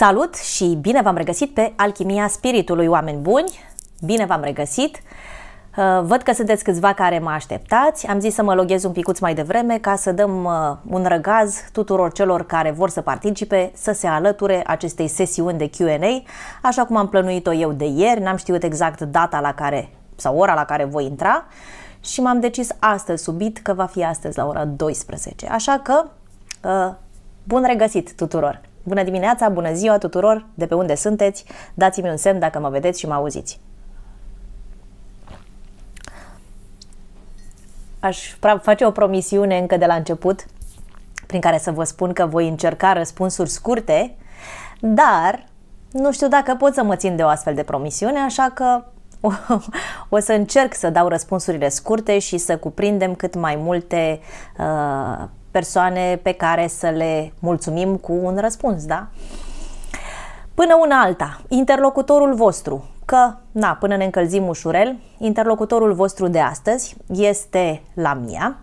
Salut și bine v-am regăsit pe Alchimia Spiritului, oameni buni! Bine v-am regăsit! Uh, văd că sunteți câțiva care mă așteptați. Am zis să mă loghez un picuț mai devreme ca să dăm uh, un răgaz tuturor celor care vor să participe să se alăture acestei sesiuni de Q&A, așa cum am plănuit-o eu de ieri, n-am știut exact data la care sau ora la care voi intra și m-am decis astăzi subit că va fi astăzi la ora 12. Așa că, uh, bun regăsit tuturor! Bună dimineața, bună ziua tuturor, de pe unde sunteți, dați-mi un semn dacă mă vedeți și mă auziți. Aș face o promisiune încă de la început, prin care să vă spun că voi încerca răspunsuri scurte, dar nu știu dacă pot să mă țin de o astfel de promisiune, așa că o, o să încerc să dau răspunsurile scurte și să cuprindem cât mai multe uh, persoane pe care să le mulțumim cu un răspuns, da? Până una alta, interlocutorul vostru, că, na, până ne încălzim ușurel, interlocutorul vostru de astăzi este Lamia,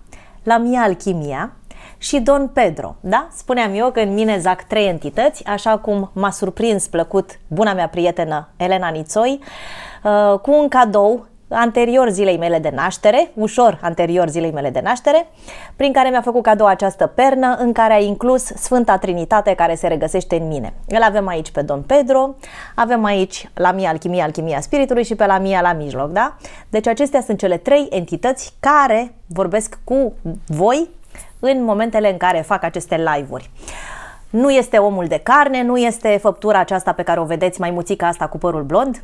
Lamia Alchimia și Don Pedro, da? Spuneam eu că în mine zac trei entități, așa cum m-a surprins plăcut buna mea prietenă Elena Nițoi, uh, cu un cadou anterior zilei mele de naștere, ușor anterior zilei mele de naștere, prin care mi-a făcut cadou această pernă în care a inclus Sfânta Trinitate care se regăsește în mine. Îl avem aici pe Don Pedro, avem aici la mie alchimia, alchimia spiritului și pe la mie la mijloc, da? Deci acestea sunt cele trei entități care vorbesc cu voi în momentele în care fac aceste live-uri. Nu este omul de carne, nu este făptura aceasta pe care o vedeți, mai maimuțica asta cu părul blond,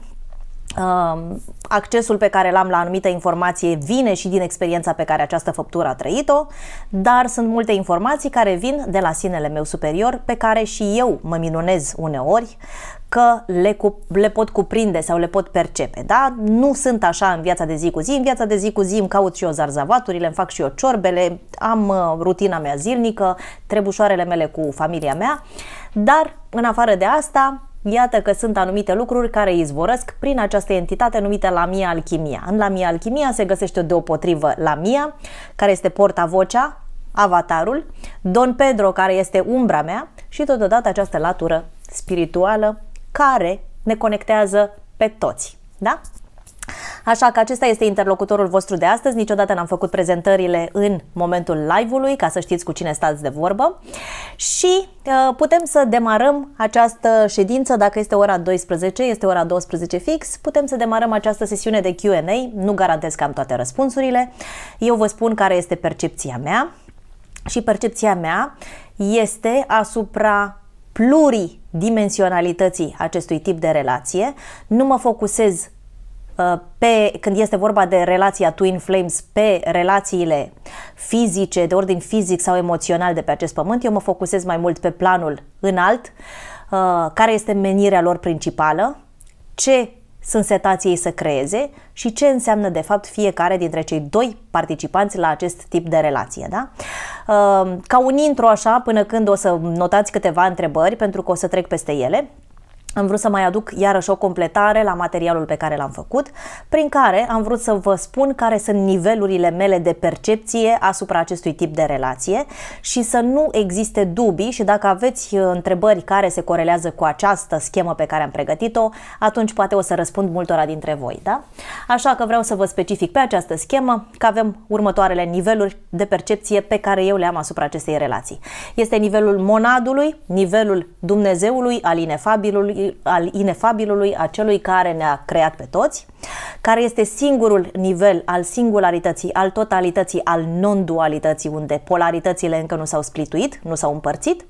Um, accesul pe care l-am la anumite informații vine și din experiența pe care această făptură a trăit-o, dar sunt multe informații care vin de la sinele meu superior, pe care și eu mă minunez uneori că le, cu, le pot cuprinde sau le pot percepe, da? Nu sunt așa în viața de zi cu zi, în viața de zi cu zi îmi caut și eu zarzavaturile, îmi fac și eu ciorbele, am uh, rutina mea zilnică, trebușoarele mele cu familia mea, dar în afară de asta Iată că sunt anumite lucruri care izvorăsc prin această entitate numită Lamia Alchimia. În Lamia Alchimia se găsește o deopotrivă Lamia, care este portavocea, avatarul, Don Pedro, care este umbra mea și totodată această latură spirituală care ne conectează pe toți. Da? Așa că acesta este interlocutorul vostru de astăzi. Niciodată n-am făcut prezentările în momentul live-ului, ca să știți cu cine stați de vorbă. Și uh, putem să demarăm această ședință, dacă este ora 12, este ora 12 fix, putem să demarăm această sesiune de Q&A. Nu garantez că am toate răspunsurile. Eu vă spun care este percepția mea și percepția mea este asupra pluridimensionalității acestui tip de relație. Nu mă focusez Uh, pe, când este vorba de relația Twin Flames, pe relațiile fizice, de ordin fizic sau emoțional de pe acest pământ. Eu mă focusez mai mult pe planul înalt, uh, care este menirea lor principală, ce sunt setați ei să creeze și ce înseamnă de fapt fiecare dintre cei doi participanți la acest tip de relație. Da? Uh, ca un intro așa până când o să notați câteva întrebări pentru că o să trec peste ele am vrut să mai aduc iarăși o completare la materialul pe care l-am făcut, prin care am vrut să vă spun care sunt nivelurile mele de percepție asupra acestui tip de relație și să nu existe dubii și dacă aveți uh, întrebări care se corelează cu această schemă pe care am pregătit-o, atunci poate o să răspund multora dintre voi, da? Așa că vreau să vă specific pe această schemă că avem următoarele niveluri de percepție pe care eu le am asupra acestei relații. Este nivelul monadului, nivelul Dumnezeului, al inefabilului, al inefabilului, a celui care ne-a creat pe toți, care este singurul nivel al singularității, al totalității, al non-dualității, unde polaritățile încă nu s-au splituit, nu s-au împărțit.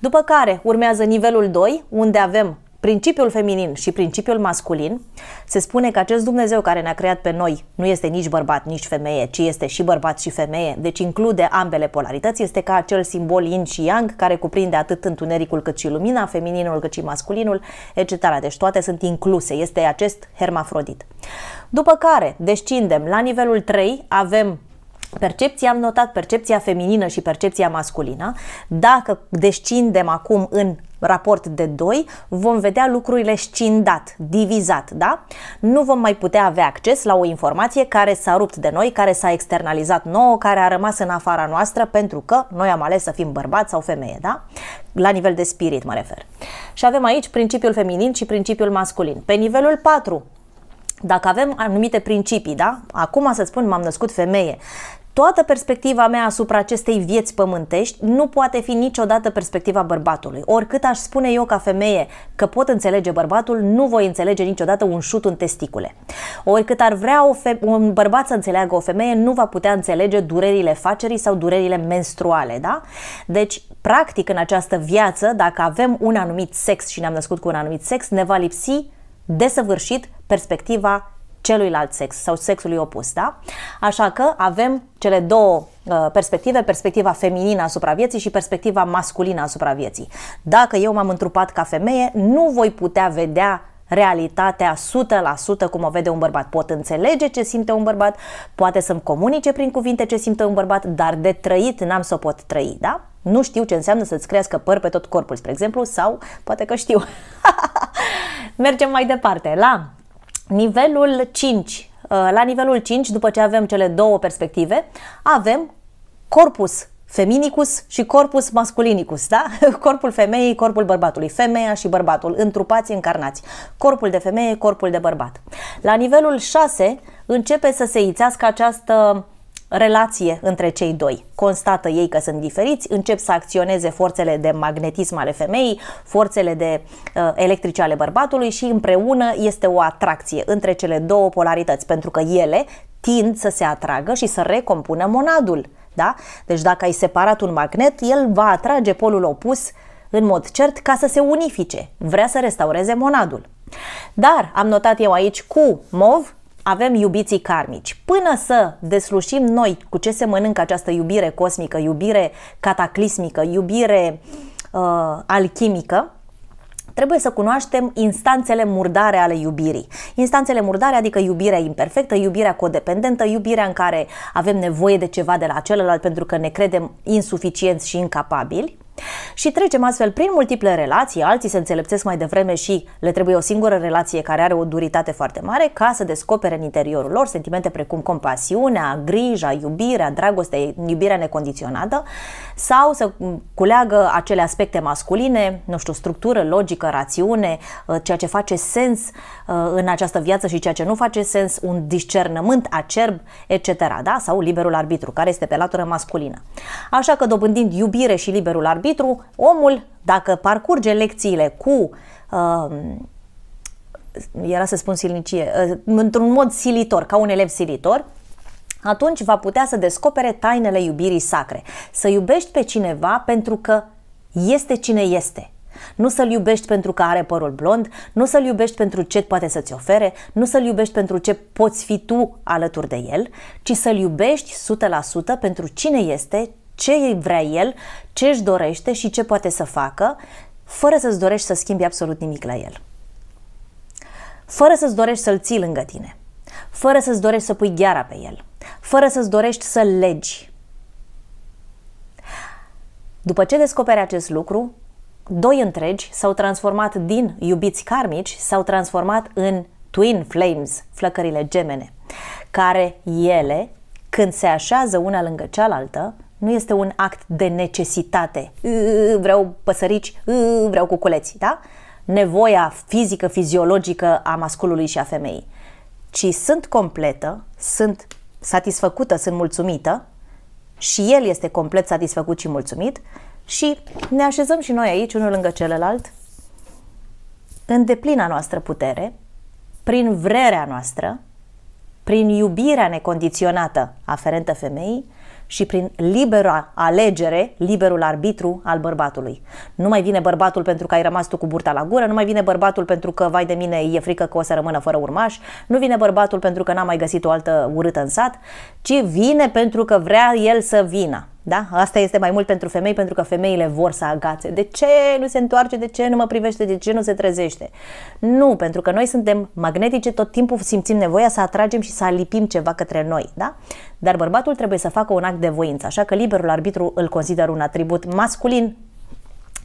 După care urmează nivelul 2, unde avem principiul feminin și principiul masculin, se spune că acest Dumnezeu care ne-a creat pe noi nu este nici bărbat, nici femeie, ci este și bărbat și femeie, deci include ambele polarități, este ca acel simbol yin și yang care cuprinde atât întunericul cât și lumina, femininul cât și masculinul, etc. Deci toate sunt incluse, este acest hermafrodit. După care descindem la nivelul 3, avem Percepția, am notat percepția feminină și percepția masculină. Dacă descindem acum în raport de 2, vom vedea lucrurile scindat, divizat, da? Nu vom mai putea avea acces la o informație care s-a rupt de noi, care s-a externalizat nouă, care a rămas în afara noastră pentru că noi am ales să fim bărbați sau femeie, da? La nivel de spirit mă refer. Și avem aici principiul feminin și principiul masculin. Pe nivelul 4, dacă avem anumite principii, da? Acum să spun, m-am născut femeie Toată perspectiva mea asupra acestei vieți pământești nu poate fi niciodată perspectiva bărbatului. Oricât aș spune eu ca femeie că pot înțelege bărbatul, nu voi înțelege niciodată un șut în testicule. Oricât ar vrea o fe- un bărbat să înțeleagă o femeie, nu va putea înțelege durerile facerii sau durerile menstruale, da? Deci, practic, în această viață, dacă avem un anumit sex și ne-am născut cu un anumit sex, ne va lipsi desăvârșit perspectiva celuilalt sex sau sexului opus, da? Așa că avem cele două uh, perspective, perspectiva feminină asupra vieții și perspectiva masculină asupra vieții. Dacă eu m-am întrupat ca femeie, nu voi putea vedea realitatea 100% cum o vede un bărbat. Pot înțelege ce simte un bărbat, poate să-mi comunice prin cuvinte ce simte un bărbat, dar de trăit n-am să o pot trăi, da? Nu știu ce înseamnă să-ți crească păr pe tot corpul, spre exemplu, sau poate că știu. Mergem mai departe la nivelul 5, uh, la nivelul 5, după ce avem cele două perspective, avem corpus feminicus și corpus masculinicus, da? Corpul femeii, corpul bărbatului, femeia și bărbatul, întrupați, încarnați. Corpul de femeie, corpul de bărbat. La nivelul 6 începe să se ițească această relație între cei doi. Constată ei că sunt diferiți, încep să acționeze forțele de magnetism ale femeii, forțele de uh, electrice ale bărbatului și împreună este o atracție între cele două polarități, pentru că ele tind să se atragă și să recompună monadul. Da? Deci dacă ai separat un magnet, el va atrage polul opus în mod cert ca să se unifice. Vrea să restaureze monadul. Dar am notat eu aici cu mov avem iubiții karmici. Până să deslușim noi cu ce se mănâncă această iubire cosmică, iubire cataclismică, iubire uh, alchimică, trebuie să cunoaștem instanțele murdare ale iubirii. Instanțele murdare, adică iubirea imperfectă, iubirea codependentă, iubirea în care avem nevoie de ceva de la celălalt pentru că ne credem insuficienți și incapabili, și trecem astfel prin multiple relații, alții se înțelepțesc mai devreme și le trebuie o singură relație care are o duritate foarte mare ca să descopere în interiorul lor sentimente precum compasiunea, grija, iubirea, dragostea, iubirea necondiționată sau să culeagă acele aspecte masculine, nu știu, structură, logică, rațiune, uh, ceea ce face sens uh, în această viață și ceea ce nu face sens, un discernământ acerb, etc., da? sau liberul arbitru, care este pe latură masculină. Așa că dobândind iubire și liberul arbitru, arbitru, omul, dacă parcurge lecțiile cu uh, era să spun silnicie, uh, într-un mod silitor, ca un elev silitor, atunci va putea să descopere tainele iubirii sacre. Să iubești pe cineva pentru că este cine este. Nu să-l iubești pentru că are părul blond, nu să-l iubești pentru ce poate să-ți ofere, nu să-l iubești pentru ce poți fi tu alături de el, ci să-l iubești 100% pentru cine este, ce vrea el, ce își dorește și ce poate să facă, fără să-ți dorești să schimbi absolut nimic la el. Fără să-ți dorești să-l ții lângă tine, fără să-ți dorești să pui gheara pe el, fără să-ți dorești să-l legi. După ce descoperi acest lucru, doi întregi s-au transformat din iubiți karmici, s-au transformat în twin flames, flăcările gemene, care ele, când se așează una lângă cealaltă, nu este un act de necesitate. Vreau păsărici, vreau cuculeți, da? Nevoia fizică, fiziologică a masculului și a femeii. Ci sunt completă, sunt satisfăcută, sunt mulțumită și el este complet satisfăcut și mulțumit și ne așezăm și noi aici, unul lângă celălalt, în deplina noastră putere, prin vrerea noastră, prin iubirea necondiționată aferentă femeii și prin libera alegere, liberul arbitru al bărbatului. Nu mai vine bărbatul pentru că ai rămas tu cu burta la gură, nu mai vine bărbatul pentru că, vai de mine, e frică că o să rămână fără urmaș, nu vine bărbatul pentru că n-a mai găsit o altă urâtă în sat, ci vine pentru că vrea el să vină. Da? Asta este mai mult pentru femei, pentru că femeile vor să agațe. De ce nu se întoarce? De ce nu mă privește? De ce nu se trezește? Nu, pentru că noi suntem magnetice, tot timpul simțim nevoia să atragem și să alipim ceva către noi. Da? Dar bărbatul trebuie să facă un act de voință, așa că liberul arbitru îl consider un atribut masculin,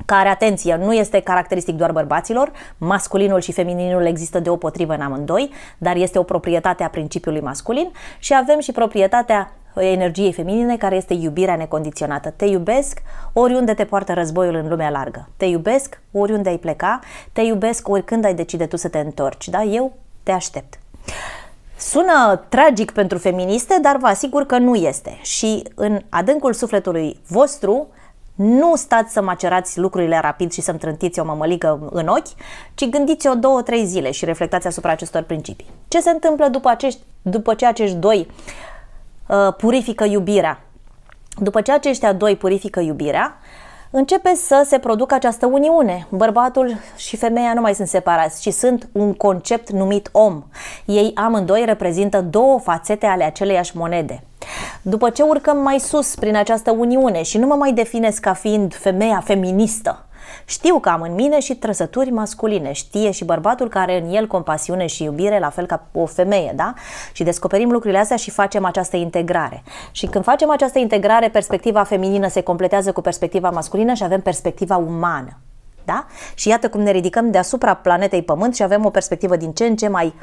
care, atenție, nu este caracteristic doar bărbaților, masculinul și femininul există deopotrivă în amândoi, dar este o proprietate a principiului masculin și avem și proprietatea energiei feminine care este iubirea necondiționată. Te iubesc oriunde te poartă războiul în lumea largă. Te iubesc oriunde ai pleca, te iubesc oricând ai decide tu să te întorci, da? Eu te aștept. Sună tragic pentru feministe, dar vă asigur că nu este. Și în adâncul sufletului vostru, nu stați să macerați lucrurile rapid și să-mi trântiți o mămăligă în ochi, ci gândiți-o două, trei zile și reflectați asupra acestor principii. Ce se întâmplă după, acești, după ce acești doi Uh, purifică iubirea. După ce aceștia doi purifică iubirea, începe să se producă această uniune. Bărbatul și femeia nu mai sunt separați, ci sunt un concept numit om. Ei amândoi reprezintă două fațete ale aceleiași monede. După ce urcăm mai sus prin această uniune și nu mă mai definez ca fiind femeia feministă, știu că am în mine și trăsături masculine, știe și bărbatul care în el compasiune și iubire, la fel ca o femeie, da? Și descoperim lucrurile astea și facem această integrare. Și când facem această integrare, perspectiva feminină se completează cu perspectiva masculină și avem perspectiva umană. Da? Și iată cum ne ridicăm deasupra planetei Pământ și avem o perspectivă din ce în ce mai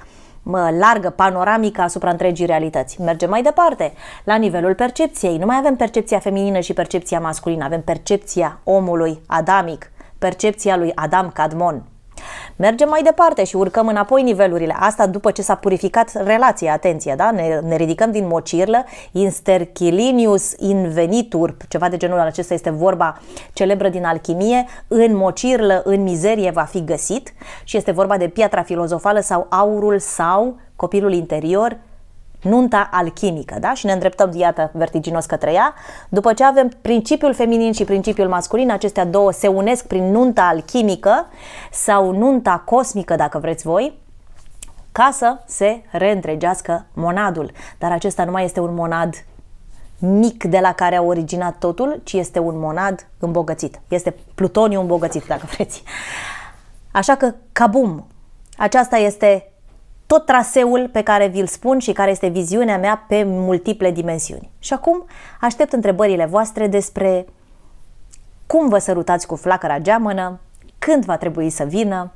largă, panoramică asupra întregii realități. Mergem mai departe, la nivelul percepției. Nu mai avem percepția feminină și percepția masculină, avem percepția omului adamic, percepția lui Adam Cadmon. Mergem mai departe și urcăm înapoi nivelurile. Asta după ce s-a purificat relația, atenție, da? Ne, ne ridicăm din mocirlă, insterchilinius invenitur, ceva de genul acesta este vorba celebră din alchimie, în mocirlă, în mizerie va fi găsit și este vorba de piatra filozofală sau aurul sau copilul interior, nunta alchimică, da? Și ne îndreptăm, iată, vertiginos către ea. După ce avem principiul feminin și principiul masculin, acestea două se unesc prin nunta alchimică sau nunta cosmică, dacă vreți voi, ca să se reîntregească monadul. Dar acesta nu mai este un monad mic de la care a originat totul, ci este un monad îmbogățit. Este plutoniu îmbogățit, dacă vreți. Așa că, kabum! aceasta este tot traseul pe care vi-l spun și care este viziunea mea pe multiple dimensiuni. Și acum aștept întrebările voastre despre cum vă sărutați cu flacăra geamănă, când va trebui să vină,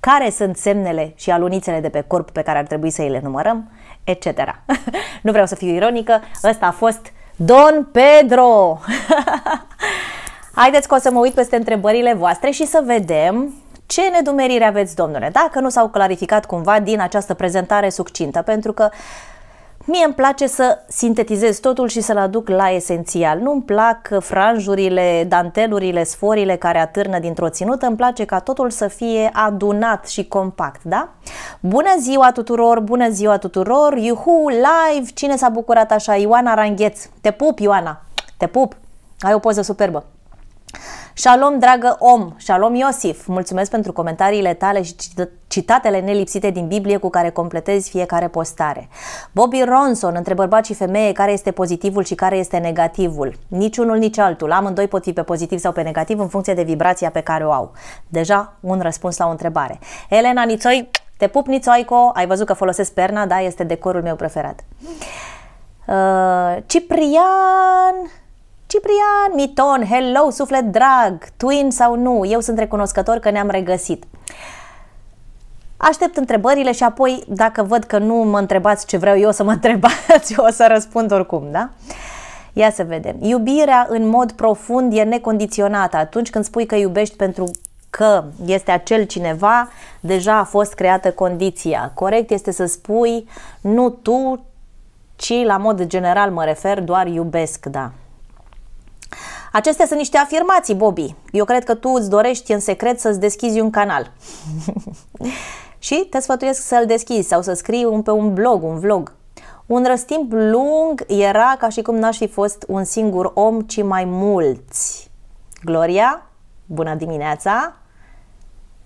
care sunt semnele și alunițele de pe corp pe care ar trebui să le numărăm, etc. nu vreau să fiu ironică, ăsta a fost Don Pedro! Haideți că o să mă uit peste întrebările voastre și să vedem ce nedumerire aveți, domnule, dacă nu s-au clarificat cumva din această prezentare succintă, pentru că Mie îmi place să sintetizez totul și să-l aduc la esențial. Nu-mi plac franjurile, dantelurile, sforile care atârnă dintr-o ținută, îmi place ca totul să fie adunat și compact, da? Bună ziua tuturor, bună ziua tuturor, iuhu, live, cine s-a bucurat așa? Ioana Rangheț, te pup Ioana, te pup, ai o poză superbă. Shalom, dragă om! Shalom, Iosif! Mulțumesc pentru comentariile tale și citatele nelipsite din Biblie cu care completezi fiecare postare. Bobby Ronson între bărbat și femeie care este pozitivul și care este negativul. Niciunul, nici altul. Amândoi pot fi pe pozitiv sau pe negativ în funcție de vibrația pe care o au. Deja un răspuns la o întrebare. Elena Nițoi, te pup, Nițoico! Ai văzut că folosesc perna? Da, este decorul meu preferat. Uh, Ciprian... Ciprian Miton, hello, suflet drag, twin sau nu, eu sunt recunoscător că ne-am regăsit. Aștept întrebările și apoi, dacă văd că nu mă întrebați ce vreau eu să mă întrebați, eu o să răspund oricum, da? Ia să vedem. Iubirea în mod profund e necondiționată. Atunci când spui că iubești pentru că este acel cineva, deja a fost creată condiția. Corect este să spui nu tu, ci la mod general mă refer doar iubesc, da. Acestea sunt niște afirmații, Bobby. Eu cred că tu îți dorești în secret să-ți deschizi un canal. și te sfătuiesc să-l deschizi sau să scrii un, pe un blog, un vlog. Un răstimp lung era ca și cum n-aș fi fost un singur om, ci mai mulți. Gloria, bună dimineața!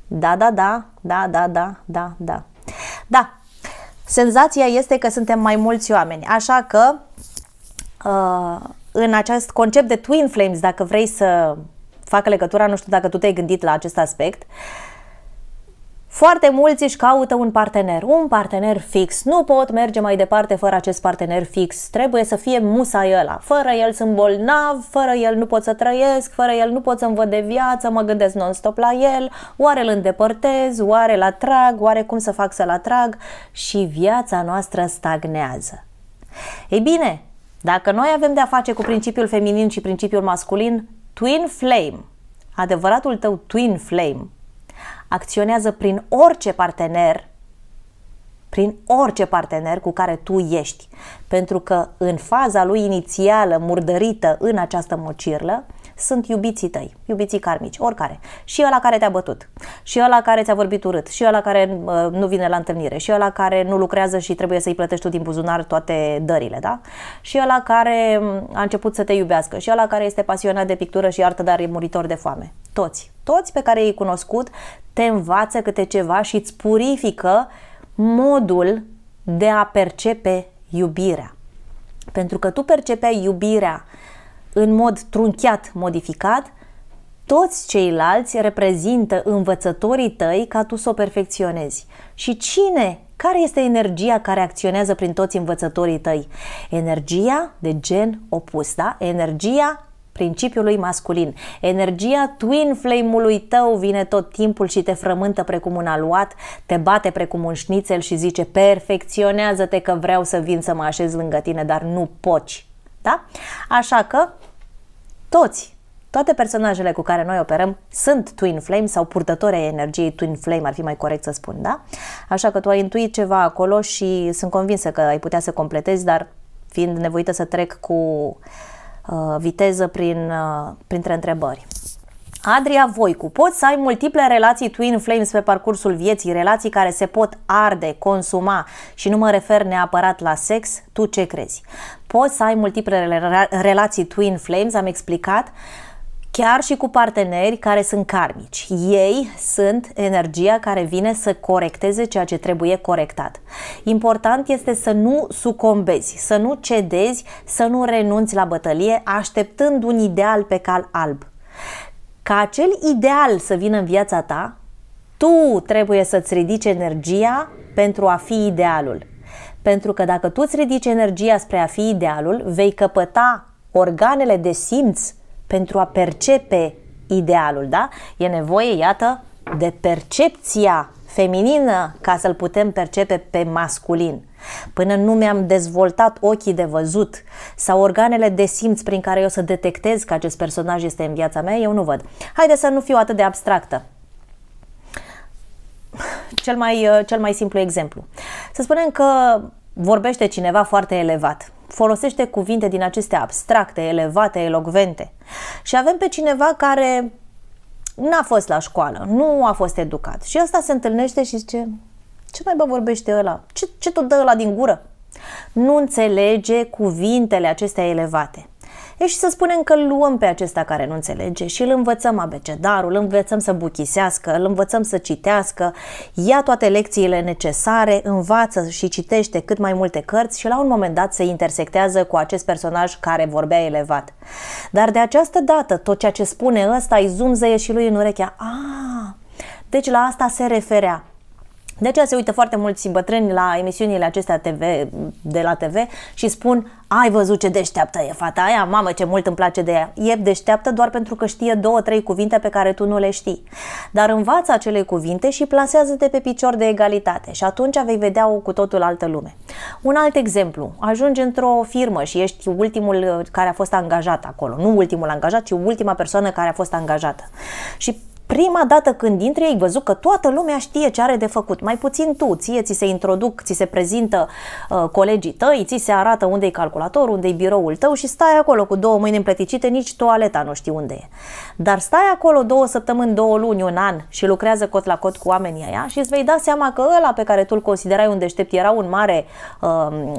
Da, da, da, da, da, da, da, da. Da, senzația este că suntem mai mulți oameni, așa că uh, în acest concept de twin flames, dacă vrei să facă legătura, nu știu dacă tu te-ai gândit la acest aspect, foarte mulți își caută un partener, un partener fix. Nu pot merge mai departe fără acest partener fix. Trebuie să fie musa ăla. Fără el sunt bolnav, fără el nu pot să trăiesc, fără el nu pot să-mi văd de viață, mă gândesc non-stop la el, oare îl îndepărtez, oare îl atrag, oare cum să fac să-l atrag și viața noastră stagnează. Ei bine, dacă noi avem de-a face cu principiul feminin și principiul masculin, twin flame, adevăratul tău twin flame, acționează prin orice partener, prin orice partener cu care tu ești, pentru că în faza lui inițială, murdărită în această mocirlă, sunt iubiții tăi, iubiții karmici, oricare. Și ăla care te-a bătut, și ăla care ți-a vorbit urât, și ăla care uh, nu vine la întâlnire, și ăla care nu lucrează și trebuie să-i plătești tu din buzunar toate dările, da? Și ăla care a început să te iubească, și ăla care este pasionat de pictură și artă, dar e muritor de foame. Toți, toți pe care i-ai cunoscut, te învață câte ceva și îți purifică modul de a percepe iubirea. Pentru că tu percepeai iubirea în mod trunchiat modificat, toți ceilalți reprezintă învățătorii tăi ca tu să o perfecționezi. Și cine? Care este energia care acționează prin toți învățătorii tăi? Energia de gen opus, da? Energia principiului masculin. Energia twin flame-ului tău vine tot timpul și te frământă precum un aluat, te bate precum un șnițel și zice perfecționează-te că vreau să vin să mă așez lângă tine, dar nu poți. Da? Așa că toți toate personajele cu care noi operăm sunt twin flame sau purtători ai energiei twin flame, ar fi mai corect să spun, da? Așa că tu ai intuit ceva acolo și sunt convinsă că ai putea să completezi, dar fiind nevoită să trec cu uh, viteză prin, uh, printre întrebări. Adria Voicu, poți să ai multiple relații Twin Flames pe parcursul vieții, relații care se pot arde, consuma și nu mă refer neapărat la sex, tu ce crezi? poți să ai multiple relații twin flames, am explicat, chiar și cu parteneri care sunt karmici. Ei sunt energia care vine să corecteze ceea ce trebuie corectat. Important este să nu sucombezi, să nu cedezi, să nu renunți la bătălie așteptând un ideal pe cal alb. Ca acel ideal să vină în viața ta, tu trebuie să-ți ridici energia pentru a fi idealul. Pentru că dacă tu îți ridici energia spre a fi idealul, vei căpăta organele de simț pentru a percepe idealul, da? E nevoie, iată, de percepția feminină ca să-l putem percepe pe masculin. Până nu mi-am dezvoltat ochii de văzut sau organele de simț prin care eu să detectez că acest personaj este în viața mea, eu nu văd. Haideți să nu fiu atât de abstractă cel mai, uh, cel mai simplu exemplu. Să spunem că vorbește cineva foarte elevat, folosește cuvinte din acestea abstracte, elevate, elogvente și avem pe cineva care n-a fost la școală, nu a fost educat și ăsta se întâlnește și zice ce mai bă vorbește ăla? Ce, ce tot dă ăla din gură? Nu înțelege cuvintele acestea elevate. E și să spunem că luăm pe acesta care nu înțelege și îl învățăm abecedarul, îl învățăm să buchisească, îl învățăm să citească, ia toate lecțiile necesare, învață și citește cât mai multe cărți și la un moment dat se intersectează cu acest personaj care vorbea elevat. Dar de această dată, tot ceea ce spune ăsta îi zumzăie și lui în urechea. A, deci la asta se referea. De aceea se uită foarte mulți bătrâni la emisiunile acestea TV, de la TV și spun ai văzut ce deșteaptă e fata aia, mamă ce mult îmi place de ea. E deșteaptă doar pentru că știe două, trei cuvinte pe care tu nu le știi. Dar învață acele cuvinte și plasează-te pe picior de egalitate și atunci vei vedea o cu totul altă lume. Un alt exemplu, ajungi într-o firmă și ești ultimul uh, care a fost angajat acolo, nu ultimul angajat, ci ultima persoană care a fost angajată. Și prima dată când intri ai văzut că toată lumea știe ce are de făcut, mai puțin tu, ție ți se introduc, ți se prezintă uh, colegii tăi, ți se arată unde e calculatorul, unde e biroul tău și stai acolo cu două mâini împleticite, nici toaleta nu știi unde e. Dar stai acolo două săptămâni, două luni, un an și lucrează cot la cot cu oamenii aia și îți vei da seama că ăla pe care tu îl considerai un deștept era un mare uh,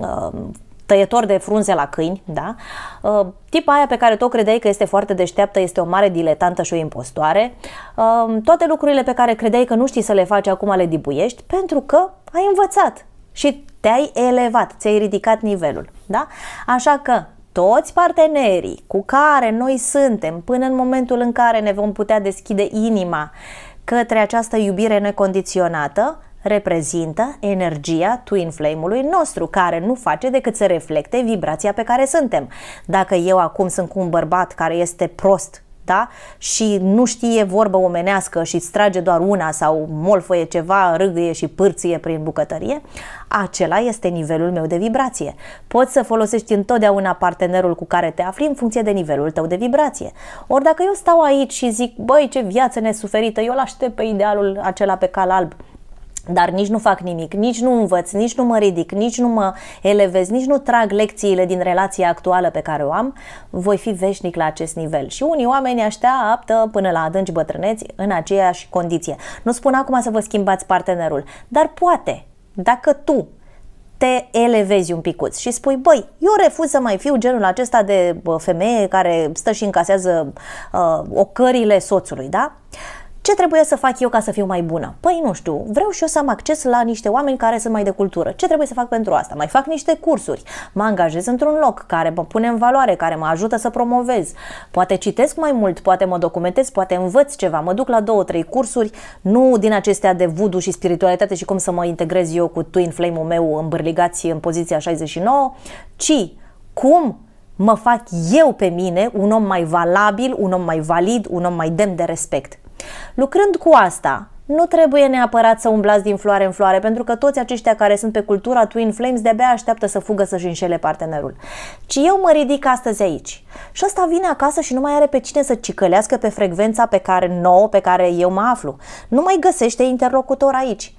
uh, tăietor de frunze la câini, da? Uh, tipa aia pe care tot credeai că este foarte deșteaptă este o mare diletantă și o impostoare. Uh, toate lucrurile pe care credeai că nu știi să le faci acum le dibuiești pentru că ai învățat și te-ai elevat, ți-ai ridicat nivelul, da? Așa că toți partenerii cu care noi suntem până în momentul în care ne vom putea deschide inima către această iubire necondiționată, reprezintă energia twin flame-ului nostru, care nu face decât să reflecte vibrația pe care suntem. Dacă eu acum sunt cu un bărbat care este prost, da? și nu știe vorbă omenească și îți trage doar una sau molfăie ceva, râgâie și pârție prin bucătărie, acela este nivelul meu de vibrație. Poți să folosești întotdeauna partenerul cu care te afli în funcție de nivelul tău de vibrație. Ori dacă eu stau aici și zic, băi, ce viață nesuferită, eu l aștept pe idealul acela pe cal alb, dar nici nu fac nimic, nici nu învăț, nici nu mă ridic, nici nu mă elevez, nici nu trag lecțiile din relația actuală pe care o am, voi fi veșnic la acest nivel. Și unii oameni așteaptă până la adânci bătrâneți în aceeași condiție. Nu spun acum să vă schimbați partenerul, dar poate, dacă tu te elevezi un picuț și spui, băi, eu refuz să mai fiu genul acesta de femeie care stă și încasează uh, ocările soțului, da? Uh, ce trebuie să fac eu ca să fiu mai bună? Păi nu știu, vreau și eu să am acces la niște oameni care sunt mai de cultură. Ce trebuie să fac pentru asta? Mai fac niște cursuri, mă angajez într-un loc care mă pune în valoare, care mă ajută să promovez. Poate citesc mai mult, poate mă documentez, poate învăț ceva, mă duc la două, trei cursuri, nu din acestea de voodoo și spiritualitate și cum să mă integrez eu cu twin flame-ul meu îmbârligați în poziția 69, ci cum mă fac eu pe mine un om mai valabil, un om mai valid, un om mai demn de respect. Lucrând cu asta, nu trebuie neapărat să umblați din floare în floare, pentru că toți aceștia care sunt pe cultura Twin Flames de-abia așteaptă să fugă să-și înșele partenerul. Ci eu mă ridic astăzi aici. Și ăsta vine acasă și nu mai are pe cine să cicălească pe frecvența pe care nouă, pe care eu mă aflu. Nu mai găsește interlocutor aici.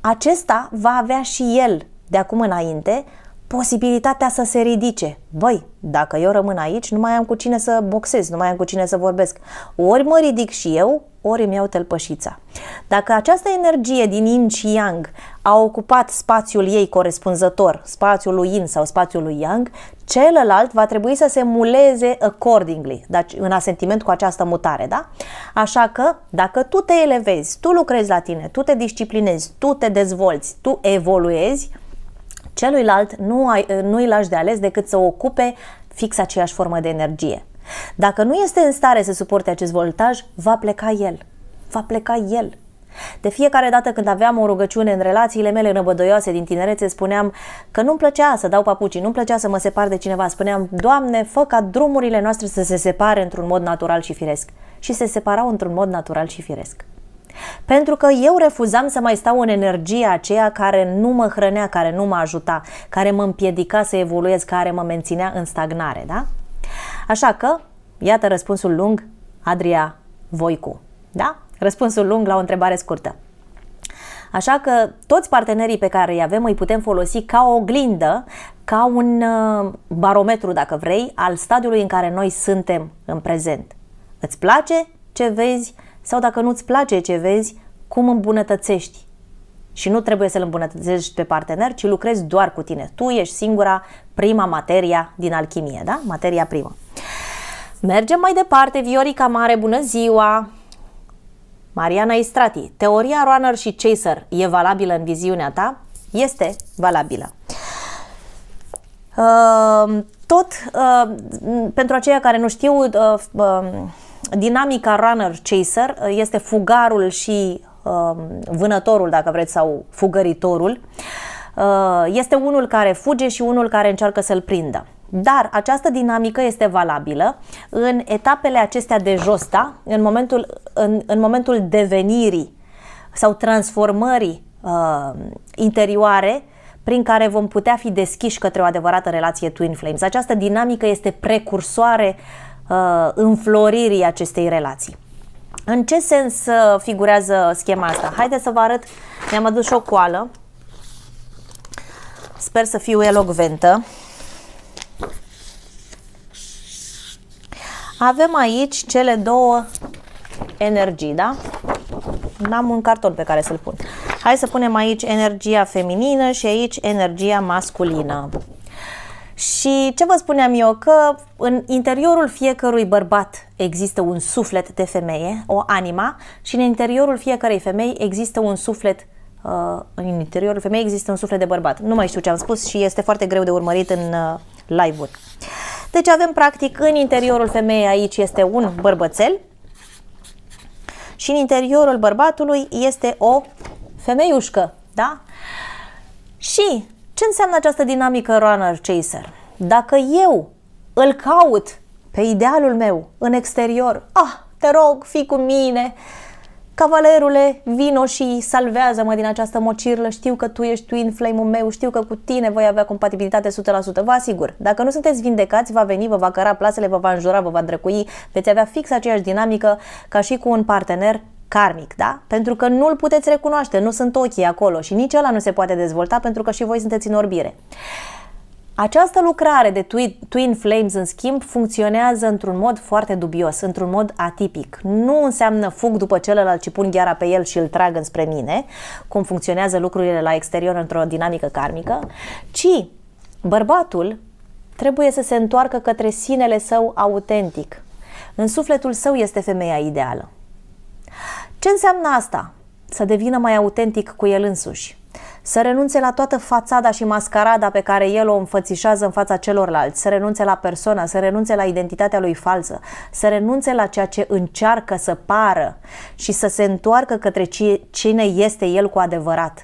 Acesta va avea și el, de acum înainte, posibilitatea să se ridice. Băi, dacă eu rămân aici, nu mai am cu cine să boxez, nu mai am cu cine să vorbesc. Ori mă ridic și eu, ori îmi iau tălpășița. Dacă această energie din yin și yang a ocupat spațiul ei corespunzător, spațiul lui yin sau spațiul lui yang, celălalt va trebui să se muleze accordingly, deci în asentiment cu această mutare, da? Așa că dacă tu te elevezi, tu lucrezi la tine, tu te disciplinezi, tu te dezvolți, tu evoluezi, celuilalt nu, ai, nu îi lași de ales decât să ocupe fix aceeași formă de energie. Dacă nu este în stare să suporte acest voltaj, va pleca el. Va pleca el. De fiecare dată când aveam o rugăciune în relațiile mele năbădoioase din tinerețe, spuneam că nu-mi plăcea să dau papucii, nu-mi plăcea să mă separ de cineva. Spuneam, Doamne, fă ca drumurile noastre să se separe într-un mod natural și firesc. Și se separau într-un mod natural și firesc. Pentru că eu refuzam să mai stau în energia aceea care nu mă hrănea, care nu mă ajuta, care mă împiedica să evoluez, care mă menținea în stagnare, da? Așa că, iată răspunsul lung, Adria Voicu. Da? Răspunsul lung la o întrebare scurtă. Așa că toți partenerii pe care îi avem îi putem folosi ca o oglindă, ca un uh, barometru, dacă vrei, al stadiului în care noi suntem în prezent. Îți place ce vezi sau dacă nu-ți place ce vezi, cum îmbunătățești și nu trebuie să-l îmbunătățești pe partener, ci lucrezi doar cu tine. Tu ești singura prima materia din alchimie, da? Materia primă. Mergem mai departe, Viorica Mare, bună ziua! Mariana Istrati, teoria runner și chaser e valabilă în viziunea ta? Este valabilă. Ehm, tot ehm, pentru aceia care nu știu, ehm, dinamica runner-chaser este fugarul și Um, vânătorul, dacă vreți, sau fugăritorul, uh, este unul care fuge și unul care încearcă să-l prindă. Dar această dinamică este valabilă în etapele acestea de jos, da? în, momentul, în, în momentul devenirii sau transformării uh, interioare prin care vom putea fi deschiși către o adevărată relație Twin Flames. Această dinamică este precursoare uh, înfloririi acestei relații. În ce sens uh, figurează schema asta? Haideți să vă arăt, mi-am adus și o coală. Sper să fiu elogventă. Avem aici cele două energii, da? N-am un carton pe care să-l pun. Hai să punem aici energia feminină și aici energia masculină. Și ce vă spuneam eu, că în interiorul fiecărui bărbat există un suflet de femeie, o anima, și în interiorul fiecărei femei există un suflet uh, în interiorul femeii există un suflet de bărbat. Nu mai știu ce am spus și este foarte greu de urmărit în uh, live-uri. Deci avem practic în interiorul femeii aici este un bărbățel și în interiorul bărbatului este o femeiușcă, da? Și ce înseamnă această dinamică runner-chaser? Dacă eu îl caut pe idealul meu în exterior, ah, te rog, fii cu mine, Cavalerule, vino și salvează-mă din această mocirlă, știu că tu ești twin flame-ul meu, știu că cu tine voi avea compatibilitate 100%, vă asigur. Dacă nu sunteți vindecați, va veni, vă va căra plasele, vă va înjura, vă va drăcui, veți avea fix aceeași dinamică ca și cu un partener karmic, da? Pentru că nu-l puteți recunoaște, nu sunt ochii acolo și nici ăla nu se poate dezvolta pentru că și voi sunteți în orbire. Această lucrare de Twin Flames, în schimb, funcționează într-un mod foarte dubios, într-un mod atipic. Nu înseamnă fug după celălalt, ci pun gheara pe el și îl trag înspre mine, cum funcționează lucrurile la exterior într-o dinamică karmică, ci bărbatul trebuie să se întoarcă către sinele său autentic. În sufletul său este femeia ideală. Ce înseamnă asta? Să devină mai autentic cu el însuși. Să renunțe la toată fațada și mascarada pe care el o înfățișează în fața celorlalți, să renunțe la persoana, să renunțe la identitatea lui falsă, să renunțe la ceea ce încearcă să pară și să se întoarcă către cine este el cu adevărat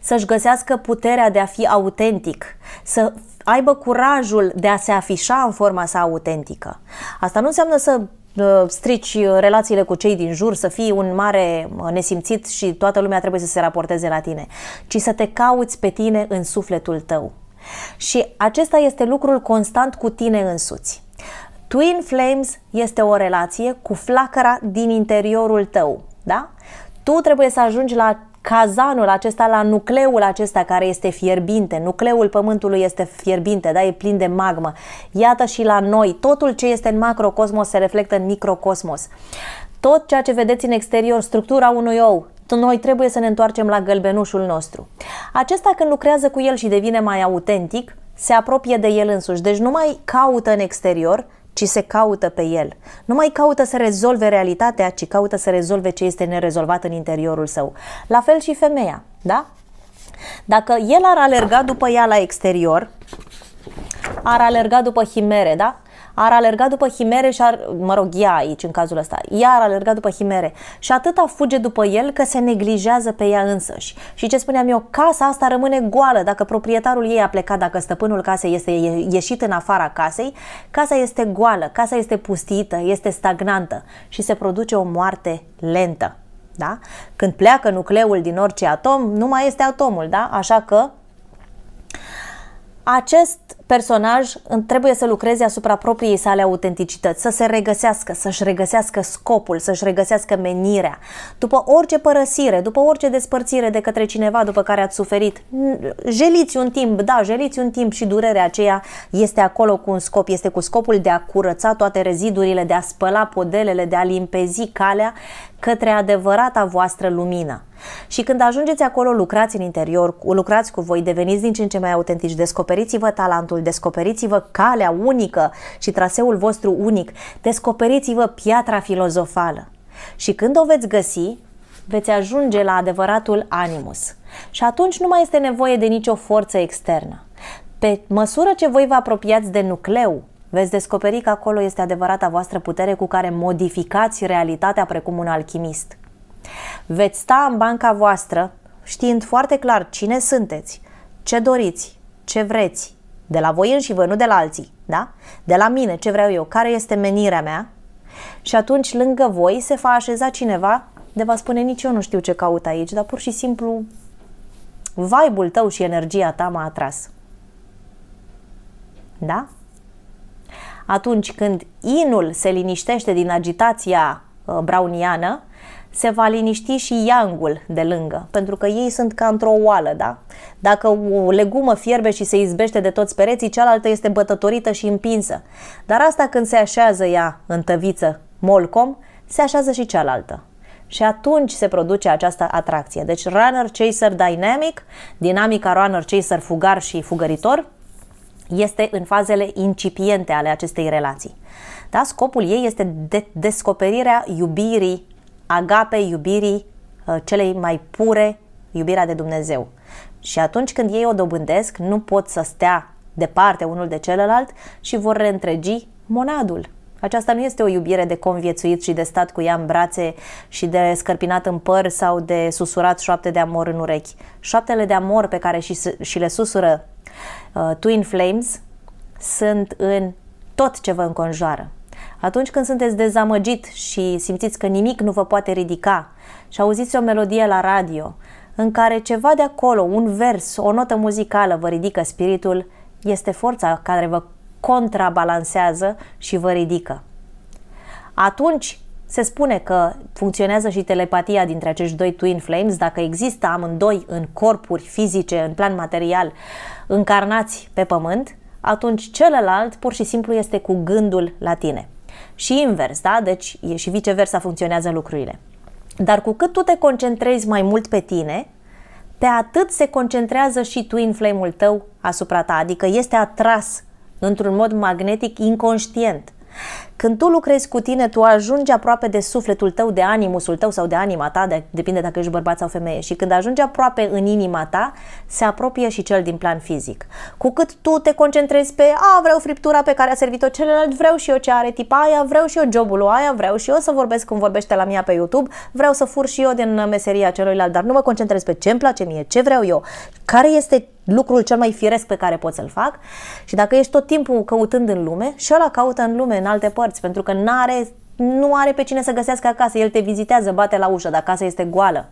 să-și găsească puterea de a fi autentic, să aibă curajul de a se afișa în forma sa autentică. Asta nu înseamnă să Ă, strici uh, relațiile cu cei din jur, să fii un mare uh, nesimțit și toată lumea trebuie să se raporteze la tine, ci să te cauți pe tine în sufletul tău. Și acesta este lucrul constant cu tine însuți. Twin Flames este o relație cu flacăra din interiorul tău, da? Tu trebuie să ajungi la cazanul acesta, la nucleul acesta care este fierbinte, nucleul Pământului este fierbinte, da, e plin de magmă. Iată și la noi, totul ce este în macrocosmos se reflectă în microcosmos. Tot ceea ce vedeți în exterior, structura unui ou, noi trebuie să ne întoarcem la gălbenușul nostru. Acesta când lucrează cu el și devine mai autentic, se apropie de el însuși, deci nu mai caută în exterior, ci se caută pe el. Nu mai caută să rezolve realitatea, ci caută să rezolve ce este nerezolvat în interiorul său. La fel și femeia, da? Dacă el ar alerga după ea la exterior, ar alerga după chimere, da? ar alerga după chimere și ar, mă rog, ea aici în cazul ăsta, ea ar alerga după chimere și atâta fuge după el că se neglijează pe ea însăși. Și ce spuneam eu, casa asta rămâne goală dacă proprietarul ei a plecat, dacă stăpânul casei este ieșit în afara casei, casa este goală, casa este pustită, este stagnantă și se produce o moarte lentă. Da? Când pleacă nucleul din orice atom, nu mai este atomul, da? Așa că acest personaj trebuie să lucreze asupra propriei sale autenticități, să se regăsească, să-și regăsească scopul, să-și regăsească menirea. După orice părăsire, după orice despărțire de către cineva după care ați suferit, jeliți un timp, da, jeliți un timp și durerea aceea este acolo cu un scop, este cu scopul de a curăța toate rezidurile, de a spăla podelele, de a limpezi calea către adevărata voastră lumină. Și când ajungeți acolo, lucrați în interior, lucrați cu voi, deveniți din ce în ce mai autentici, descoperiți-vă talentul descoperiți-vă calea unică și traseul vostru unic, descoperiți-vă piatra filozofală. Și când o veți găsi, veți ajunge la adevăratul animus. Și atunci nu mai este nevoie de nicio forță externă. Pe măsură ce voi vă apropiați de nucleu, veți descoperi că acolo este adevărata voastră putere cu care modificați realitatea precum un alchimist. Veți sta în banca voastră știind foarte clar cine sunteți, ce doriți, ce vreți, de la voi înși vă, nu de la alții, da? De la mine, ce vreau eu, care este menirea mea? Și atunci lângă voi se va așeza cineva de va spune nici eu nu știu ce caut aici, dar pur și simplu vibe-ul tău și energia ta m-a atras. Da? Atunci când inul se liniștește din agitația uh, browniană, se va liniști și iangul de lângă, pentru că ei sunt ca într-o oală, da? Dacă o legumă fierbe și se izbește de toți pereții, cealaltă este bătătorită și împinsă. Dar asta când se așează ea în tăviță, molcom, se așează și cealaltă. Și atunci se produce această atracție. Deci runner-chaser dynamic, dinamica runner-chaser fugar și fugăritor, este în fazele incipiente ale acestei relații. Da? Scopul ei este de descoperirea iubirii agape iubirii uh, celei mai pure, iubirea de Dumnezeu. Și atunci când ei o dobândesc, nu pot să stea departe unul de celălalt și vor reîntregi monadul. Aceasta nu este o iubire de conviețuit și de stat cu ea în brațe și de scărpinat în păr sau de susurat șoapte de amor în urechi. Șoaptele de amor pe care și, și le susură uh, Twin Flames sunt în tot ce vă înconjoară. Atunci când sunteți dezamăgit și simțiți că nimic nu vă poate ridica și auziți o melodie la radio în care ceva de acolo, un vers, o notă muzicală vă ridică spiritul, este forța care vă contrabalansează și vă ridică. Atunci se spune că funcționează și telepatia dintre acești doi Twin Flames, dacă există amândoi în corpuri fizice, în plan material, încarnați pe pământ, atunci celălalt pur și simplu este cu gândul la tine și invers, da? Deci e și viceversa funcționează lucrurile. Dar cu cât tu te concentrezi mai mult pe tine, pe atât se concentrează și twin flame-ul tău asupra ta, adică este atras într-un mod magnetic inconștient. Când tu lucrezi cu tine, tu ajungi aproape de sufletul tău, de animusul tău sau de anima ta, de, depinde dacă ești bărbat sau femeie. Și când ajungi aproape în inima ta, se apropie și cel din plan fizic. Cu cât tu te concentrezi pe, a, vreau friptura pe care a servit-o celălalt, vreau și eu ce are tipa aia, vreau și eu jobul aia, vreau și eu să vorbesc cum vorbește la mine pe YouTube, vreau să fur și eu din meseria celuilalt, dar nu mă concentrez pe ce îmi place mie, ce vreau eu, care este lucrul cel mai firesc pe care pot să-l fac și dacă ești tot timpul căutând în lume și ăla caută în lume, în alte părți, pentru că n-are nu are pe cine să găsească acasă, el te vizitează, bate la ușă, dar casa este goală.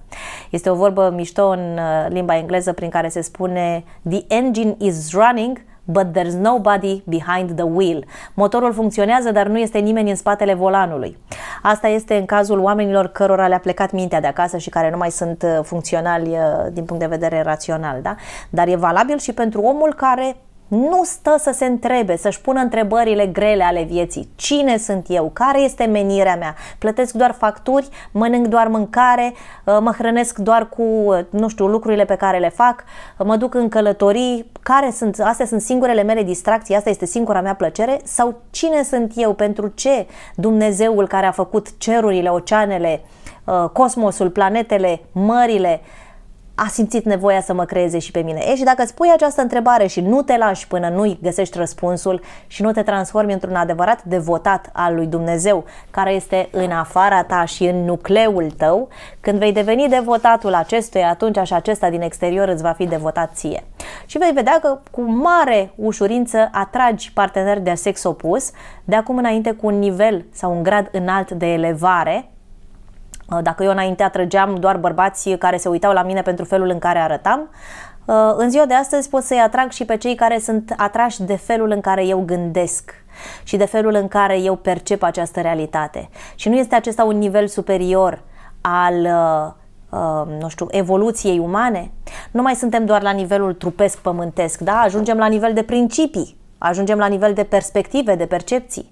Este o vorbă mișto în uh, limba engleză prin care se spune The engine is running, but there's nobody behind the wheel. Motorul funcționează, dar nu este nimeni în spatele volanului. Asta este în cazul oamenilor cărora le-a plecat mintea de acasă și care nu mai sunt uh, funcționali uh, din punct de vedere rațional, da? Dar e valabil și pentru omul care nu stă să se întrebe, să-și pună întrebările grele ale vieții. Cine sunt eu? Care este menirea mea? Plătesc doar facturi, mănânc doar mâncare, uh, mă hrănesc doar cu, uh, nu știu, lucrurile pe care le fac, uh, mă duc în călătorii, care sunt, astea sunt singurele mele distracții, asta este singura mea plăcere? Sau cine sunt eu? Pentru ce Dumnezeul care a făcut cerurile, oceanele, cosmosul, planetele, mările, a simțit nevoia să mă creeze și pe mine. E, și dacă spui această întrebare și nu te lași până nu-i găsești răspunsul și nu te transformi într-un adevărat devotat al lui Dumnezeu, care este în afara ta și în nucleul tău, când vei deveni devotatul acestuia, atunci și acesta din exterior îți va fi devotat ție. Și vei vedea că cu mare ușurință atragi parteneri de sex opus, de acum înainte cu un nivel sau un grad înalt de elevare, Uh, dacă eu înainte atrăgeam doar bărbați care se uitau la mine pentru felul în care arătam, uh, în ziua de astăzi pot să-i atrag și pe cei care sunt atrași de felul în care eu gândesc și de felul în care eu percep această realitate. Și nu este acesta un nivel superior al uh, um, nu știu, evoluției umane. Nu mai suntem doar la nivelul trupesc pământesc, da? Ajungem la nivel de principii, ajungem la nivel de perspective, de percepții.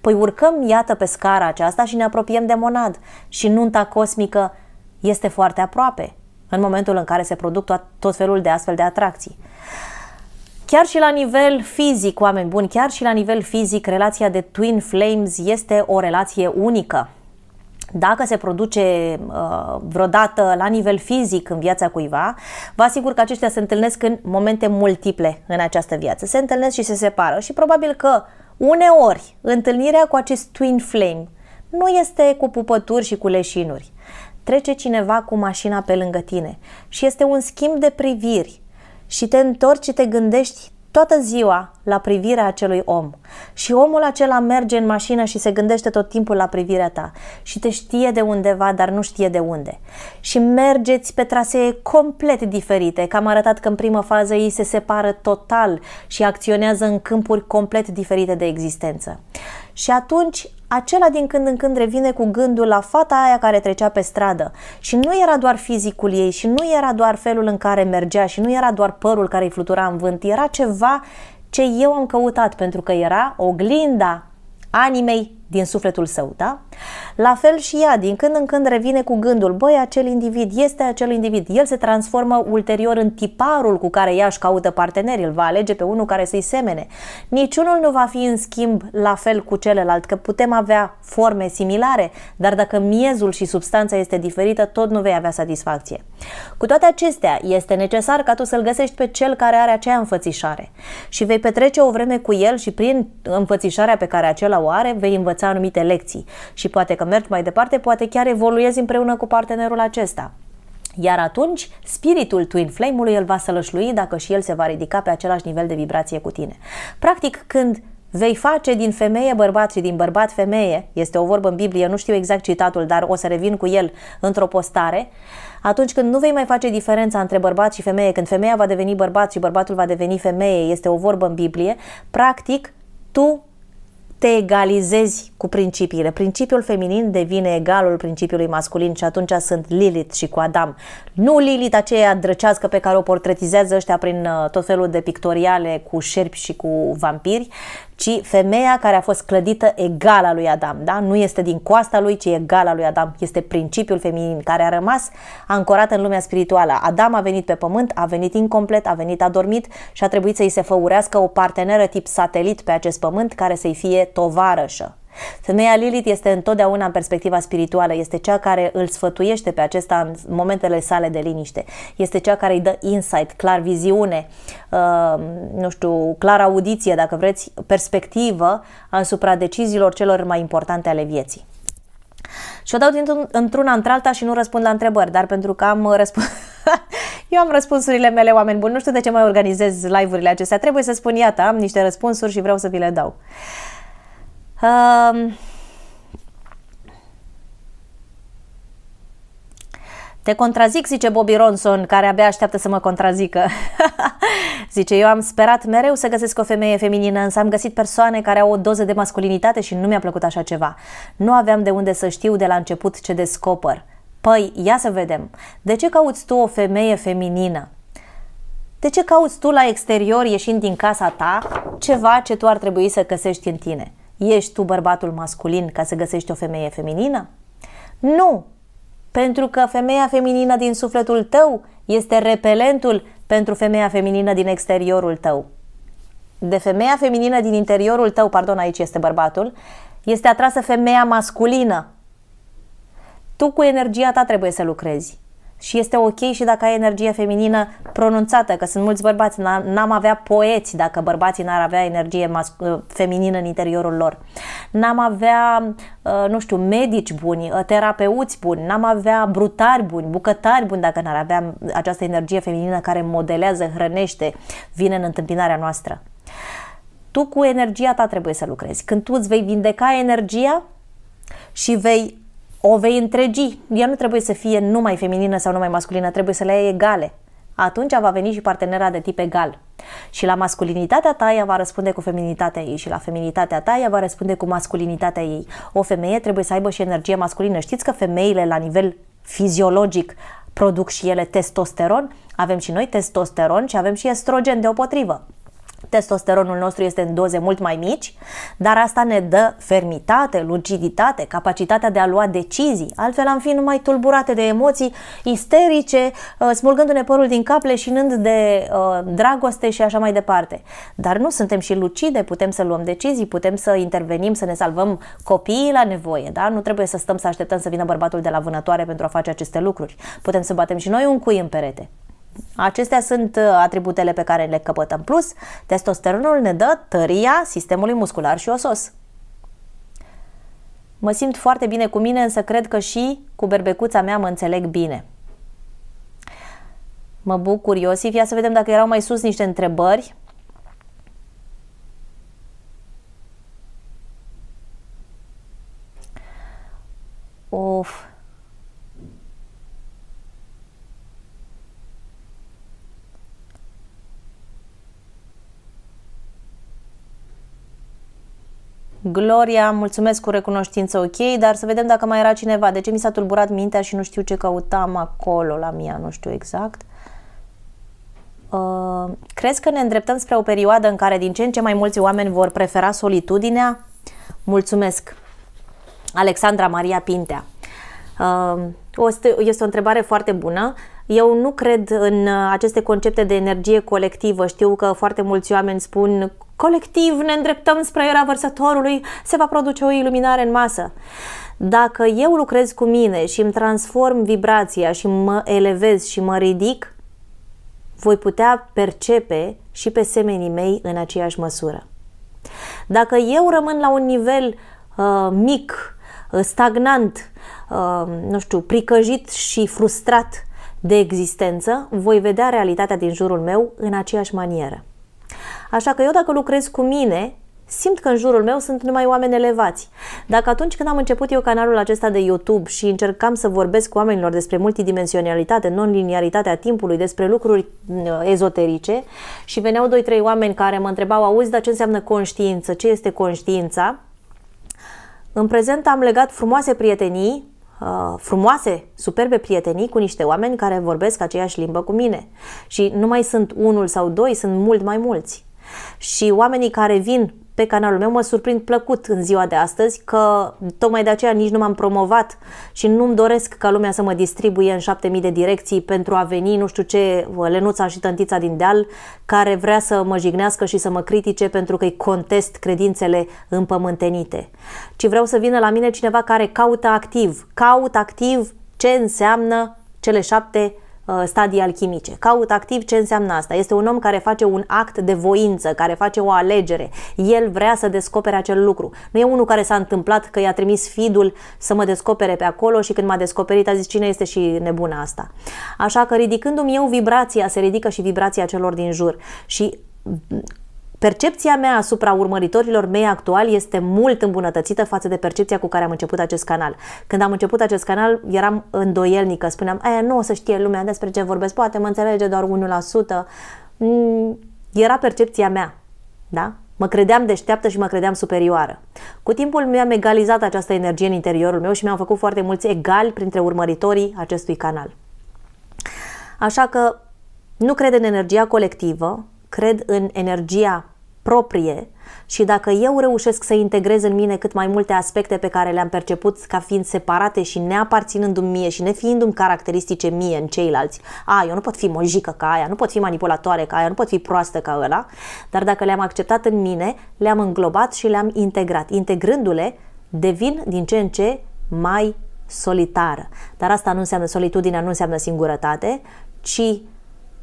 Păi urcăm, iată, pe scara aceasta și ne apropiem de Monad și nunta cosmică este foarte aproape în momentul în care se produc tot, tot felul de astfel de atracții. Chiar și la nivel fizic, oameni buni, chiar și la nivel fizic, relația de twin flames este o relație unică. Dacă se produce uh, vreodată la nivel fizic în viața cuiva, vă asigur că aceștia se întâlnesc în momente multiple în această viață. Se întâlnesc și se separă și probabil că uh, Uneori, întâlnirea cu acest twin flame nu este cu pupături și cu leșinuri. Trece cineva cu mașina pe lângă tine și este un schimb de priviri și te întorci și te gândești toată ziua la privirea acelui om. Și omul acela merge în mașină și se gândește tot timpul la privirea ta și te știe de undeva, dar nu știe de unde. Și mergeți pe trasee complet diferite, că am arătat că în primă fază ei se separă total și acționează în câmpuri complet diferite de existență. Și atunci acela din când în când revine cu gândul la fata aia care trecea pe stradă. Și nu era doar fizicul ei, și nu era doar felul în care mergea, și nu era doar părul care îi flutura în vânt, era ceva ce eu am căutat pentru că era oglinda animei din sufletul său, da? La fel și ea, din când în când revine cu gândul, băi, acel individ este acel individ, el se transformă ulterior în tiparul cu care ea își caută partenerii, îl va alege pe unul care să-i semene. Niciunul nu va fi în schimb la fel cu celălalt, că putem avea forme similare, dar dacă miezul și substanța este diferită, tot nu vei avea satisfacție. Cu toate acestea, este necesar ca tu să-l găsești pe cel care are aceea înfățișare și vei petrece o vreme cu el și prin înfățișarea pe care acela o are, vei învăța învăța anumite lecții și poate că mergi mai departe, poate chiar evoluezi împreună cu partenerul acesta. Iar atunci, spiritul Twin Flame-ului îl va sălășlui dacă și el se va ridica pe același nivel de vibrație cu tine. Practic, când Vei face din femeie bărbat și din bărbat femeie, este o vorbă în Biblie, nu știu exact citatul, dar o să revin cu el într-o postare. Atunci când nu vei mai face diferența între bărbat și femeie, când femeia va deveni bărbat și bărbatul va deveni femeie, este o vorbă în Biblie, practic tu te egalizezi cu principiile. Principiul feminin devine egalul principiului masculin și atunci sunt Lilith și cu Adam. Nu Lilith aceea drăcească pe care o portretizează ăștia prin uh, tot felul de pictoriale cu șerpi și cu vampiri, ci femeia care a fost clădită egală lui Adam, da? nu este din coasta lui, ci egală lui Adam, este principiul feminin care a rămas ancorat în lumea spirituală. Adam a venit pe pământ, a venit incomplet, a venit adormit și a trebuit să-i se făurească o parteneră tip satelit pe acest pământ care să-i fie tovarășă. Femeia Lilith este întotdeauna în perspectiva spirituală, este cea care îl sfătuiește pe acesta în momentele sale de liniște, este cea care îi dă insight, clar viziune, uh, nu știu, clar audiție, dacă vreți, perspectivă asupra deciziilor celor mai importante ale vieții. Și o dau într-una într-alta și nu răspund la întrebări, dar pentru că am uh, răspuns... Eu am răspunsurile mele, oameni buni, nu știu de ce mai organizez live-urile acestea. Trebuie să spun, iată, am niște răspunsuri și vreau să vi le dau. Uh, Um, te contrazic, zice Bobby Ronson, care abia așteaptă să mă contrazică. zice, eu am sperat mereu să găsesc o femeie feminină, însă am găsit persoane care au o doză de masculinitate și nu mi-a plăcut așa ceva. Nu aveam de unde să știu de la început ce descoper. Păi, ia să vedem. De ce cauți tu o femeie feminină? De ce cauți tu la exterior, ieșind din casa ta, ceva ce tu ar trebui să găsești în tine? ești tu bărbatul masculin ca să găsești o femeie feminină? Nu! Pentru că femeia feminină din sufletul tău este repelentul pentru femeia feminină din exteriorul tău. De femeia feminină din interiorul tău, pardon, aici este bărbatul, este atrasă femeia masculină. Tu cu energia ta trebuie să lucrezi și este ok și dacă ai energie feminină pronunțată, că sunt mulți bărbați, n-am avea poeți dacă bărbații n-ar avea energie uh, feminină în interiorul lor. N-am avea, uh, nu știu, medici buni, uh, terapeuți buni, n-am avea brutari buni, bucătari buni dacă n-ar avea această energie feminină care modelează, hrănește, vine în întâmpinarea noastră. Tu cu energia ta trebuie să lucrezi. Când tu îți vei vindeca energia și vei o vei întregi. Ea nu trebuie să fie numai feminină sau numai masculină, trebuie să le ai egale. Atunci va veni și partenera de tip egal. Și la masculinitatea ta ea va răspunde cu feminitatea ei și la feminitatea ta ea va răspunde cu masculinitatea ei. O femeie trebuie să aibă și energie masculină. Știți că femeile la nivel fiziologic produc și ele testosteron? Avem și noi testosteron și avem și estrogen deopotrivă testosteronul nostru este în doze mult mai mici, dar asta ne dă fermitate, luciditate, capacitatea de a lua decizii. Altfel am fi numai tulburate de emoții isterice, uh, smulgându-ne părul din cap, leșinând de uh, dragoste și așa mai departe. Dar nu suntem și lucide, putem să luăm decizii, putem să intervenim, să ne salvăm copiii la nevoie, da? Nu trebuie să stăm să așteptăm să vină bărbatul de la vânătoare pentru a face aceste lucruri. Putem să batem și noi un cui în perete. Acestea sunt uh, atributele pe care le căpătăm. Plus, testosteronul ne dă tăria sistemului muscular și osos. Mă simt foarte bine cu mine, însă cred că și cu berbecuța mea mă înțeleg bine. Mă bucur, Iosif. Ia să vedem dacă erau mai sus niște întrebări. Gloria, mulțumesc cu recunoștință, ok, dar să vedem dacă mai era cineva. De ce mi s-a tulburat mintea și nu știu ce căutam acolo la mia, nu știu exact. Uh, crezi că ne îndreptăm spre o perioadă în care din ce în ce mai mulți oameni vor prefera solitudinea? Mulțumesc! Alexandra Maria Pintea. Uh, este o întrebare foarte bună. Eu nu cred în uh, aceste concepte de energie colectivă. Știu că foarte mulți oameni spun colectiv ne îndreptăm spre era vărsătorului, se va produce o iluminare în masă. Dacă eu lucrez cu mine și îmi transform vibrația și mă elevez și mă ridic, voi putea percepe și pe semenii mei în aceeași măsură. Dacă eu rămân la un nivel uh, mic, uh, stagnant, uh, nu știu, pricăjit și frustrat, de existență, voi vedea realitatea din jurul meu în aceeași manieră. Așa că eu dacă lucrez cu mine, simt că în jurul meu sunt numai oameni elevați. Dacă atunci când am început eu canalul acesta de YouTube și încercam să vorbesc cu oamenilor despre multidimensionalitate, non-linearitatea timpului, despre lucruri uh, ezoterice și veneau 2-3 oameni care mă întrebau, auzi, dar ce înseamnă conștiință, ce este conștiința? În prezent am legat frumoase prietenii Uh, frumoase, superbe prietenii cu niște oameni care vorbesc aceeași limbă cu mine. Și nu mai sunt unul sau doi, sunt mult mai mulți. Și oamenii care vin pe canalul meu. Mă surprind plăcut în ziua de astăzi că tocmai de aceea nici nu m-am promovat și nu-mi doresc ca lumea să mă distribuie în 7000 de direcții pentru a veni nu știu ce Lenuța și Tântița din Deal care vrea să mă jignească și să mă critique pentru că îi contest credințele împământenite. Ci vreau să vină la mine cineva care caută activ, caut activ ce înseamnă cele șapte Uh, stadii alchimice. Caut activ ce înseamnă asta. Este un om care face un act de voință, care face o alegere. El vrea să descopere acel lucru. Nu e unul care s-a întâmplat că i-a trimis fidul să mă descopere pe acolo și când m-a descoperit a zis cine este și nebuna asta. Așa că ridicându-mi eu vibrația, se ridică și vibrația celor din jur. Și Percepția mea asupra urmăritorilor mei actuali este mult îmbunătățită față de percepția cu care am început acest canal. Când am început acest canal, eram îndoielnică, spuneam, aia nu o să știe lumea despre ce vorbesc, poate mă înțelege doar 1%. Mm, era percepția mea, da? Mă credeam deșteaptă și mă credeam superioară. Cu timpul mi-am egalizat această energie în interiorul meu și mi-am făcut foarte mulți egali printre urmăritorii acestui canal. Așa că nu cred în energia colectivă, cred în energia proprie și dacă eu reușesc să integrez în mine cât mai multe aspecte pe care le-am perceput ca fiind separate și neaparținându-mi mie și nefiindu-mi caracteristice mie în ceilalți, a, eu nu pot fi mojică ca aia, nu pot fi manipulatoare ca aia, nu pot fi proastă ca ăla, dar dacă le-am acceptat în mine, le-am înglobat și le-am integrat. Integrându-le, devin din ce în ce mai solitară. Dar asta nu înseamnă solitudine, nu înseamnă singurătate, ci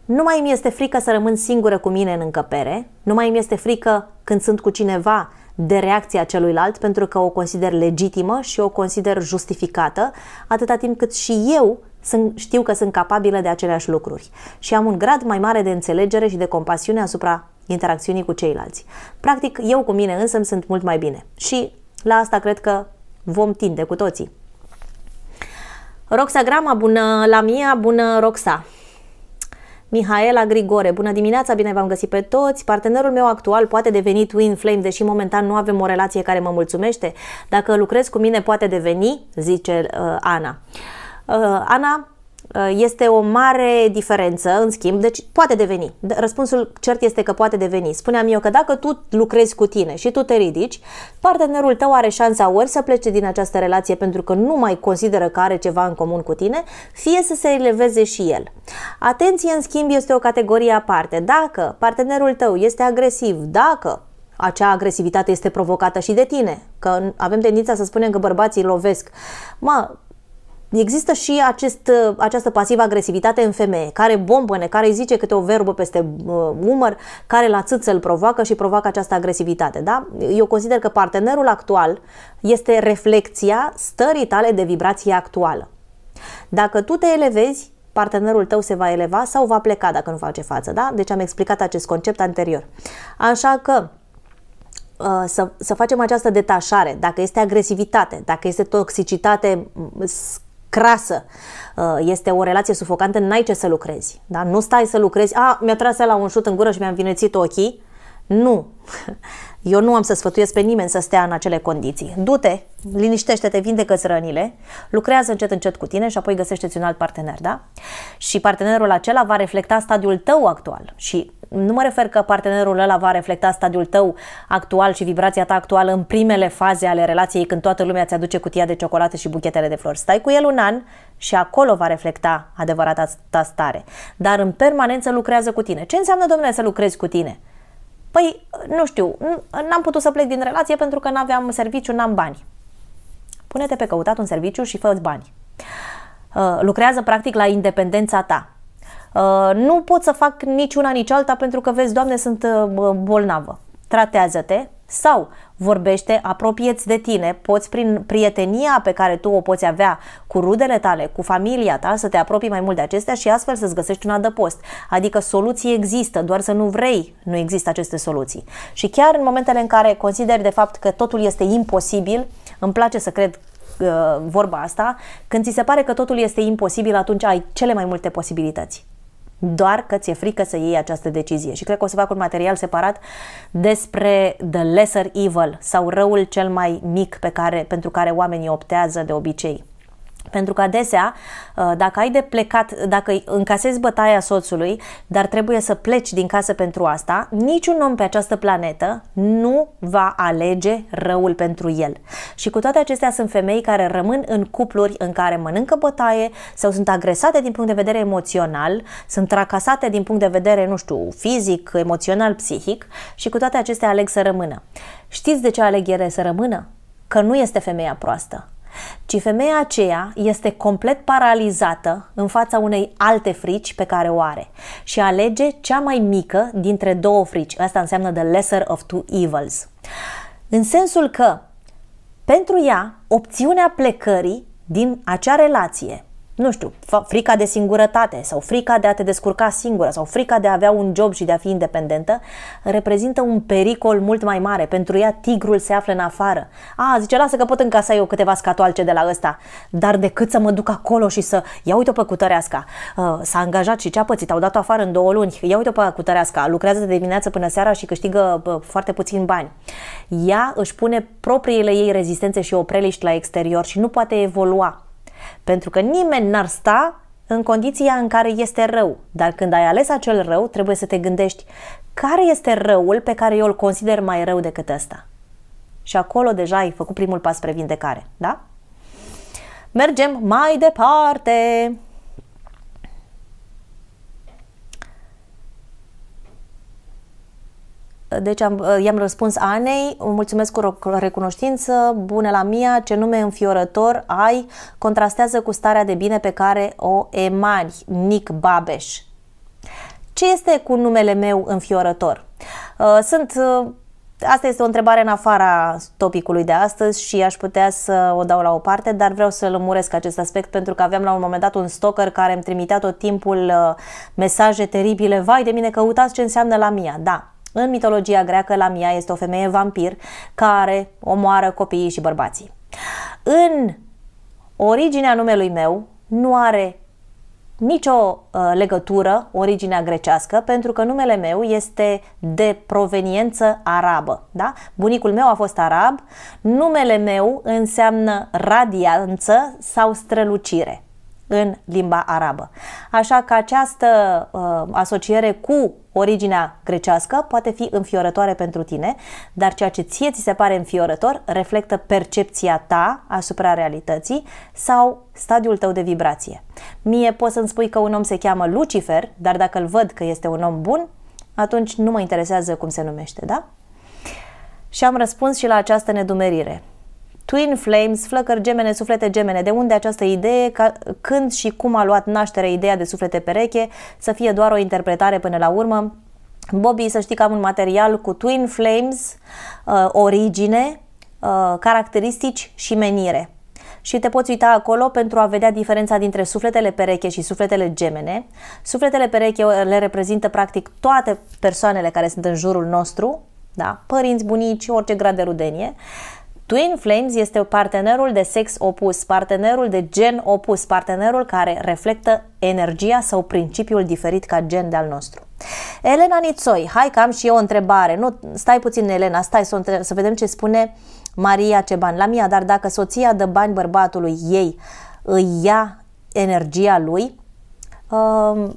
nu mai mi este frică să rămân singură cu mine în încăpere, nu mai mi este frică când sunt cu cineva de reacția celuilalt pentru că o consider legitimă și o consider justificată, atâta timp cât și eu sunt, știu că sunt capabilă de aceleași lucruri și am un grad mai mare de înțelegere și de compasiune asupra interacțiunii cu ceilalți. Practic, eu cu mine însă sunt mult mai bine și la asta cred că vom tinde cu toții. Roxagrama, bună la mie, bună Roxa! Mihaela Grigore, bună dimineața, bine v-am găsit pe toți. Partenerul meu actual poate deveni Twin Flame, deși momentan nu avem o relație care mă mulțumește. Dacă lucrez cu mine, poate deveni, zice uh, Ana. Uh, Ana, Uh, este o mare diferență, în schimb, deci poate deveni. Răspunsul cert este că poate deveni. Spuneam eu că dacă tu lucrezi cu tine și tu te ridici, partenerul tău are șansa ori să plece din această relație pentru că nu mai consideră că are ceva în comun cu tine, fie să se eleveze și el. Atenție, în schimb, este o categorie aparte. Dacă partenerul tău este agresiv, dacă acea agresivitate este provocată și de tine, că avem tendința să spunem că bărbații lovesc. Mă, Există și acest, uh, această pasivă agresivitate în femeie, care bombăne, care îi zice câte o verbă peste uh, umăr, care la țâță îl provoacă și provoacă această agresivitate. Da? Eu consider că partenerul actual este reflexia stării tale de vibrație actuală. Dacă tu te elevezi, partenerul tău se va eleva sau va pleca dacă nu face față. Da? Deci am explicat acest concept anterior. Așa că uh, să, să facem această detașare, dacă este agresivitate, dacă este toxicitate crasă, uh, este o relație sufocantă, n-ai ce să lucrezi. Da? Nu stai să lucrezi, a, mi-a tras la un șut în gură și mi-a învinețit ochii. Nu. Eu nu am să sfătuiesc pe nimeni să stea în acele condiții. Du-te, liniștește-te, vindecă-ți rănile, lucrează încet încet cu tine și apoi găsește-ți un alt partener, da? Și partenerul acela va reflecta stadiul tău actual și nu mă refer că partenerul ăla va reflecta stadiul tău actual și vibrația ta actuală în primele faze ale relației când toată lumea ți aduce cutia de ciocolată și buchetele de flori. Stai cu el un an și acolo va reflecta adevărata ta stare. Dar în permanență lucrează cu tine. Ce înseamnă, domnule, să lucrezi cu tine? Păi, nu știu, n-am putut să plec din relație pentru că n-aveam serviciu, n-am bani. Pune-te pe căutat un serviciu și fă bani. Uh, lucrează practic la independența ta. Uh, nu pot să fac nici una, nici alta pentru că, vezi, Doamne, sunt uh, bolnavă. Tratează-te, sau vorbește, apropieți de tine, poți prin prietenia pe care tu o poți avea cu rudele tale, cu familia ta, să te apropii mai mult de acestea și astfel să-ți găsești un adăpost. Adică soluții există, doar să nu vrei, nu există aceste soluții. Și chiar în momentele în care consideri de fapt că totul este imposibil, îmi place să cred uh, vorba asta, când ți se pare că totul este imposibil, atunci ai cele mai multe posibilități doar că ți-e frică să iei această decizie. Și cred că o să fac un material separat despre the lesser evil sau răul cel mai mic pe care, pentru care oamenii optează de obicei. Pentru că adesea, uh, dacă ai de plecat, dacă încasezi bătaia soțului, dar trebuie să pleci din casă pentru asta, niciun om pe această planetă nu va alege răul pentru el. Și cu toate acestea sunt femei care rămân în cupluri în care mănâncă bătaie sau sunt agresate din punct de vedere emoțional, sunt tracasate din punct de vedere, nu știu, fizic, emoțional, psihic și cu toate acestea aleg să rămână. Știți de ce aleg ele să rămână? Că nu este femeia proastă ci femeia aceea este complet paralizată în fața unei alte frici pe care o are și alege cea mai mică dintre două frici. Asta înseamnă the lesser of two evils. În sensul că pentru ea, opțiunea plecării din acea relație nu știu, frica de singurătate sau frica de a te descurca singură sau frica de a avea un job și de a fi independentă, reprezintă un pericol mult mai mare. Pentru ea tigrul se află în afară. A, zice, lasă că pot încasa eu câteva scatoalce de la ăsta, dar decât să mă duc acolo și să ia uite-o pe cutăreasca. Uh, s-a angajat și ce-a pățit, au dat-o afară în două luni, ia uite-o pe cutăreasca, lucrează de dimineață până seara și câștigă foarte puțin bani. Ea își pune propriile ei rezistențe și opreliști la exterior și nu poate evolua pentru că nimeni n-ar sta în condiția în care este rău, dar când ai ales acel rău, trebuie să te gândești care este răul pe care eu îl consider mai rău decât ăsta. Și acolo deja ai făcut primul pas spre vindecare, da? Mergem mai departe! Deci am, uh, i-am răspuns Anei, mulțumesc cu recunoștință, bună la mia, ce nume înfiorător ai, contrastează cu starea de bine pe care o emani, Nic Babeș. Ce este cu numele meu înfiorător? Uh, sunt uh, Asta este o întrebare în afara topicului de astăzi și aș putea să o dau la o parte, dar vreau să lămuresc acest aspect pentru că aveam la un moment dat un stalker care îmi trimitea tot timpul mesaje teribile, vai de mine căutați ce înseamnă la mia, da, în mitologia greacă, Lamia este o femeie vampir care omoară copiii și bărbații. În originea numelui meu nu are nicio uh, legătură originea grecească, pentru că numele meu este de proveniență arabă. Da? Bunicul meu a fost arab, numele meu înseamnă radianță sau strălucire în limba arabă. Așa că această uh, asociere cu originea grecească poate fi înfiorătoare pentru tine, dar ceea ce ție ți se pare înfiorător reflectă percepția ta asupra realității sau stadiul tău de vibrație. Mie poți să-mi spui că un om se cheamă Lucifer, dar dacă îl văd că este un om bun, atunci nu mă interesează cum se numește, da? Și am răspuns și la această nedumerire. Twin Flames, flăcări gemene, suflete gemene. De unde această idee, ca, când și cum a luat naștere ideea de suflete pereche, să fie doar o interpretare până la urmă? Bobby, să știi că am un material cu Twin Flames, uh, origine, uh, caracteristici și menire și te poți uita acolo pentru a vedea diferența dintre sufletele pereche și sufletele gemene. Sufletele pereche uh, le reprezintă practic toate persoanele care sunt în jurul nostru, da? părinți, bunici, orice grad de rudenie. Twin Flames este partenerul de sex opus, partenerul de gen opus, partenerul care reflectă energia sau principiul diferit ca gen de-al nostru. Elena Nițoi, hai că am și eu o întrebare. Nu, stai puțin, Elena, stai să, întreb, să vedem ce spune Maria Ceban. La mia, dar dacă soția dă bani bărbatului ei, îi ia energia lui, uh,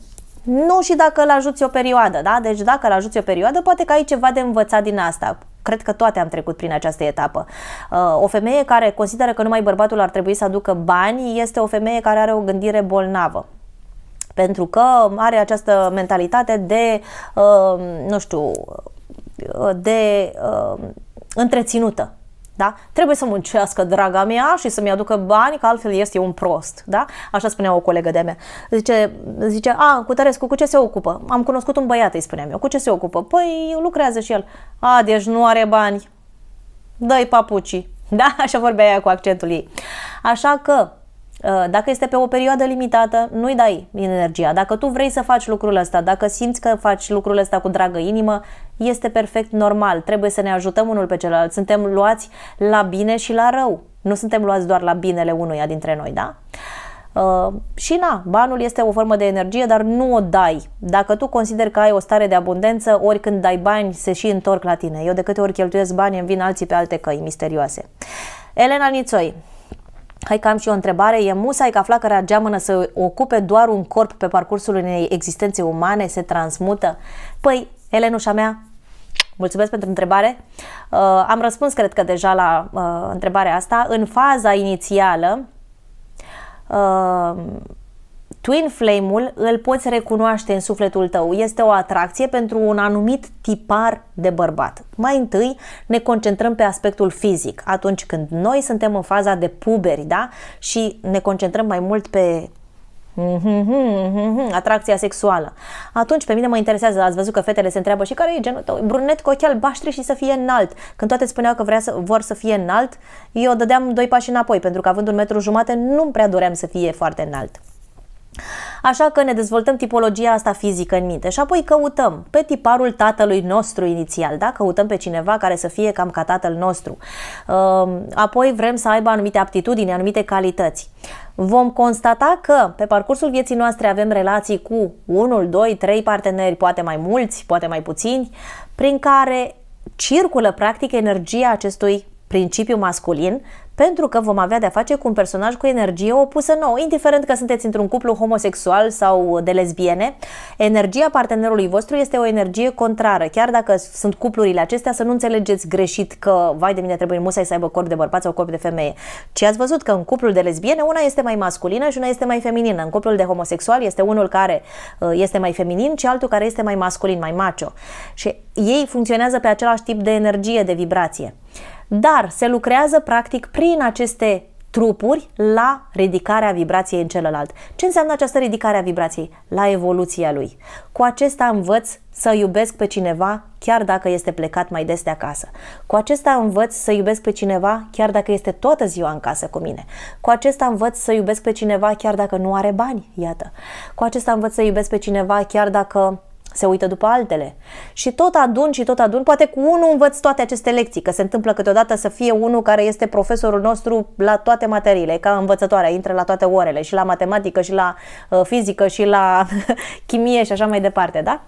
nu și dacă îl ajuți o perioadă, da? Deci dacă îl ajuți o perioadă, poate că ai ceva de învățat din asta. Cred că toate am trecut prin această etapă. Uh, o femeie care consideră că numai bărbatul ar trebui să aducă bani este o femeie care are o gândire bolnavă pentru că are această mentalitate de, uh, nu știu, uh, de întreținută da? Trebuie să muncească, draga mea, și să-mi aducă bani, că altfel este un prost, da? Așa spunea o colegă de-a mea. Zice, zice, a, Cutărescu, cu ce se ocupă? Am cunoscut un băiat, îi spuneam eu, cu ce se ocupă? Păi, lucrează și el. A, deci nu are bani. Dă-i papucii. Da, așa vorbea ea cu accentul ei. Așa că Uh, dacă este pe o perioadă limitată, nu-i dai energia. Dacă tu vrei să faci lucrul ăsta, dacă simți că faci lucrul ăsta cu dragă inimă, este perfect normal. Trebuie să ne ajutăm unul pe celălalt. Suntem luați la bine și la rău. Nu suntem luați doar la binele unuia dintre noi, da? Uh, și na, banul este o formă de energie, dar nu o dai. Dacă tu consideri că ai o stare de abundență, ori când dai bani, se și întorc la tine. Eu de câte ori cheltuiesc bani, îmi vin alții pe alte căi misterioase. Elena Nițoi, Hai că am și o întrebare. E musai ca flacăra geamănă să ocupe doar un corp pe parcursul unei existențe umane, se transmută? Păi, Elenușa mea, mulțumesc pentru întrebare. Uh, am răspuns, cred că, deja la uh, întrebarea asta. În faza inițială, uh, Twin Flame-ul îl poți recunoaște în sufletul tău. Este o atracție pentru un anumit tipar de bărbat. Mai întâi ne concentrăm pe aspectul fizic, atunci când noi suntem în faza de puberi, da? Și ne concentrăm mai mult pe atracția sexuală. Atunci pe mine mă interesează, ați văzut că fetele se întreabă și care e genul tău? Brunet cu ochi albaștri și să fie înalt. Când toate spuneau că vrea să, vor să fie înalt, eu dădeam doi pași înapoi, pentru că având un metru jumate nu prea doream să fie foarte înalt. Așa că ne dezvoltăm tipologia asta fizică în minte și apoi căutăm pe tiparul tatălui nostru inițial, da? căutăm pe cineva care să fie cam ca tatăl nostru. Ehm, apoi vrem să aibă anumite aptitudini, anumite calități. Vom constata că pe parcursul vieții noastre avem relații cu unul, doi, trei parteneri, poate mai mulți, poate mai puțini, prin care circulă practic energia acestui principiu masculin pentru că vom avea de-a face cu un personaj cu energie opusă nouă, indiferent că sunteți într-un cuplu homosexual sau de lesbiene, energia partenerului vostru este o energie contrară. Chiar dacă sunt cuplurile acestea, să nu înțelegeți greșit că, vai de mine, trebuie musai să aibă corp de bărbat sau corp de femeie, ci ați văzut că în cuplul de lesbiene una este mai masculină și una este mai feminină. În cuplul de homosexual este unul care uh, este mai feminin și altul care este mai masculin, mai macho. Și ei funcționează pe același tip de energie, de vibrație dar se lucrează practic prin aceste trupuri la ridicarea vibrației în celălalt. Ce înseamnă această ridicare a vibrației? La evoluția lui. Cu acesta învăț să iubesc pe cineva chiar dacă este plecat mai des de acasă. Cu acesta învăț să iubesc pe cineva chiar dacă este toată ziua în casă cu mine. Cu acesta învăț să iubesc pe cineva chiar dacă nu are bani, iată. Cu acesta învăț să iubesc pe cineva chiar dacă se uită după altele. Și tot adun și tot adun, poate cu unul învăț toate aceste lecții, că se întâmplă câteodată să fie unul care este profesorul nostru la toate materiile, ca învățătoarea, intră la toate orele, și la matematică, și la uh, fizică, și la chimie și așa mai departe, da?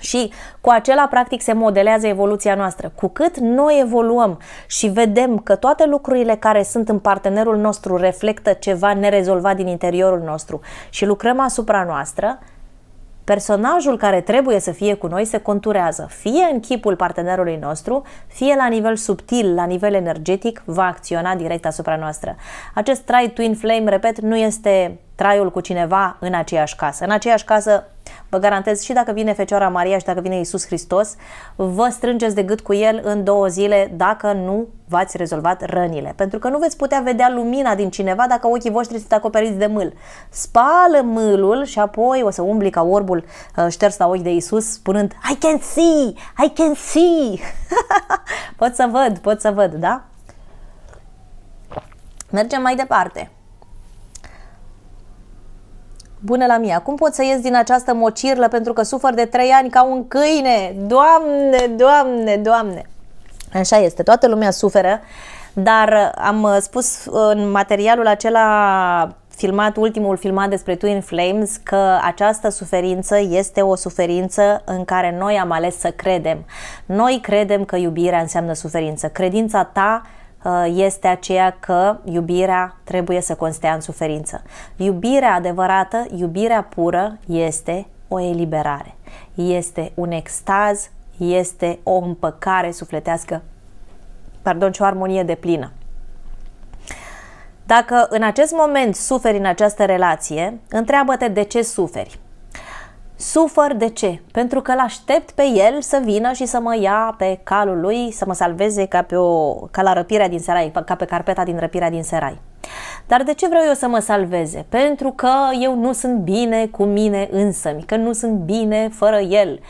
Și cu acela, practic, se modelează evoluția noastră. Cu cât noi evoluăm și vedem că toate lucrurile care sunt în partenerul nostru reflectă ceva nerezolvat din interiorul nostru și lucrăm asupra noastră, Personajul care trebuie să fie cu noi se conturează, fie în chipul partenerului nostru, fie la nivel subtil, la nivel energetic, va acționa direct asupra noastră. Acest trai twin flame, repet, nu este traiul cu cineva în aceeași casă. În aceeași casă, vă garantez, și dacă vine Fecioara Maria și dacă vine Isus Hristos, vă strângeți de gât cu el în două zile dacă nu v-ați rezolvat rănile. Pentru că nu veți putea vedea lumina din cineva dacă ochii voștri sunt acoperiți de mâl. Spală mâlul și apoi o să umbli ca orbul uh, șters la ochi de Isus spunând I can see! I can see! pot să văd, pot să văd, da? Mergem mai departe. Bună la mie, cum pot să ies din această mocirlă pentru că sufăr de trei ani ca un câine? Doamne, doamne, doamne! Așa este, toată lumea suferă, dar uh, am uh, spus uh, în materialul acela filmat, ultimul filmat despre Twin Flames, că această suferință este o suferință în care noi am ales să credem. Noi credem că iubirea înseamnă suferință. Credința ta Uh, este aceea că iubirea trebuie să constea în suferință. Iubirea adevărată, iubirea pură este o eliberare, este un extaz, este o împăcare sufletească, pardon, și o armonie de plină. Dacă în acest moment suferi în această relație, întreabă-te de ce suferi. Sufăr de ce? Pentru că l-aștept pe el să vină și să mă ia pe calul lui, să mă salveze ca, pe o, ca la răpirea din serai, ca pe carpeta din răpirea din serai. Dar de ce vreau eu să mă salveze? Pentru că eu nu sunt bine cu mine însă, că nu sunt bine fără el,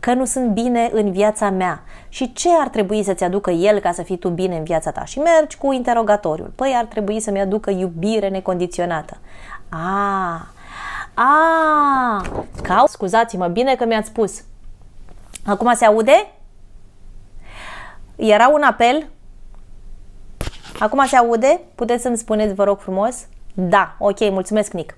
că nu sunt bine în viața mea. Și ce ar trebui să-ți aducă el ca să fii tu bine în viața ta? Și mergi cu interogatoriul. Păi ar trebui să-mi aducă iubire necondiționată. A, a, cau, scuzați-mă, bine că mi-ați spus. Acum se aude? Era un apel? Acum se aude? Puteți să-mi spuneți, vă rog frumos? Da, ok, mulțumesc, Nic.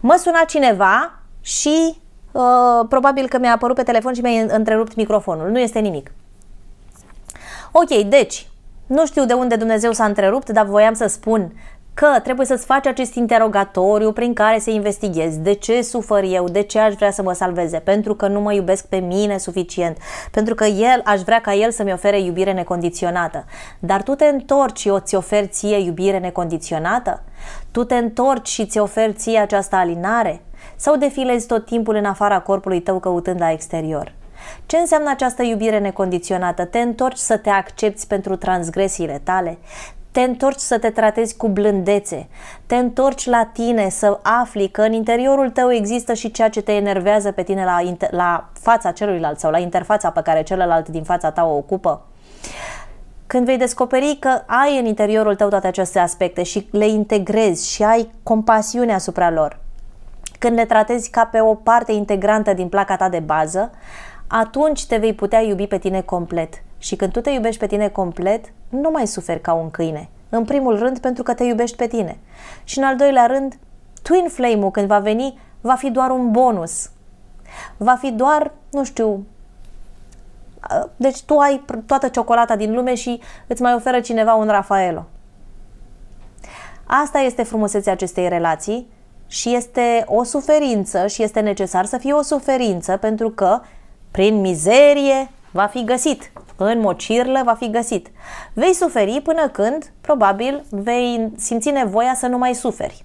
Mă suna cineva și uh, probabil că mi-a apărut pe telefon și mi-a întrerupt microfonul. Nu este nimic. Ok, deci, nu știu de unde Dumnezeu s-a întrerupt, dar voiam să spun că trebuie să-ți faci acest interogatoriu prin care să investighezi de ce sufăr eu, de ce aș vrea să mă salveze, pentru că nu mă iubesc pe mine suficient, pentru că el aș vrea ca el să-mi ofere iubire necondiționată. Dar tu te întorci și o ți oferi ție iubire necondiționată? Tu te întorci și ți oferi ție această alinare? Sau defilezi tot timpul în afara corpului tău căutând la exterior? Ce înseamnă această iubire necondiționată? Te întorci să te accepti pentru transgresiile tale? te întorci să te tratezi cu blândețe, te întorci la tine să afli că în interiorul tău există și ceea ce te enervează pe tine la, la fața celuilalt sau la interfața pe care celălalt din fața ta o ocupă. Când vei descoperi că ai în interiorul tău toate aceste aspecte și le integrezi și ai compasiune asupra lor, când le tratezi ca pe o parte integrantă din placa ta de bază, atunci te vei putea iubi pe tine complet și când tu te iubești pe tine complet, nu mai suferi ca un câine. În primul rând, pentru că te iubești pe tine. Și în al doilea rând, twin flame-ul când va veni, va fi doar un bonus. Va fi doar, nu știu, deci tu ai toată ciocolata din lume și îți mai oferă cineva un Rafaelo. Asta este frumusețea acestei relații și este o suferință și este necesar să fie o suferință pentru că prin mizerie va fi găsit. În mocirlă va fi găsit. Vei suferi până când, probabil, vei simți nevoia să nu mai suferi.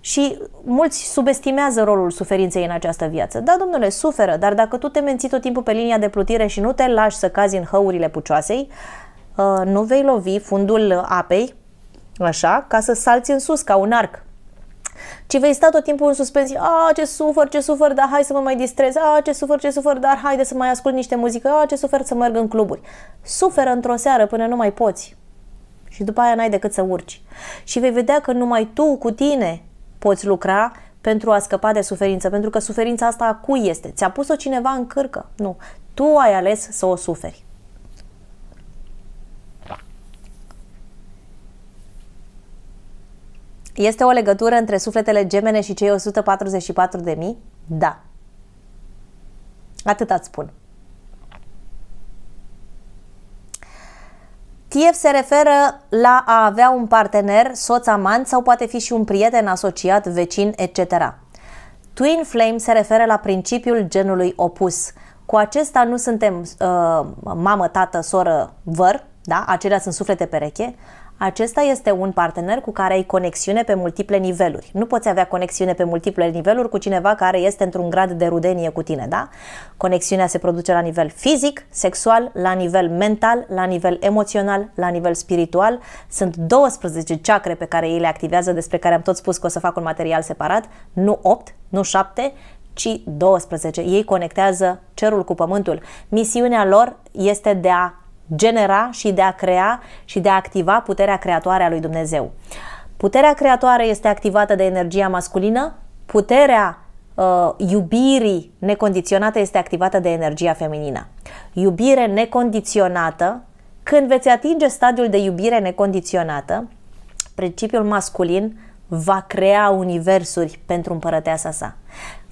Și mulți subestimează rolul suferinței în această viață. Da, domnule, suferă, dar dacă tu te menții tot timpul pe linia de plutire și nu te lași să cazi în hăurile pucioasei, uh, nu vei lovi fundul apei, așa, ca să salți în sus ca un arc ci vei sta tot timpul în suspensie. A, ah, ce sufăr, ce sufăr, dar hai să mă mai distrez. A, ah, ce sufăr, ce sufăr, dar haide să mai ascult niște muzică. A, ah, ce sufăr să merg în cluburi. Suferă într-o seară până nu mai poți. Și după aia n-ai decât să urci. Și vei vedea că numai tu cu tine poți lucra pentru a scăpa de suferință, pentru că suferința asta a cui este? Ți-a pus-o cineva în cârcă? Nu. Tu ai ales să o suferi. Este o legătură între sufletele gemene și cei 144 de mii? Da. Atât ați spun. Tief se referă la a avea un partener, soț, amant sau poate fi și un prieten, asociat, vecin, etc. Twin Flame se referă la principiul genului opus. Cu acesta nu suntem uh, mamă, tată, soră, văr, da? acelea sunt suflete pereche, acesta este un partener cu care ai conexiune pe multiple niveluri. Nu poți avea conexiune pe multiple niveluri cu cineva care este într-un grad de rudenie cu tine, da? Conexiunea se produce la nivel fizic, sexual, la nivel mental, la nivel emoțional, la nivel spiritual. Sunt 12 chakre pe care ei le activează, despre care am tot spus că o să fac un material separat, nu 8, nu 7, ci 12. Ei conectează cerul cu pământul. Misiunea lor este de a genera și de a crea și de a activa puterea creatoare a lui Dumnezeu. Puterea creatoare este activată de energia masculină, puterea uh, iubirii necondiționată este activată de energia feminină. Iubire necondiționată, când veți atinge stadiul de iubire necondiționată, principiul masculin va crea universuri pentru împărăteasa sa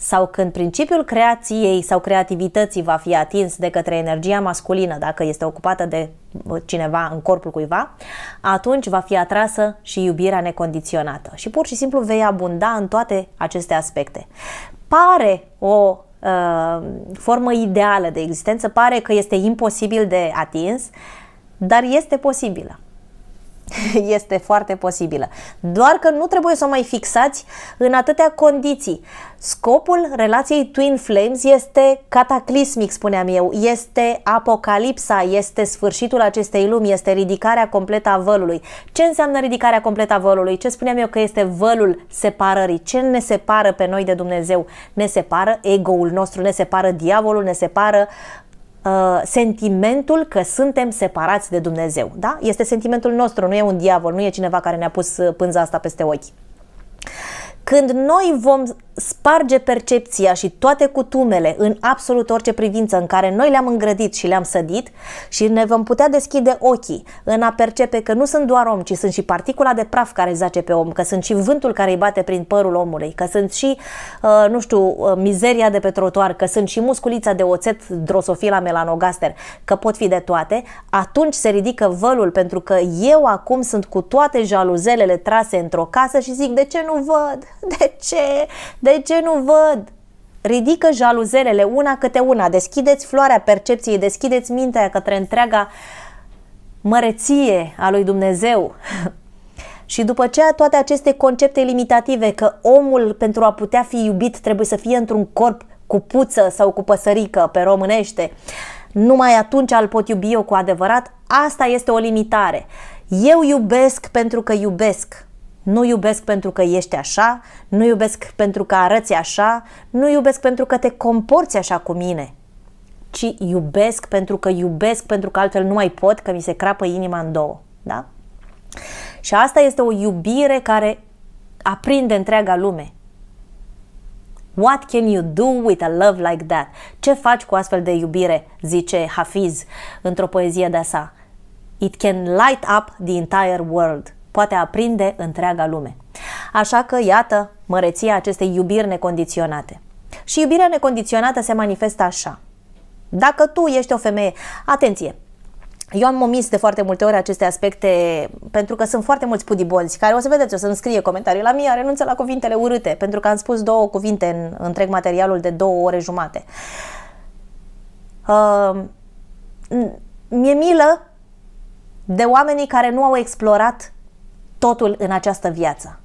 sau când principiul creației sau creativității va fi atins de către energia masculină, dacă este ocupată de uh, cineva în corpul cuiva, atunci va fi atrasă și iubirea necondiționată și pur și simplu vei abunda în toate aceste aspecte. Pare o uh, formă ideală de existență, pare că este imposibil de atins, dar este posibilă. este foarte posibilă. Doar că nu trebuie să o mai fixați în atâtea condiții. Scopul relației Twin Flames este cataclismic, spuneam eu, este apocalipsa, este sfârșitul acestei lumi, este ridicarea completă a vălului. Ce înseamnă ridicarea completă a vălului? Ce spuneam eu că este vălul separării? Ce ne separă pe noi de Dumnezeu? Ne separă egoul nostru, ne separă diavolul, ne separă Uh, sentimentul că suntem separați de Dumnezeu. Da? Este sentimentul nostru, nu e un diavol, nu e cineva care ne-a pus uh, pânza asta peste ochi. Când noi vom sparge percepția și toate cutumele în absolut orice privință în care noi le-am îngrădit și le-am sădit și ne vom putea deschide ochii în a percepe că nu sunt doar om, ci sunt și particula de praf care zace pe om, că sunt și vântul care îi bate prin părul omului, că sunt și, uh, nu știu, uh, mizeria de pe trotuar, că sunt și musculița de oțet, drosofila, melanogaster, că pot fi de toate, atunci se ridică vălul pentru că eu acum sunt cu toate jaluzelele trase într-o casă și zic de ce nu văd? De ce? De ce nu văd? Ridică jaluzelele una câte una, deschideți floarea percepției, deschideți mintea către întreaga măreție a lui Dumnezeu. Și după aceea toate aceste concepte limitative că omul pentru a putea fi iubit trebuie să fie într-un corp cu puță sau cu păsărică pe românește, numai atunci îl pot iubi eu cu adevărat, asta este o limitare. Eu iubesc pentru că iubesc. Nu iubesc pentru că ești așa, nu iubesc pentru că arăți așa, nu iubesc pentru că te comporți așa cu mine, ci iubesc pentru că iubesc, pentru că altfel nu mai pot, că mi se crapă inima în două. Da? Și asta este o iubire care aprinde întreaga lume. What can you do with a love like that? Ce faci cu astfel de iubire, zice Hafiz într-o poezie de-a sa. It can light up the entire world poate aprinde întreaga lume. Așa că, iată, măreția acestei iubiri necondiționate. Și iubirea necondiționată se manifestă așa. Dacă tu ești o femeie, atenție, eu am omis de foarte multe ori aceste aspecte pentru că sunt foarte mulți pudibonzi care o să vedeți, o să-mi scrie comentarii la mine, renunță la cuvintele urâte pentru că am spus două cuvinte în întreg materialul de două ore jumate. Uh, mi-e milă de oamenii care nu au explorat totul în această viață,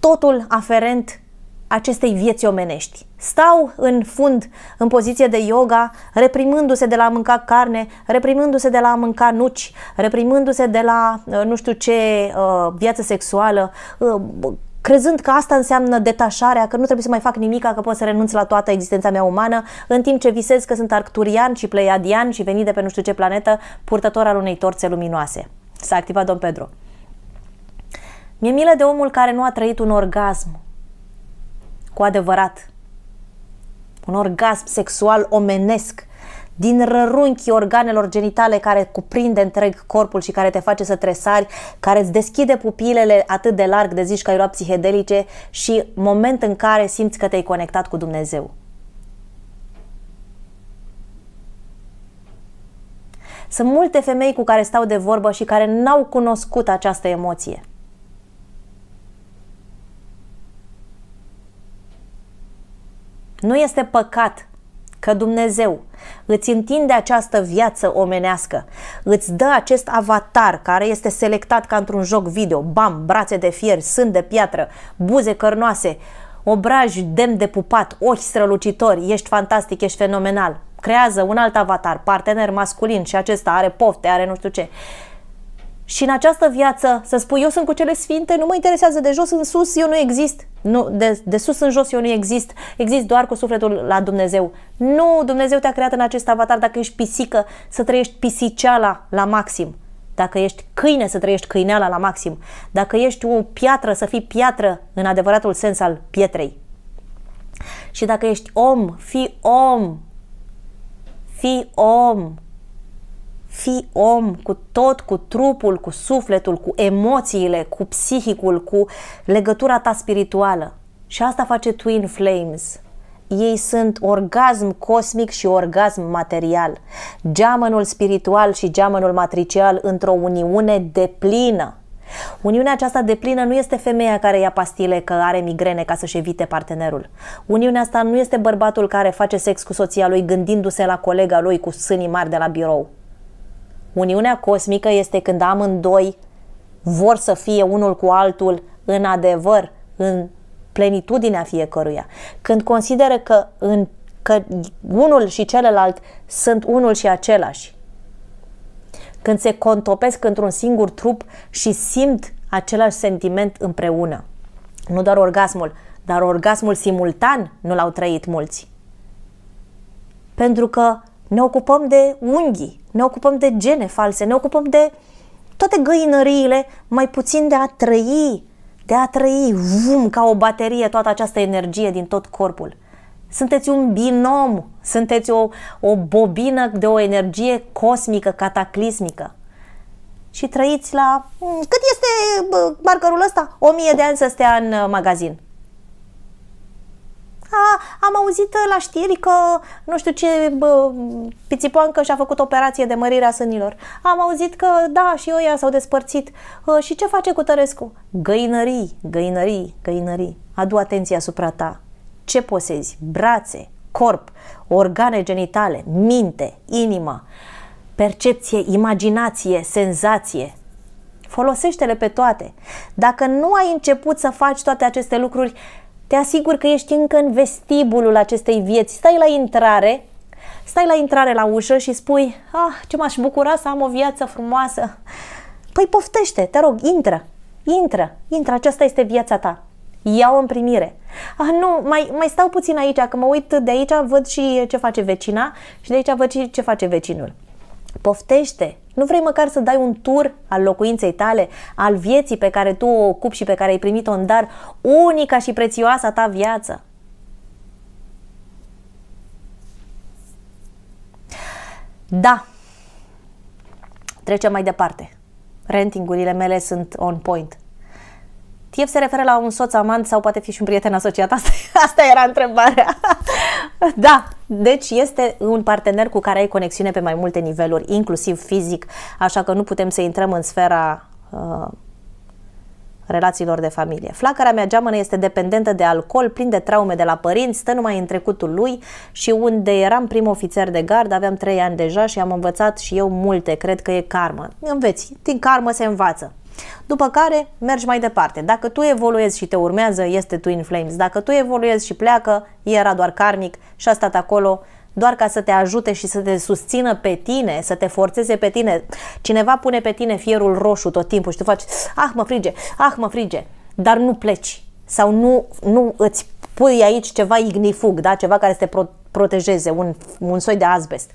totul aferent acestei vieți omenești. Stau în fund, în poziție de yoga, reprimându-se de la a mânca carne, reprimându-se de la a mânca nuci, reprimându-se de la uh, nu știu ce uh, viață sexuală, uh, crezând că asta înseamnă detașarea, că nu trebuie să mai fac nimic, că pot să renunț la toată existența mea umană, în timp ce visez că sunt arcturian și pleiadian și venit de pe nu știu ce planetă, purtător al unei torțe luminoase. S-a activat domn Pedro. Mi-e milă de omul care nu a trăit un orgasm. Cu adevărat. Un orgasm sexual omenesc din rărunchii organelor genitale care cuprinde întreg corpul și care te face să tresari, care îți deschide pupilele atât de larg de zici că ai luat psihedelice și moment în care simți că te-ai conectat cu Dumnezeu. Sunt multe femei cu care stau de vorbă și care n-au cunoscut această emoție. Nu este păcat că Dumnezeu îți întinde această viață omenească, îți dă acest avatar care este selectat ca într-un joc video, bam, brațe de fier, sân de piatră, buze cărnoase, obraj demn de pupat, ochi strălucitori, ești fantastic, ești fenomenal. Creează un alt avatar, partener masculin și acesta are pofte, are nu știu ce și în această viață să spui eu sunt cu cele sfinte, nu mă interesează de jos în sus, eu nu exist. Nu, de, de sus în jos eu nu exist, exist doar cu sufletul la Dumnezeu. Nu, Dumnezeu te-a creat în acest avatar dacă ești pisică să trăiești pisiceala la maxim. Dacă ești câine, să trăiești câineala la maxim. Dacă ești o piatră, să fii piatră în adevăratul sens al pietrei. Și dacă ești om, fii om. Fii om fii om cu tot, cu trupul, cu sufletul, cu emoțiile, cu psihicul, cu legătura ta spirituală. Și asta face Twin Flames. Ei sunt orgasm cosmic și orgasm material, geamănul spiritual și geamănul matricial într-o uniune deplină. Uniunea aceasta deplină nu este femeia care ia pastile că are migrene ca să-și evite partenerul. Uniunea asta nu este bărbatul care face sex cu soția lui gândindu-se la colega lui cu sânii mari de la birou. Uniunea cosmică este când amândoi vor să fie unul cu altul în adevăr, în plenitudinea fiecăruia. Când consideră că, în, că unul și celălalt sunt unul și același. Când se contopesc într-un singur trup și simt același sentiment împreună. Nu doar orgasmul, dar orgasmul simultan nu l-au trăit mulți. Pentru că ne ocupăm de unghii, ne ocupăm de gene false, ne ocupăm de toate găinăriile, mai puțin de a trăi, de a trăi, vum, ca o baterie, toată această energie din tot corpul. Sunteți un binom, sunteți o, o bobină de o energie cosmică, cataclismică. Și trăiți la... Mm, cât este markerul ăsta? O mie de ani să stea în uh, magazin a, am auzit la știri că nu știu ce bă, pițipoancă și-a făcut operație de mărire a sânilor. Am auzit că da, și oia s-au despărțit. Uh, și ce face cu Tărescu? Găinării, găinării, găinării. Adu atenție asupra ta. Ce posezi? Brațe, corp, organe genitale, minte, inimă, percepție, imaginație, senzație. Folosește-le pe toate. Dacă nu ai început să faci toate aceste lucruri, te asiguri că ești încă în vestibulul acestei vieți. Stai la intrare, stai la intrare la ușă și spui, ah, ce m-aș bucura să am o viață frumoasă. Păi poftește, te rog, intră, intră, intră, aceasta este viața ta. Iau în primire. Ah, nu, mai, mai stau puțin aici, că mă uit de aici, văd și ce face vecina și de aici văd și ce face vecinul. Poftește, nu vrei măcar să dai un tur al locuinței tale, al vieții pe care tu o ocupi și pe care ai primit-o în dar, unica și prețioasa ta viață? Da. Trecem mai departe. Rentingurile mele sunt on point. Tief se referă la un soț amant sau poate fi și un prieten asociat? Asta, asta era întrebarea. Da, deci este un partener cu care ai conexiune pe mai multe niveluri, inclusiv fizic, așa că nu putem să intrăm în sfera uh, relațiilor de familie. Flacăra mea geamănă este dependentă de alcool, plin de traume de la părinți, stă numai în trecutul lui și unde eram prim ofițer de gard, aveam 3 ani deja și am învățat și eu multe, cred că e karmă. Înveți, din karmă se învață. După care mergi mai departe. Dacă tu evoluezi și te urmează, este Twin Flames. Dacă tu evoluezi și pleacă, era doar karmic și a stat acolo doar ca să te ajute și să te susțină pe tine, să te forțeze pe tine. Cineva pune pe tine fierul roșu tot timpul și tu faci, ah, mă frige, ah, mă frige, dar nu pleci sau nu, nu îți pui aici ceva ignifug, da? ceva care să te pro- protejeze, un, un soi de azbest.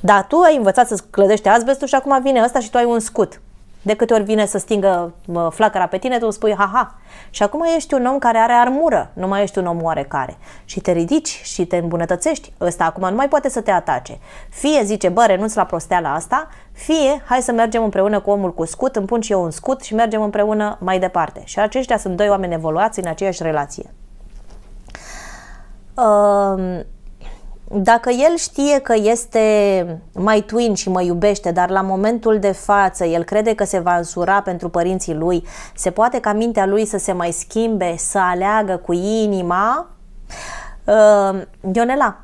Dar tu ai învățat să-ți clădești azbestul și acum vine ăsta și tu ai un scut. De câte ori vine să stingă flacăra pe tine, tu îmi spui ha-ha. Și acum ești un om care are armură, nu mai ești un om oarecare. Și te ridici și te îmbunătățești. Ăsta acum nu mai poate să te atace. Fie zice, bă, renunț la prosteala asta, fie hai să mergem împreună cu omul cu scut, îmi pun și eu un scut și mergem împreună mai departe. Și aceștia sunt doi oameni evoluați în aceeași relație. Uh, dacă el știe că este mai twin și mă iubește, dar la momentul de față el crede că se va însura pentru părinții lui, se poate ca mintea lui să se mai schimbe, să aleagă cu inima? Uh, Ionela,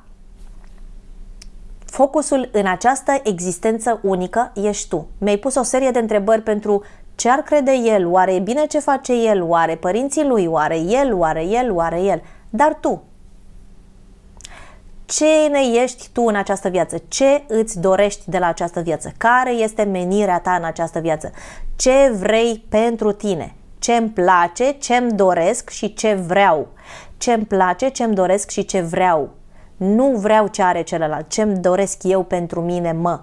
focusul în această existență unică ești tu. Mi-ai pus o serie de întrebări pentru ce ar crede el, oare e bine ce face el, oare părinții lui, oare el, oare el, oare el. Dar tu, ce ne ești tu în această viață, ce îți dorești de la această viață, care este menirea ta în această viață, ce vrei pentru tine, ce îmi place, ce îmi doresc și ce vreau. Ce îmi place, ce îmi doresc și ce vreau. Nu vreau ce are celălalt, ce îmi doresc eu pentru mine, mă.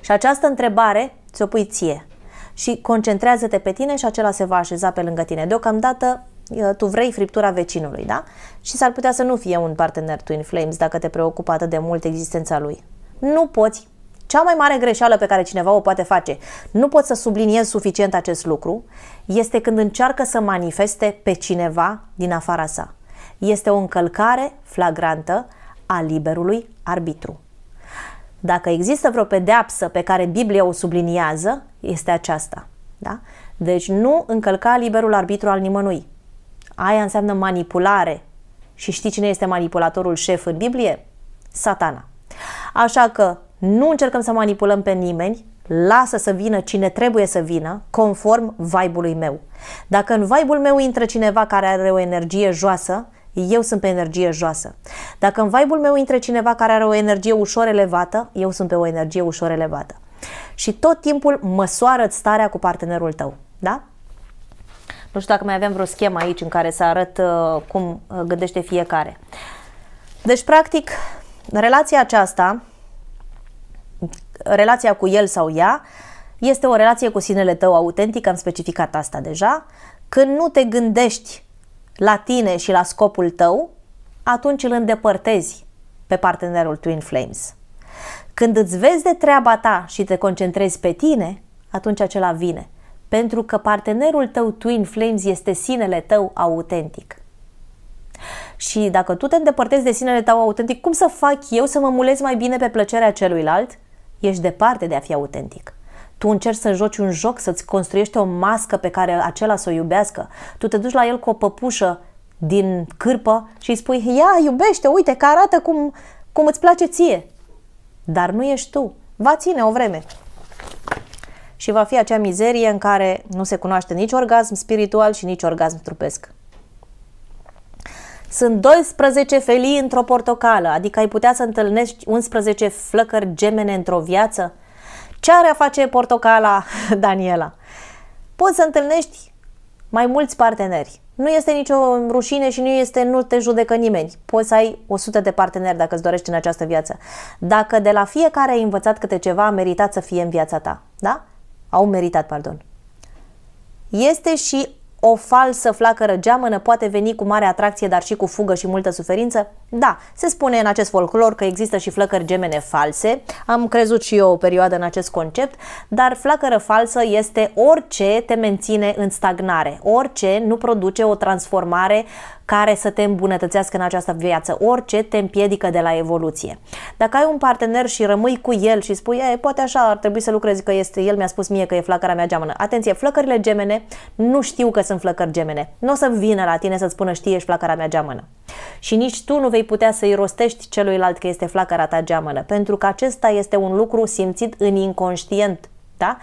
Și această întrebare ți-o pui ție și concentrează-te pe tine și acela se va așeza pe lângă tine. Deocamdată Eh, tu vrei friptura vecinului, da? Și s-ar putea să nu fie un partener Twin Flames dacă te preocupă atât de mult existența lui. Nu poți. Cea mai mare greșeală pe care cineva o poate face, nu pot să subliniez suficient acest lucru, este când încearcă să manifeste pe cineva din afara sa. Este o încălcare flagrantă a liberului arbitru. Dacă există vreo pedeapsă pe care Biblia o subliniază, este aceasta. Da? Deci nu încălca liberul arbitru al nimănui. Aia înseamnă manipulare. Și știi cine este manipulatorul șef în Biblie? Satana. Așa că nu încercăm să manipulăm pe nimeni, lasă să vină cine trebuie să vină, conform vibe-ului meu. Dacă în vibe-ul meu intră cineva care are o energie joasă, eu sunt pe energie joasă. Dacă în vibe-ul meu intră cineva care are o energie ușor elevată, eu sunt pe o energie ușor elevată. Și tot timpul măsoară starea cu partenerul tău. Da? Nu știu dacă mai avem vreo schemă aici în care să arăt uh, cum uh, gândește fiecare. Deci, practic, relația aceasta, relația cu el sau ea, este o relație cu sinele tău autentic, am specificat asta deja. Când nu te gândești la tine și la scopul tău, atunci îl îndepărtezi pe partenerul Twin Flames. Când îți vezi de treaba ta și te concentrezi pe tine, atunci acela vine pentru că partenerul tău Twin Flames este sinele tău autentic. Și dacă tu te îndepărtezi de sinele tău autentic, cum să fac eu să mă mulez mai bine pe plăcerea celuilalt? Ești departe de a fi autentic. Tu încerci să joci un joc, să-ți construiești o mască pe care acela să o iubească. Tu te duci la el cu o păpușă din cârpă și îi spui, ia, iubește, uite că arată cum, cum îți place ție. Dar nu ești tu. Va ține o vreme și va fi acea mizerie în care nu se cunoaște nici orgasm spiritual și nici orgasm trupesc. Sunt 12 felii într-o portocală, adică ai putea să întâlnești 11 flăcări gemene într-o viață? Ce are a face portocala, Daniela? Poți să întâlnești mai mulți parteneri. Nu este nicio rușine și nu este nu te judecă nimeni. Poți să ai 100 de parteneri dacă îți dorești în această viață. Dacă de la fiecare ai învățat câte ceva, a meritat să fie în viața ta. Da? au meritat, pardon. Este și o falsă flacără geamănă poate veni cu mare atracție, dar și cu fugă și multă suferință? Da, se spune în acest folclor că există și flăcări gemene false. Am crezut și eu o perioadă în acest concept, dar flacără falsă este orice te menține în stagnare, orice nu produce o transformare care să te îmbunătățească în această viață. Orice te împiedică de la evoluție. Dacă ai un partener și rămâi cu el și spui, e, poate așa ar trebui să lucrezi că este, el mi-a spus mie că e flacăra mea geamănă. Atenție, flăcările gemene nu știu că sunt flăcări gemene. Nu o să vină la tine să-ți spună știi, ești flacăra mea geamănă. Și nici tu nu vei putea să-i rostești celuilalt că este flacăra ta geamănă, pentru că acesta este un lucru simțit în inconștient. Da?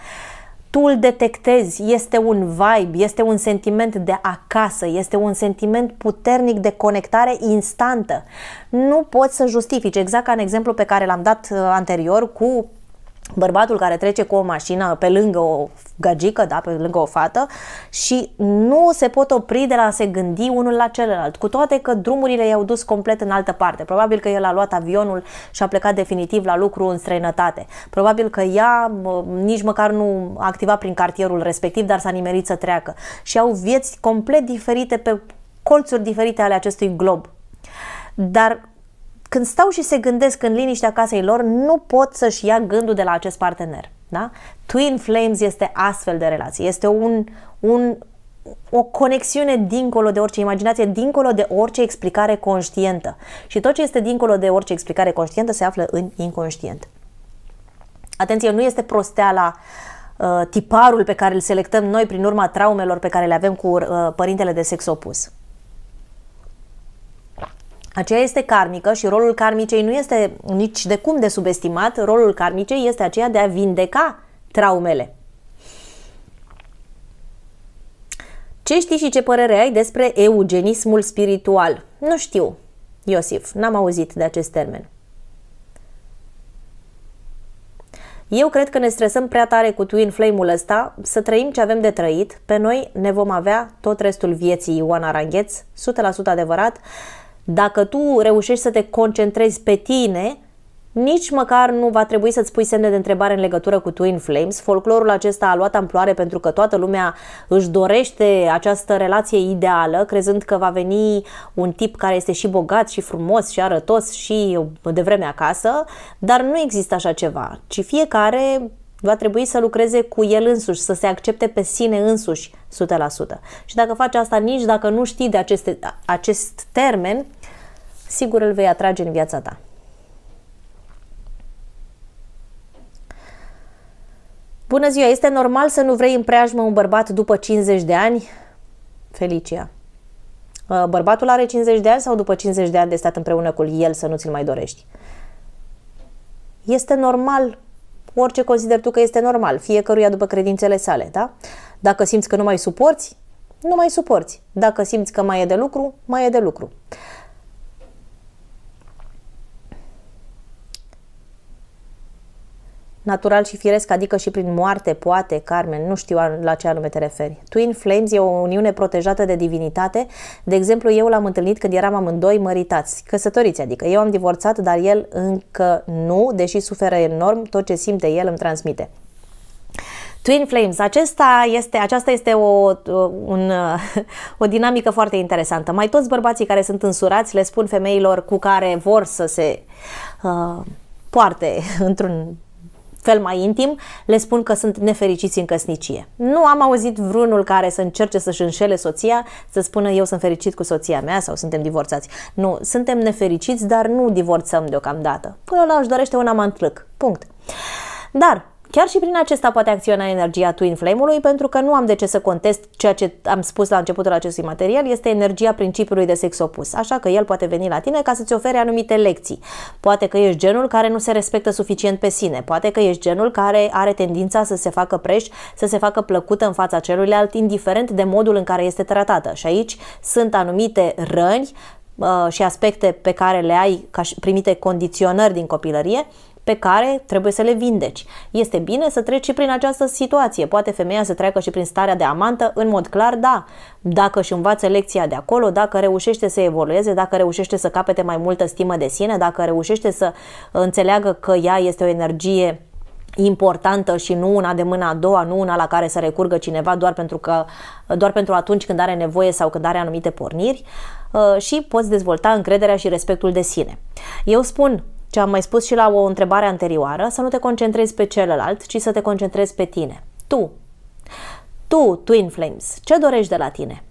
tu îl detectezi, este un vibe, este un sentiment de acasă, este un sentiment puternic de conectare instantă. Nu poți să justifici, exact ca în exemplu pe care l-am dat uh, anterior cu bărbatul care trece cu o mașină pe lângă o gagică, da, pe lângă o fată și nu se pot opri de la a se gândi unul la celălalt, cu toate că drumurile i-au dus complet în altă parte. Probabil că el a luat avionul și a plecat definitiv la lucru în străinătate. Probabil că ea nici măcar nu a activat prin cartierul respectiv, dar s-a nimerit să treacă. Și au vieți complet diferite pe colțuri diferite ale acestui glob. Dar când stau și se gândesc în liniștea casei lor, nu pot să-și ia gândul de la acest partener. Da? Twin Flames este astfel de relație, este un, un, o conexiune dincolo de orice imaginație, dincolo de orice explicare conștientă. Și tot ce este dincolo de orice explicare conștientă se află în inconștient. Atenție, nu este prosteala la uh, tiparul pe care îl selectăm noi prin urma traumelor pe care le avem cu uh, părintele de sex opus aceea este karmică și rolul karmicei nu este nici de cum de subestimat. Rolul karmicei este aceea de a vindeca traumele. Ce știi și ce părere ai despre eugenismul spiritual? Nu știu, Iosif, n-am auzit de acest termen. Eu cred că ne stresăm prea tare cu twin flame-ul ăsta să trăim ce avem de trăit. Pe noi ne vom avea tot restul vieții, Ioana Rangheț, 100% adevărat. Dacă tu reușești să te concentrezi pe tine, nici măcar nu va trebui să-ți pui semne de întrebare în legătură cu Twin Flames. Folclorul acesta a luat amploare pentru că toată lumea își dorește această relație ideală, crezând că va veni un tip care este și bogat, și frumos, și arătos, și de vreme acasă, dar nu există așa ceva, ci fiecare Va trebui să lucreze cu el însuși, să se accepte pe sine însuși 100%. Și dacă faci asta nici dacă nu știi de aceste, acest termen, sigur îl vei atrage în viața ta. Bună ziua! Este normal să nu vrei în preajmă un bărbat după 50 de ani? Felicia. Uh, bărbatul are 50 de ani sau după 50 de ani de stat împreună cu el să nu ți-l mai dorești? Este normal orice consider tu că este normal, fiecăruia după credințele sale, da? Dacă simți că nu mai suporți, nu mai suporți. Dacă simți că mai e de lucru, mai e de lucru. Natural și firesc, adică și prin moarte, poate, Carmen, nu știu la ce anume te referi. Twin Flames e o uniune protejată de divinitate. De exemplu, eu l-am întâlnit când eram amândoi măritați, căsătoriți, adică eu am divorțat, dar el încă nu, deși suferă enorm, tot ce simte el îmi transmite. Twin Flames, acesta este, aceasta este o, o, un, o dinamică foarte interesantă. Mai toți bărbații care sunt însurați le spun femeilor cu care vor să se uh, poarte într-un fel mai intim, le spun că sunt nefericiți în căsnicie. Nu am auzit vreunul care să încerce să-și înșele soția, să spună eu sunt fericit cu soția mea sau suntem divorțați. Nu, suntem nefericiți, dar nu divorțăm deocamdată. Până la își dorește un amant Punct. Dar Chiar și prin acesta poate acționa energia Twin Flame-ului, pentru că nu am de ce să contest ceea ce am spus la începutul acestui material, este energia principiului de sex opus, așa că el poate veni la tine ca să-ți ofere anumite lecții. Poate că ești genul care nu se respectă suficient pe sine, poate că ești genul care are tendința să se facă preș, să se facă plăcută în fața celuilalt, indiferent de modul în care este tratată. Și aici sunt anumite răni uh, și aspecte pe care le ai ca și primite condiționări din copilărie, pe care trebuie să le vindeci. Este bine să treci și prin această situație. Poate femeia să treacă și prin starea de amantă, în mod clar, da. Dacă și învață lecția de acolo, dacă reușește să evolueze, dacă reușește să capete mai multă stimă de sine, dacă reușește să înțeleagă că ea este o energie importantă și nu una de mâna a doua, nu una la care să recurgă cineva doar pentru, că, doar pentru atunci când are nevoie sau când are anumite porniri uh, și poți dezvolta încrederea și respectul de sine. Eu spun, ce am mai spus și la o întrebare anterioară, să nu te concentrezi pe celălalt, ci să te concentrezi pe tine. Tu. Tu, Twin Flames, ce dorești de la tine?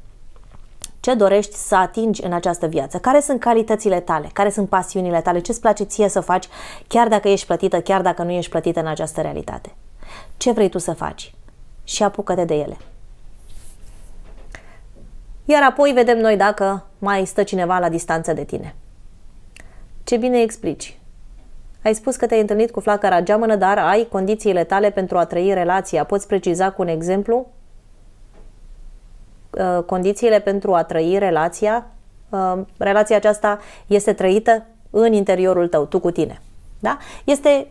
ce dorești să atingi în această viață, care sunt calitățile tale, care sunt pasiunile tale, ce îți place ție să faci, chiar dacă ești plătită, chiar dacă nu ești plătită în această realitate. Ce vrei tu să faci? Și apucă-te de ele. Iar apoi vedem noi dacă mai stă cineva la distanță de tine. Ce bine explici. Ai spus că te-ai întâlnit cu flacăra geamănă, dar ai condițiile tale pentru a trăi relația. Poți preciza cu un exemplu? Uh, condițiile pentru a trăi relația? Uh, relația aceasta este trăită în interiorul tău, tu cu tine. Da? Este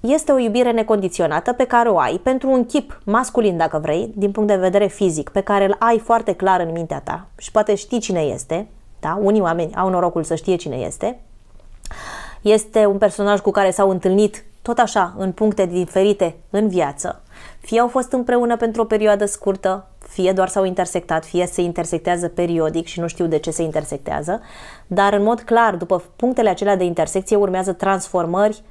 este o iubire necondiționată pe care o ai pentru un chip masculin, dacă vrei, din punct de vedere fizic, pe care îl ai foarte clar în mintea ta și poate știi cine este, da? unii oameni au norocul să știe cine este, este un personaj cu care s-au întâlnit tot așa, în puncte diferite în viață. Fie au fost împreună pentru o perioadă scurtă, fie doar s-au intersectat, fie se intersectează periodic și nu știu de ce se intersectează, dar în mod clar, după punctele acelea de intersecție, urmează transformări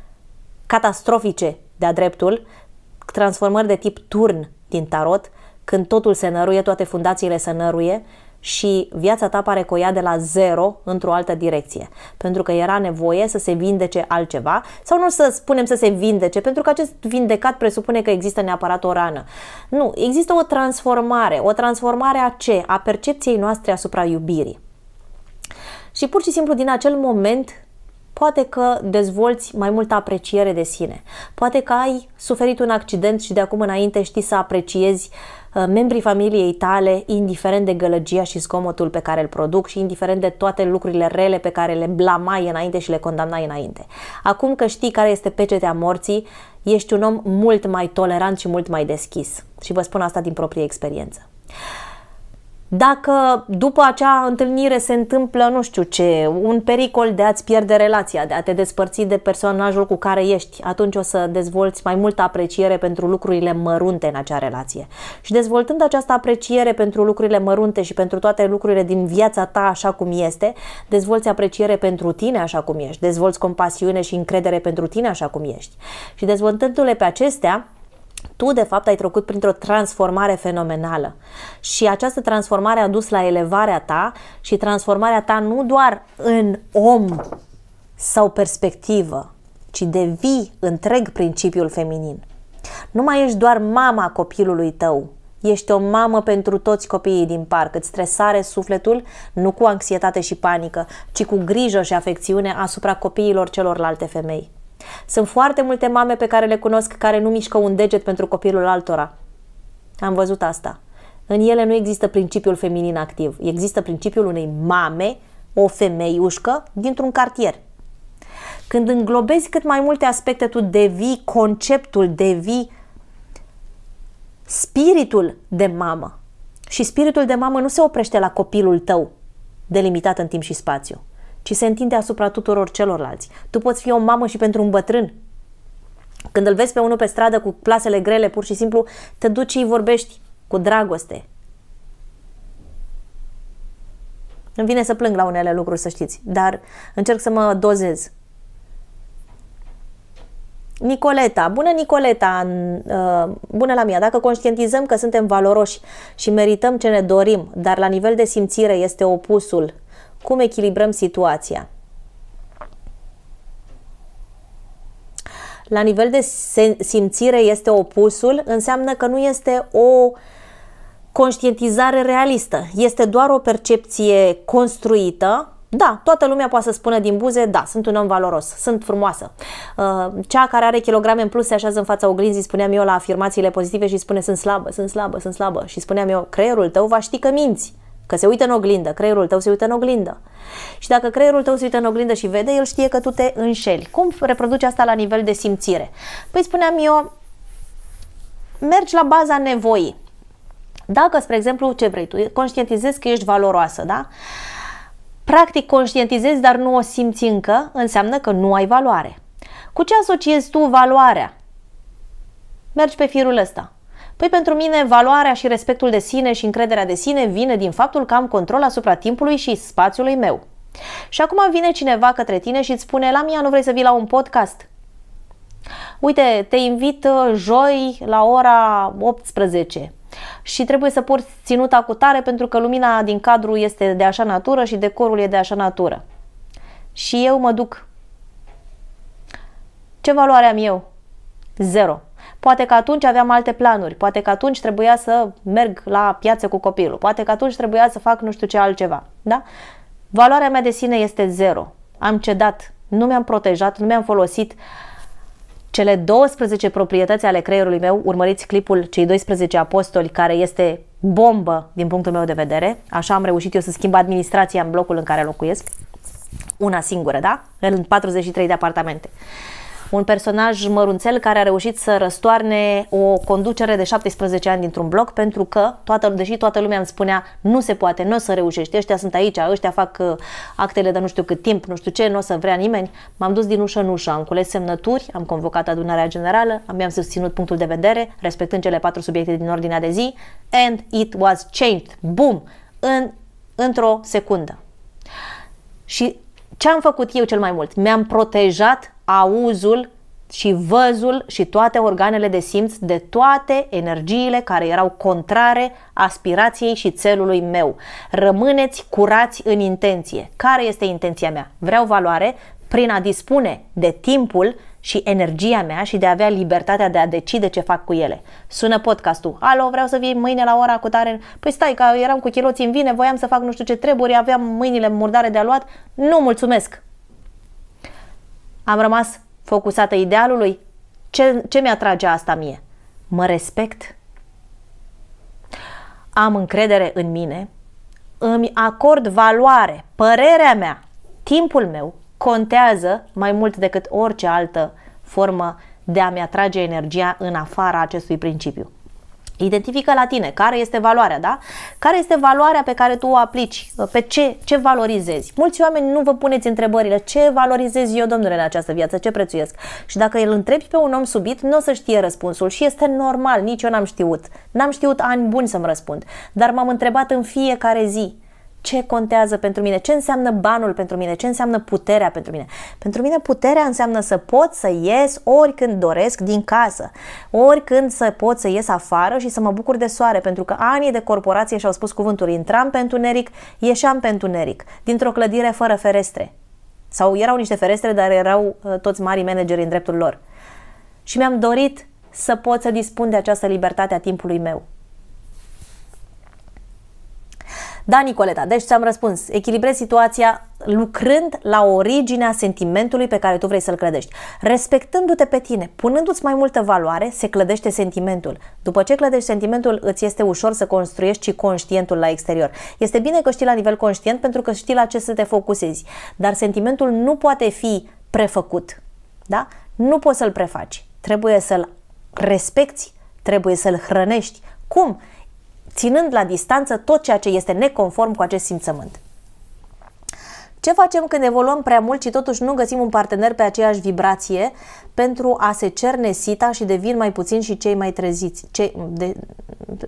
catastrofice de-a dreptul, transformări de tip turn din tarot, când totul se năruie, toate fundațiile se năruie și viața ta pare că o ia de la zero într-o altă direcție, pentru că era nevoie să se vindece altceva sau nu să spunem să se vindece, pentru că acest vindecat presupune că există neapărat o rană. Nu, există o transformare, o transformare a ce? A percepției noastre asupra iubirii. Și pur și simplu din acel moment poate că dezvolți mai multă apreciere de sine. Poate că ai suferit un accident și de acum înainte știi să apreciezi uh, Uh, membrii familiei tale, indiferent de gălăgia și scomotul pe care îl produc și indiferent de toate lucrurile rele pe care le blamai înainte și le condamnai înainte. Acum că știi care este pecetea morții, ești un om mult mai tolerant și mult mai deschis. Și vă spun asta din proprie experiență. Dacă după acea întâlnire se întâmplă, nu știu ce, un pericol de a-ți pierde relația, de a te despărți de personajul cu care ești, atunci o să dezvolți mai multă apreciere pentru lucrurile mărunte în acea relație. Și dezvoltând această apreciere pentru lucrurile mărunte și pentru toate lucrurile din viața ta așa cum este, dezvolți apreciere pentru tine așa cum ești, dezvolți compasiune și încredere pentru tine așa cum ești. Și dezvoltându-le pe acestea, tu, de fapt, ai trecut printr-o transformare fenomenală. Și această transformare a dus la elevarea ta și transformarea ta nu doar în om sau perspectivă, ci devii întreg principiul feminin. Nu mai ești doar mama copilului tău, ești o mamă pentru toți copiii din parc, îți stresare sufletul, nu cu anxietate și panică, ci cu grijă și afecțiune asupra copiilor celorlalte femei. Sunt foarte multe mame pe care le cunosc care nu mișcă un deget pentru copilul altora. Am văzut asta. În ele nu există principiul feminin activ. Există principiul unei mame, o femeiușcă, dintr-un cartier. Când înglobezi cât mai multe aspecte, tu devii conceptul, devii spiritul de mamă. Și spiritul de mamă nu se oprește la copilul tău, delimitat în timp și spațiu ci se întinde asupra tuturor celorlalți. Tu poți fi o mamă și pentru un bătrân. Când îl vezi pe unul pe stradă cu plasele grele, pur și simplu te duci și îi vorbești cu dragoste. Îmi vine să plâng la unele lucruri, să știți, dar încerc să mă dozez. Nicoleta, bună Nicoleta, uh, bună la mia, dacă conștientizăm că suntem valoroși și merităm ce ne dorim, dar la nivel de simțire este opusul cum echilibrăm situația? La nivel de simțire este opusul, înseamnă că nu este o conștientizare realistă, este doar o percepție construită da, toată lumea poate să spună din buze, da, sunt un om valoros, sunt frumoasă. Uh, cea care are kilograme în plus se așează în fața oglinzii, spuneam eu la afirmațiile pozitive și spune sunt slabă, sunt slabă, sunt slabă. Și spuneam eu, creierul tău va ști că minți. Că se uită în oglindă, creierul tău se uită în oglindă. Și dacă creierul tău se uită în oglindă și vede, el știe că tu te înșeli. Cum reproduci asta la nivel de simțire? Păi spuneam eu, mergi la baza nevoii. Dacă, spre exemplu, ce vrei tu, conștientizezi că ești valoroasă, da? Practic conștientizezi, dar nu o simți încă, înseamnă că nu ai valoare. Cu ce asociezi tu valoarea? Mergi pe firul ăsta. Păi pentru mine, valoarea și respectul de sine și încrederea de sine vine din faptul că am control asupra timpului și spațiului meu. Și acum vine cineva către tine și îți spune, la mia nu vrei să vii la un podcast? Uite, te invit uh, joi la ora 18 și trebuie să porți ținuta cu tare pentru că lumina din cadru este de așa natură și decorul e de așa natură. Și eu mă duc. Ce valoare am eu? Zero. Poate că atunci aveam alte planuri, poate că atunci trebuia să merg la piață cu copilul, poate că atunci trebuia să fac nu știu ce altceva. Da? Valoarea mea de sine este zero. Am cedat, nu mi-am protejat, nu mi-am folosit cele 12 proprietăți ale creierului meu. Urmăriți clipul Cei 12 apostoli, care este bombă din punctul meu de vedere. Așa am reușit eu să schimb administrația în blocul în care locuiesc. Una singură, da? În 43 de apartamente un personaj mărunțel care a reușit să răstoarne o conducere de 17 ani dintr-un bloc pentru că, toată, deși toată lumea îmi spunea nu se poate, nu o să reușești, ăștia sunt aici, ăștia fac uh, actele de nu știu cât timp, nu știu ce, nu o să vrea nimeni, m-am dus din ușă în ușă, am cules semnături, am convocat adunarea generală, am mi-am susținut punctul de vedere, respectând cele patru subiecte din ordinea de zi and it was changed, boom, în, într-o secundă. Și ce am făcut eu cel mai mult? Mi-am protejat auzul și văzul și toate organele de simț de toate energiile care erau contrare aspirației și țelului meu. Rămâneți curați în intenție. Care este intenția mea? Vreau valoare prin a dispune de timpul și energia mea și de a avea libertatea de a decide ce fac cu ele. Sună podcastul. Alo, vreau să vii mâine la ora cu tare. Păi stai, că eram cu chiloții în vine, voiam să fac nu știu ce treburi, aveam mâinile murdare de aluat. Nu mulțumesc. Am rămas focusată idealului. Ce, ce mi-atrage asta mie? Mă respect? Am încredere în mine? Îmi acord valoare, părerea mea, timpul meu, contează mai mult decât orice altă formă de a-mi atrage energia în afara acestui principiu. Identifică la tine care este valoarea, da? Care este valoarea pe care tu o aplici? Pe ce, ce valorizezi? Mulți oameni nu vă puneți întrebările ce valorizez eu, domnule, în această viață, ce prețuiesc? Și dacă îl întrebi pe un om subit, nu o să știe răspunsul și este normal, nici eu n-am știut. N-am știut ani buni să-mi răspund, dar m-am întrebat în fiecare zi ce contează pentru mine, ce înseamnă banul pentru mine, ce înseamnă puterea pentru mine. Pentru mine puterea înseamnă să pot să ies oricând doresc din casă, oricând să pot să ies afară și să mă bucur de soare, pentru că anii de corporație și-au spus cuvântul intram pe întuneric, ieșeam pe întuneric, dintr-o clădire fără ferestre. Sau erau niște ferestre, dar erau uh, toți mari manageri în dreptul lor. Și mi-am dorit să pot să dispun de această libertate a timpului meu. Da, Nicoleta, deci ți-am răspuns. Echilibrezi situația lucrând la originea sentimentului pe care tu vrei să-l clădești. Respectându-te pe tine, punându-ți mai multă valoare, se clădește sentimentul. După ce clădești sentimentul, îți este ușor să construiești și conștientul la exterior. Este bine că știi la nivel conștient pentru că știi la ce să te focusezi, dar sentimentul nu poate fi prefăcut. Da? Nu poți să-l prefaci. Trebuie să-l respecti, trebuie să-l hrănești. Cum? ținând la distanță tot ceea ce este neconform cu acest simțământ. Ce facem când evoluăm prea mult și totuși nu găsim un partener pe aceeași vibrație pentru a se cerne sita și devin mai puțin și cei mai treziți? Ce, de,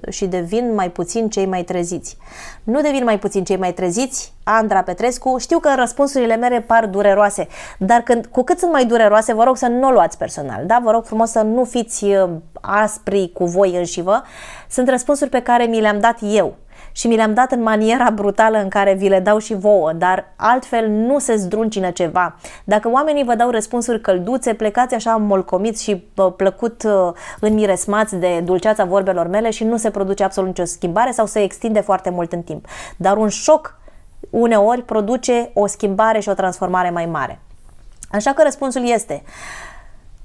și devin mai puțin cei mai treziți. Nu devin mai puțin cei mai treziți, Andra Petrescu. Știu că răspunsurile mele par dureroase, dar când, cu cât sunt mai dureroase, vă rog să nu o luați personal, da? Vă rog frumos să nu fiți uh, aspri cu voi înși vă. Sunt răspunsuri pe care mi le-am dat eu și mi le-am dat în maniera brutală în care vi le dau și vouă, dar altfel nu se zdruncină ceva. Dacă oamenii vă dau răspunsuri călduțe, plecați așa molcomiți și plăcut uh, înmiresmați de dulceața vorbelor mele și nu se produce absolut nicio schimbare sau se extinde foarte mult în timp. Dar un șoc uneori produce o schimbare și o transformare mai mare. Așa că răspunsul este,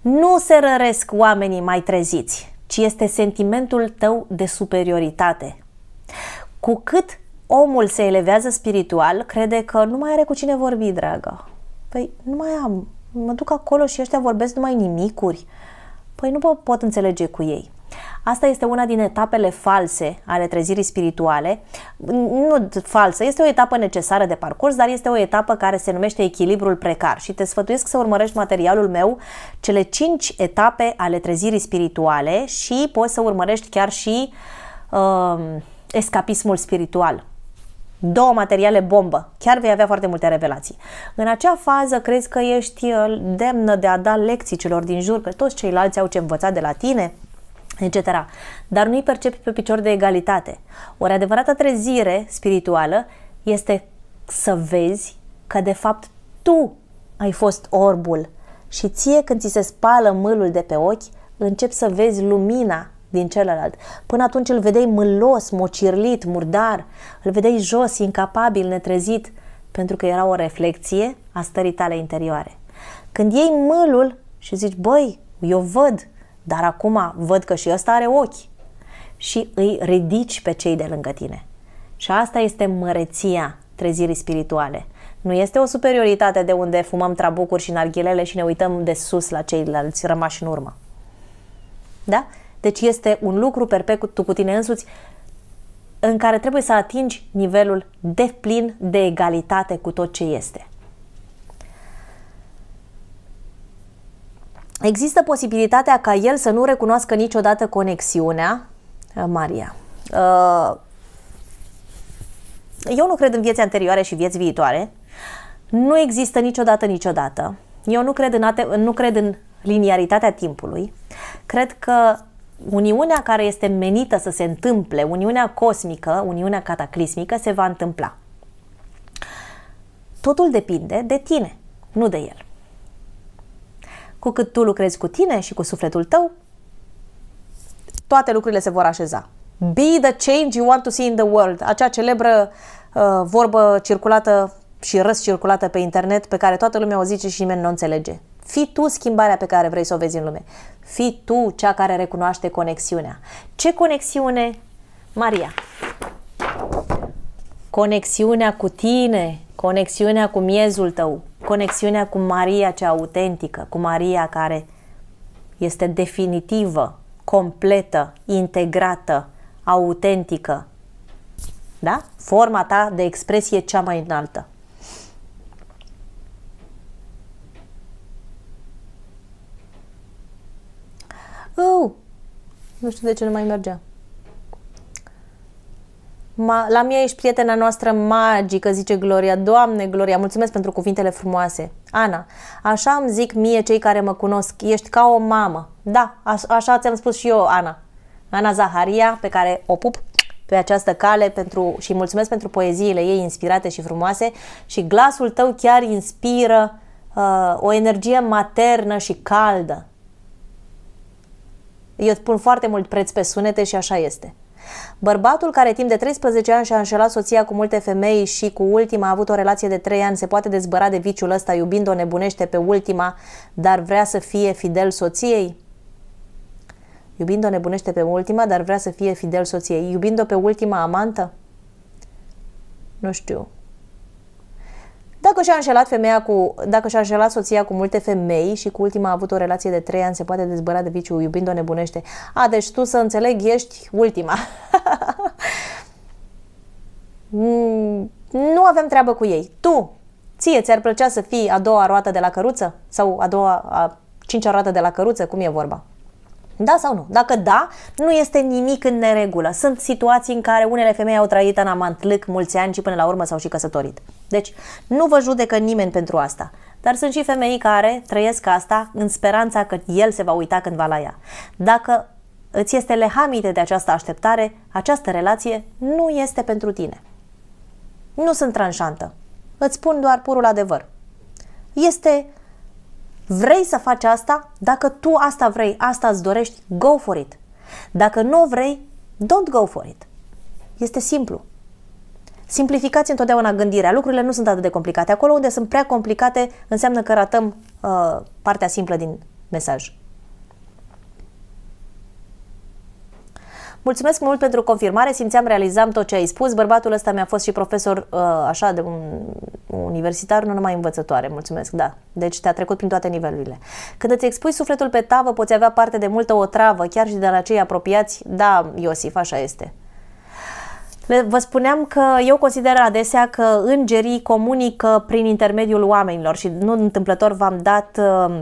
nu se răresc oamenii mai treziți, ci este sentimentul tău de superioritate cu cât omul se elevează spiritual, crede că nu mai are cu cine vorbi, dragă. Păi nu mai am, mă duc acolo și ăștia vorbesc numai nimicuri. Păi nu pot înțelege cu ei. Asta este una din etapele false ale trezirii spirituale. Nu falsă, este o etapă necesară de parcurs, dar este o etapă care se numește echilibrul precar și te sfătuiesc să urmărești materialul meu, cele 5 etape ale trezirii spirituale și poți să urmărești chiar și uh, escapismul spiritual. Două materiale bombă. Chiar vei avea foarte multe revelații. În acea fază crezi că ești uh, demnă de a da lecții celor din jur, că toți ceilalți au ce învăța de la tine, etc. Dar nu-i percepi pe picior de egalitate. O adevărată trezire spirituală este să vezi că de fapt tu ai fost orbul și ție când ți se spală mâlul de pe ochi, începi să vezi lumina din celălalt. Până atunci îl vedeai mâlos, mocirlit, murdar, îl vedeai jos, incapabil, netrezit, pentru că era o reflexie a stării tale interioare. Când iei mâlul și zici, băi, eu văd, dar acum văd că și ăsta are ochi și îi ridici pe cei de lângă tine. Și asta este măreția trezirii spirituale. Nu este o superioritate de unde fumăm trabucuri și narghilele și ne uităm de sus la ceilalți rămași în urmă. Da? Deci este un lucru perpetu cu tine însuți în care trebuie să atingi nivelul de plin de egalitate cu tot ce este. Există posibilitatea ca el să nu recunoască niciodată conexiunea, uh, Maria. Uh, eu nu cred în vieți anterioare și vieți viitoare. Nu există niciodată, niciodată. Eu nu cred în, nu cred în liniaritatea timpului. Cred că Uniunea care este menită să se întâmple, Uniunea cosmică, Uniunea cataclismică, se va întâmpla. Totul depinde de tine, nu de el. Cu cât tu lucrezi cu tine și cu sufletul tău, toate lucrurile se vor așeza. Be the change you want to see in the world. Acea celebră uh, vorbă circulată și răs circulată pe internet pe care toată lumea o zice și nimeni nu o înțelege. Fii tu schimbarea pe care vrei să o vezi în lume. Fii tu cea care recunoaște conexiunea. Ce conexiune? Maria. Conexiunea cu tine, conexiunea cu miezul tău, conexiunea cu Maria cea autentică, cu Maria care este definitivă, completă, integrată, autentică. Da? Forma ta de expresie cea mai înaltă. Oh! Nu știu de ce nu mai mergea. Ma, la mine ești prietena noastră magică, zice Gloria. Doamne, Gloria, mulțumesc pentru cuvintele frumoase. Ana, așa îmi zic mie cei care mă cunosc, ești ca o mamă. Da, așa ți-am spus și eu, Ana. Ana Zaharia, pe care o pup pe această cale pentru, și mulțumesc pentru poeziile ei inspirate și frumoase și glasul tău chiar inspiră uh, o energie maternă și caldă. Eu pun foarte mult preț pe sunete și așa este. Bărbatul care timp de 13 ani și-a înșelat soția cu multe femei și cu ultima a avut o relație de 3 ani, se poate dezbăra de viciul ăsta iubind-o nebunește pe ultima, dar vrea să fie fidel soției? Iubind-o nebunește pe ultima, dar vrea să fie fidel soției. Iubind-o pe ultima amantă? Nu știu. Dacă și-a înșelat, femeia cu, dacă și-a înșelat soția cu multe femei și cu ultima a avut o relație de trei ani, se poate dezbăra de viciu iubind-o nebunește. A, deci tu să înțeleg, ești ultima. Mm, nu avem treabă cu ei. Tu, ție, ți-ar plăcea să fii a doua roată de la căruță? Sau a doua, a cincea roată de la căruță? Cum e vorba? Da sau nu? Dacă da, nu este nimic în neregulă. Sunt situații în care unele femei au trăit în amantlâc mulți ani și până la urmă s-au și căsătorit. Deci, nu vă judecă nimeni pentru asta. Dar sunt și femei care trăiesc asta în speranța că el se va uita cândva la ea. Dacă îți este lehamite de această așteptare, această relație nu este pentru tine. Nu sunt tranșantă. Îți spun doar purul adevăr. Este Vrei să faci asta? Dacă tu asta vrei, asta îți dorești, go for it. Dacă nu vrei, don't go for it. Este simplu. Simplificați întotdeauna gândirea. Lucrurile nu sunt atât de complicate. Acolo unde sunt prea complicate, înseamnă că ratăm uh, partea simplă din mesaj. Mulțumesc mult pentru confirmare, simțeam, realizam tot ce ai spus. Bărbatul ăsta mi-a fost și profesor uh, așa de un universitar, nu numai învățătoare. Mulțumesc, da. Deci te-a trecut prin toate nivelurile. Când îți expui sufletul pe tavă, poți avea parte de multă otravă, chiar și de la cei apropiați. Da, Iosif, așa este. Le, vă spuneam că eu consider adesea că îngerii comunică prin intermediul oamenilor și nu întâmplător v-am dat uh,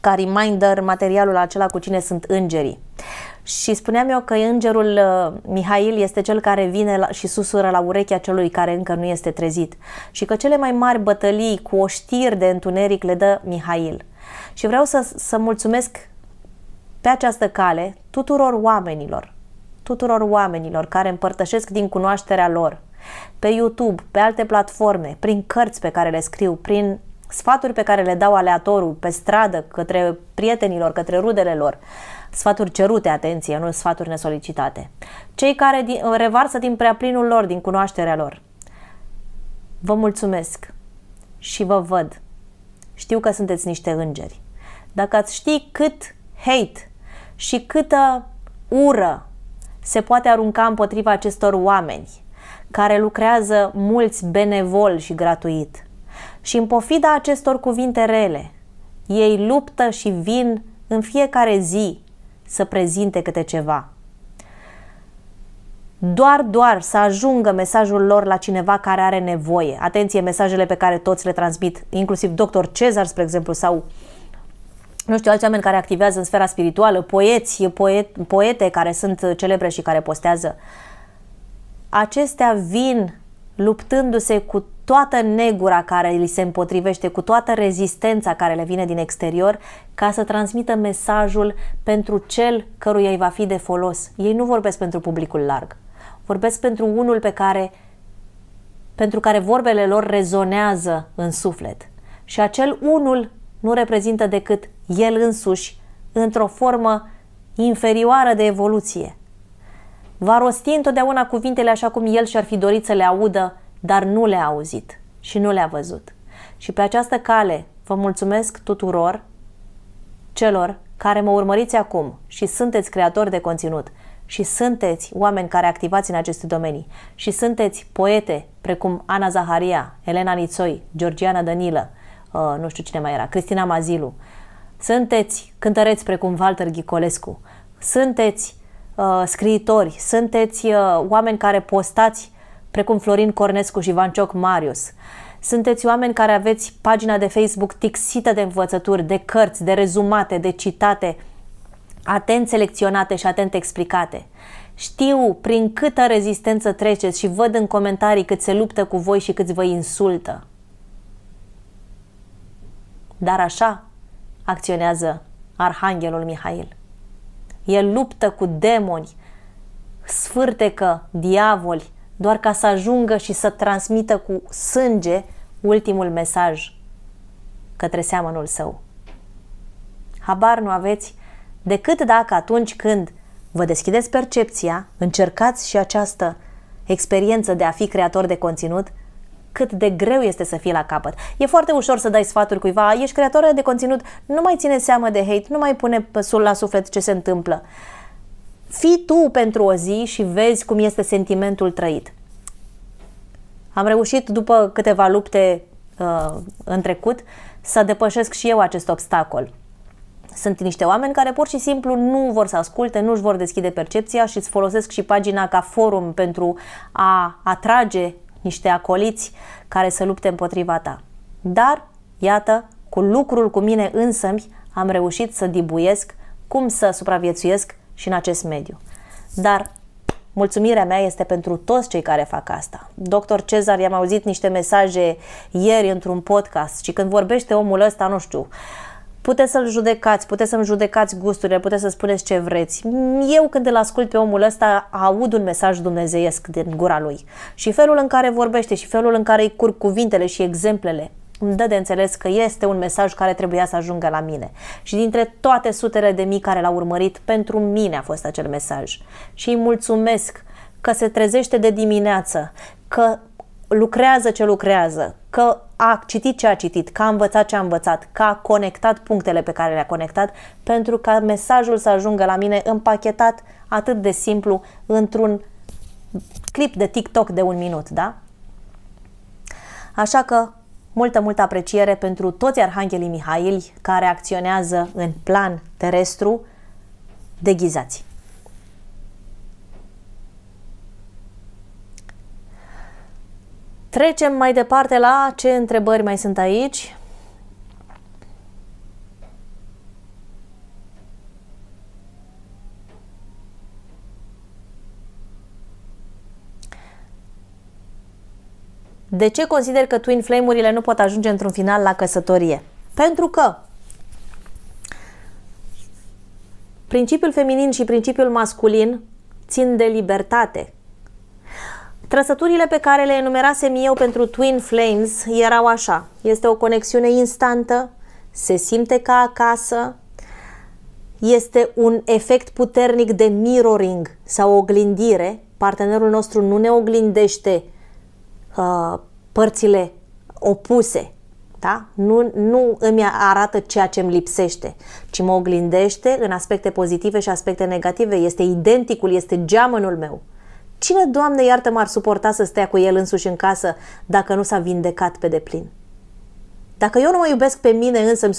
ca reminder materialul acela cu cine sunt îngerii. Și spuneam eu că îngerul uh, Mihail este cel care vine la, și susură la urechea celui care încă nu este trezit și că cele mai mari bătălii cu oștiri de întuneric le dă Mihail. Și vreau să, să mulțumesc pe această cale tuturor oamenilor, tuturor oamenilor care împărtășesc din cunoașterea lor, pe YouTube, pe alte platforme, prin cărți pe care le scriu, prin sfaturi pe care le dau aleatorul, pe stradă, către prietenilor, către rudele lor, Sfaturi cerute, atenție, nu sfaturi nesolicitate. Cei care din, revarsă din preaplinul lor, din cunoașterea lor. Vă mulțumesc și vă văd. Știu că sunteți niște îngeri. Dacă ați ști cât hate și câtă ură se poate arunca împotriva acestor oameni care lucrează mulți benevol și gratuit. Și în pofida acestor cuvinte rele, ei luptă și vin în fiecare zi să prezinte câte ceva. Doar, doar să ajungă mesajul lor la cineva care are nevoie. Atenție, mesajele pe care toți le transmit, inclusiv doctor Cezar, spre exemplu, sau nu știu, alți oameni care activează în sfera spirituală, poeți, poet, poete care sunt celebre și care postează. Acestea vin luptându-se cu toată negura care li se împotrivește, cu toată rezistența care le vine din exterior, ca să transmită mesajul pentru cel căruia îi va fi de folos. Ei nu vorbesc pentru publicul larg, vorbesc pentru unul pe care, pentru care vorbele lor rezonează în suflet. Și acel unul nu reprezintă decât el însuși, într-o formă inferioară de evoluție. Va rosti întotdeauna cuvintele așa cum el și-ar fi dorit să le audă dar nu le-a auzit și nu le-a văzut. Și pe această cale vă mulțumesc tuturor celor care mă urmăriți acum și sunteți creatori de conținut și sunteți oameni care activați în aceste domenii și sunteți poete precum Ana Zaharia, Elena Nițoi, Georgiana Danilă, uh, nu știu cine mai era, Cristina Mazilu, sunteți cântăreți precum Walter Ghicolescu, sunteți uh, scriitori, sunteți uh, oameni care postați precum Florin Cornescu și Vancioc Marius. Sunteți oameni care aveți pagina de Facebook tixită de învățături, de cărți, de rezumate, de citate, atent selecționate și atent explicate. Știu prin câtă rezistență treceți și văd în comentarii cât se luptă cu voi și cât vă insultă. Dar așa acționează Arhanghelul Mihail. El luptă cu demoni, sfârtecă diavoli, doar ca să ajungă și să transmită cu sânge ultimul mesaj către seamănul său. Habar nu aveți decât dacă atunci când vă deschideți percepția, încercați și această experiență de a fi creator de conținut, cât de greu este să fii la capăt. E foarte ușor să dai sfaturi cuiva, ești creator de conținut, nu mai ține seamă de hate, nu mai pune la suflet ce se întâmplă fii tu pentru o zi și vezi cum este sentimentul trăit. Am reușit după câteva lupte uh, în trecut să depășesc și eu acest obstacol. Sunt niște oameni care pur și simplu nu vor să asculte, nu își vor deschide percepția și îți folosesc și pagina ca forum pentru a atrage niște acoliți care să lupte împotriva ta. Dar, iată, cu lucrul cu mine însămi am reușit să dibuiesc cum să supraviețuiesc și în acest mediu. Dar Mulțumirea mea este pentru toți cei care fac asta. Doctor Cezar, i-am auzit niște mesaje ieri într-un podcast și când vorbește omul ăsta, nu știu, puteți să-l judecați, puteți să-mi judecați gusturile, puteți să spuneți ce vreți. Eu când îl ascult pe omul ăsta, aud un mesaj dumnezeiesc din gura lui. Și felul în care vorbește și felul în care îi curg cuvintele și exemplele, îmi dă de înțeles că este un mesaj care trebuia să ajungă la mine. Și dintre toate sutele de mii care l-au urmărit, pentru mine a fost acel mesaj. Și îi mulțumesc că se trezește de dimineață, că lucrează ce lucrează, că a citit ce a citit, că a învățat ce a învățat, că a conectat punctele pe care le-a conectat, pentru ca mesajul să ajungă la mine împachetat atât de simplu într-un clip de TikTok de un minut, da? Așa că Multă, multă apreciere pentru toți arhanghelii Mihaili care acționează în plan terestru deghizați. Trecem mai departe la ce întrebări mai sunt aici. De ce consider că Twin Flame-urile nu pot ajunge într-un final la căsătorie? Pentru că principiul feminin și principiul masculin țin de libertate. Trăsăturile pe care le enumerasem eu pentru Twin Flames erau așa. Este o conexiune instantă, se simte ca acasă, este un efect puternic de mirroring sau oglindire. Partenerul nostru nu ne oglindește uh, părțile opuse. Da? Nu, nu îmi arată ceea ce îmi lipsește, ci mă oglindește în aspecte pozitive și aspecte negative. Este identicul, este geamănul meu. Cine, Doamne, iartă, m-ar suporta să stea cu el însuși în casă dacă nu s-a vindecat pe deplin? Dacă eu nu mă iubesc pe mine însă 100%,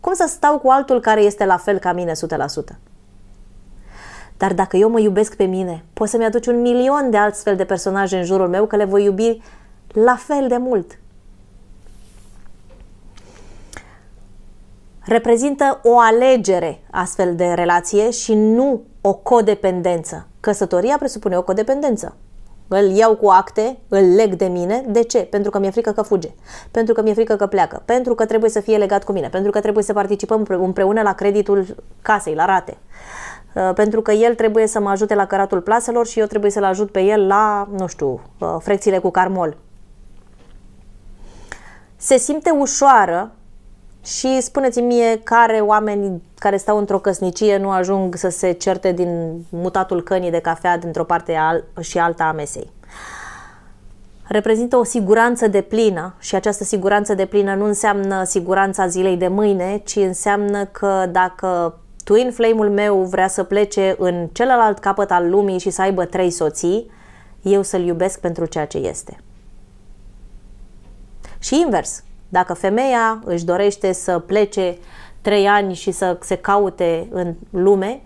cum să stau cu altul care este la fel ca mine 100%? Dar dacă eu mă iubesc pe mine, pot să-mi aduci un milion de altfel de personaje în jurul meu că le voi iubi la fel de mult. Reprezintă o alegere astfel de relație și nu o codependență. Căsătoria presupune o codependență. Îl iau cu acte, îl leg de mine. De ce? Pentru că mi-e frică că fuge. Pentru că mi-e frică că pleacă. Pentru că trebuie să fie legat cu mine. Pentru că trebuie să participăm împreună la creditul casei, la rate. Uh, pentru că el trebuie să mă ajute la căratul plaselor și eu trebuie să-l ajut pe el la, nu știu, uh, frecțiile cu carmol. Se simte ușoară și spuneți-mi mie care oameni care stau într-o căsnicie nu ajung să se certe din mutatul cănii de cafea dintr-o parte și alta a mesei. Reprezintă o siguranță de plină și această siguranță de plină nu înseamnă siguranța zilei de mâine, ci înseamnă că dacă twin flame-ul meu vrea să plece în celălalt capăt al lumii și să aibă trei soții, eu să-l iubesc pentru ceea ce este. Și invers, dacă femeia își dorește să plece trei ani și să se caute în lume,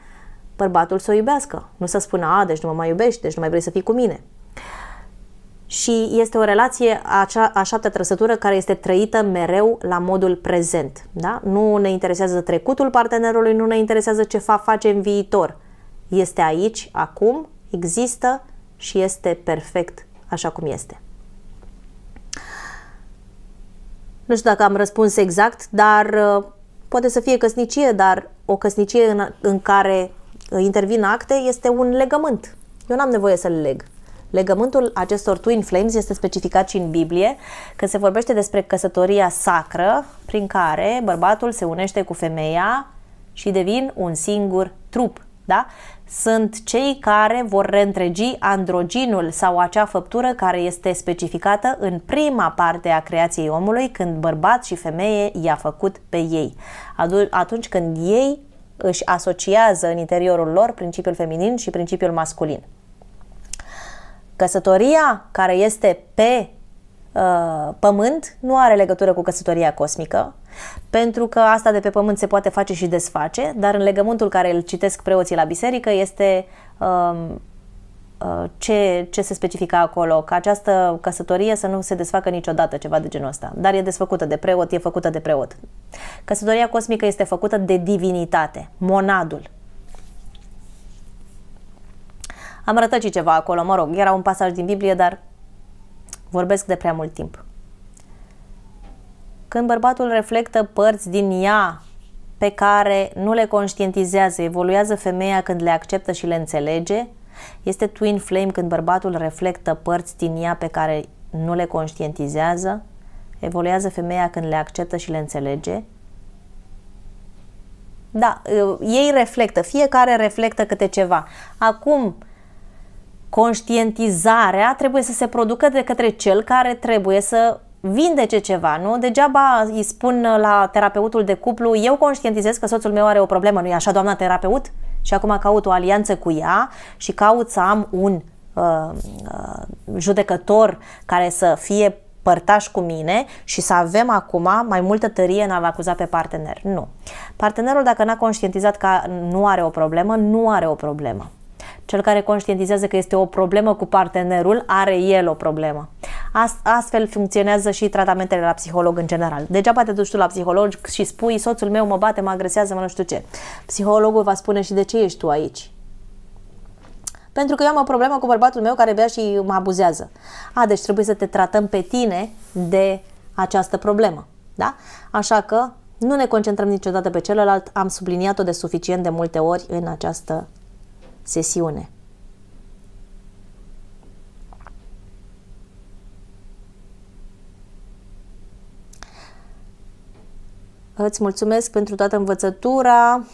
bărbatul să o iubească. Nu să spună, a, deci nu mă mai iubești, deci nu mai vrei să fii cu mine și este o relație acea, a șaptea trăsătură care este trăită mereu la modul prezent. Da? Nu ne interesează trecutul partenerului, nu ne interesează ce va face în viitor. Este aici, acum, există și este perfect așa cum este. Nu știu dacă am răspuns exact, dar uh, poate să fie căsnicie, dar o căsnicie în, în care intervin acte este un legământ. Eu n-am nevoie să-l leg. Legământul acestor twin flames este specificat și în Biblie, când se vorbește despre căsătoria sacră, prin care bărbatul se unește cu femeia și devin un singur trup. Da? Sunt cei care vor reîntregi androginul sau acea făptură care este specificată în prima parte a creației omului, când bărbat și femeie i-a făcut pe ei. Atunci când ei își asociază în interiorul lor principiul feminin și principiul masculin. Căsătoria care este pe uh, pământ nu are legătură cu căsătoria cosmică, pentru că asta de pe pământ se poate face și desface, dar în legământul care îl citesc preoții la biserică este uh, uh, ce, ce se specifica acolo, că această căsătorie să nu se desfacă niciodată, ceva de genul ăsta. Dar e desfăcută de preot, e făcută de preot. Căsătoria cosmică este făcută de divinitate, monadul, Am rătăcit ceva acolo, mă rog, era un pasaj din Biblie, dar vorbesc de prea mult timp. Când bărbatul reflectă părți din ea pe care nu le conștientizează, evoluează femeia când le acceptă și le înțelege, este twin flame când bărbatul reflectă părți din ea pe care nu le conștientizează, evoluează femeia când le acceptă și le înțelege. Da, ei reflectă, fiecare reflectă câte ceva. Acum, conștientizarea trebuie să se producă de către cel care trebuie să vindece ceva, nu? Degeaba îi spun la terapeutul de cuplu, eu conștientizez că soțul meu are o problemă, nu-i așa, doamna terapeut? Și acum caut o alianță cu ea și caut să am un uh, uh, judecător care să fie părtaș cu mine și să avem acum mai multă tărie în a-l acuza pe partener. Nu. Partenerul, dacă n-a conștientizat că nu are o problemă, nu are o problemă. Cel care conștientizează că este o problemă cu partenerul, are el o problemă. Astfel funcționează și tratamentele la psiholog în general. Degeaba te duci tu la psiholog și spui soțul meu mă bate, mă agresează, mă nu știu ce. Psihologul va spune și de ce ești tu aici pentru că eu am o problemă cu bărbatul meu care bea și mă abuzează. A, deci trebuie să te tratăm pe tine de această problemă. Da? Așa că nu ne concentrăm niciodată pe celălalt, am subliniat-o de suficient de multe ori în această sesiune. Îți mulțumesc pentru toată învățătura.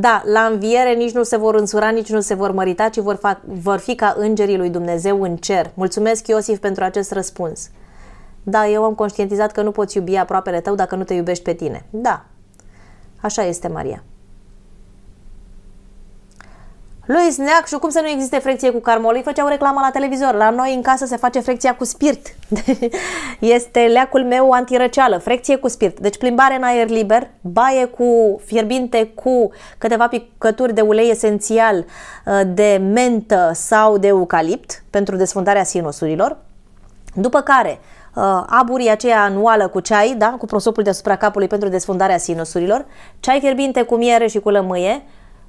Da, la înviere nici nu se vor însura, nici nu se vor mărita, ci vor, fac, vor fi ca îngerii lui Dumnezeu în cer. Mulțumesc, Iosif, pentru acest răspuns. Da, eu am conștientizat că nu poți iubi aproapele tău dacă nu te iubești pe tine. Da, așa este, Maria. Luis Neacșu, cum să nu existe frecție cu carmolii? Făceau reclamă la televizor. La noi în casă se face frecția cu spirit. este leacul meu antirăceală, frecție cu spirit. Deci plimbare în aer liber, baie cu fierbinte cu câteva picături de ulei esențial uh, de mentă sau de eucalipt pentru desfundarea sinusurilor. După care, Uh, aburii aceea anuală cu ceai, da? cu prosopul deasupra capului pentru desfundarea sinusurilor, ceai fierbinte cu miere și cu lămâie,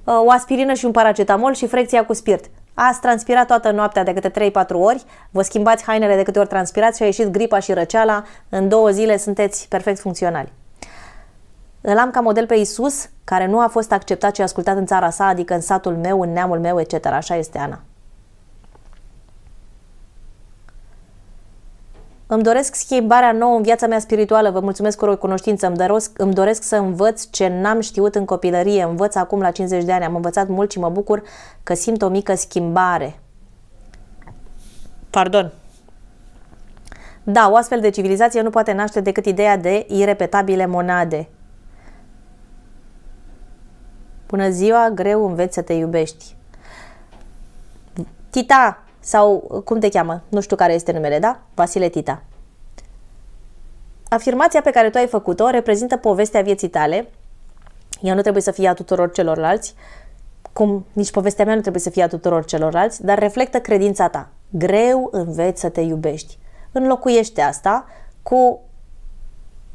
uh, o aspirină și un paracetamol și frecția cu spirit. Ați transpirat toată noaptea de câte 3-4 ori, vă schimbați hainele de câte ori transpirați și a ieșit gripa și răceala, în două zile sunteți perfect funcționali. Îl am ca model pe Isus, care nu a fost acceptat și ascultat în țara sa, adică în satul meu, în neamul meu, etc. Așa este Ana. Îmi doresc schimbarea nouă în viața mea spirituală, vă mulțumesc cu recunoștință, îmi, doresc, îmi doresc să învăț ce n-am știut în copilărie, învăț acum la 50 de ani, am învățat mult și mă bucur că simt o mică schimbare. Pardon. Da, o astfel de civilizație nu poate naște decât ideea de irepetabile monade. Bună ziua, greu înveți să te iubești. Tita, sau uh, cum te cheamă, nu știu care este numele, da? Vasile Tita. Afirmația pe care tu ai făcut-o reprezintă povestea vieții tale. Ea nu trebuie să fie a tuturor celorlalți, cum nici povestea mea nu trebuie să fie a tuturor celorlalți, dar reflectă credința ta. Greu înveți să te iubești. Înlocuiește asta cu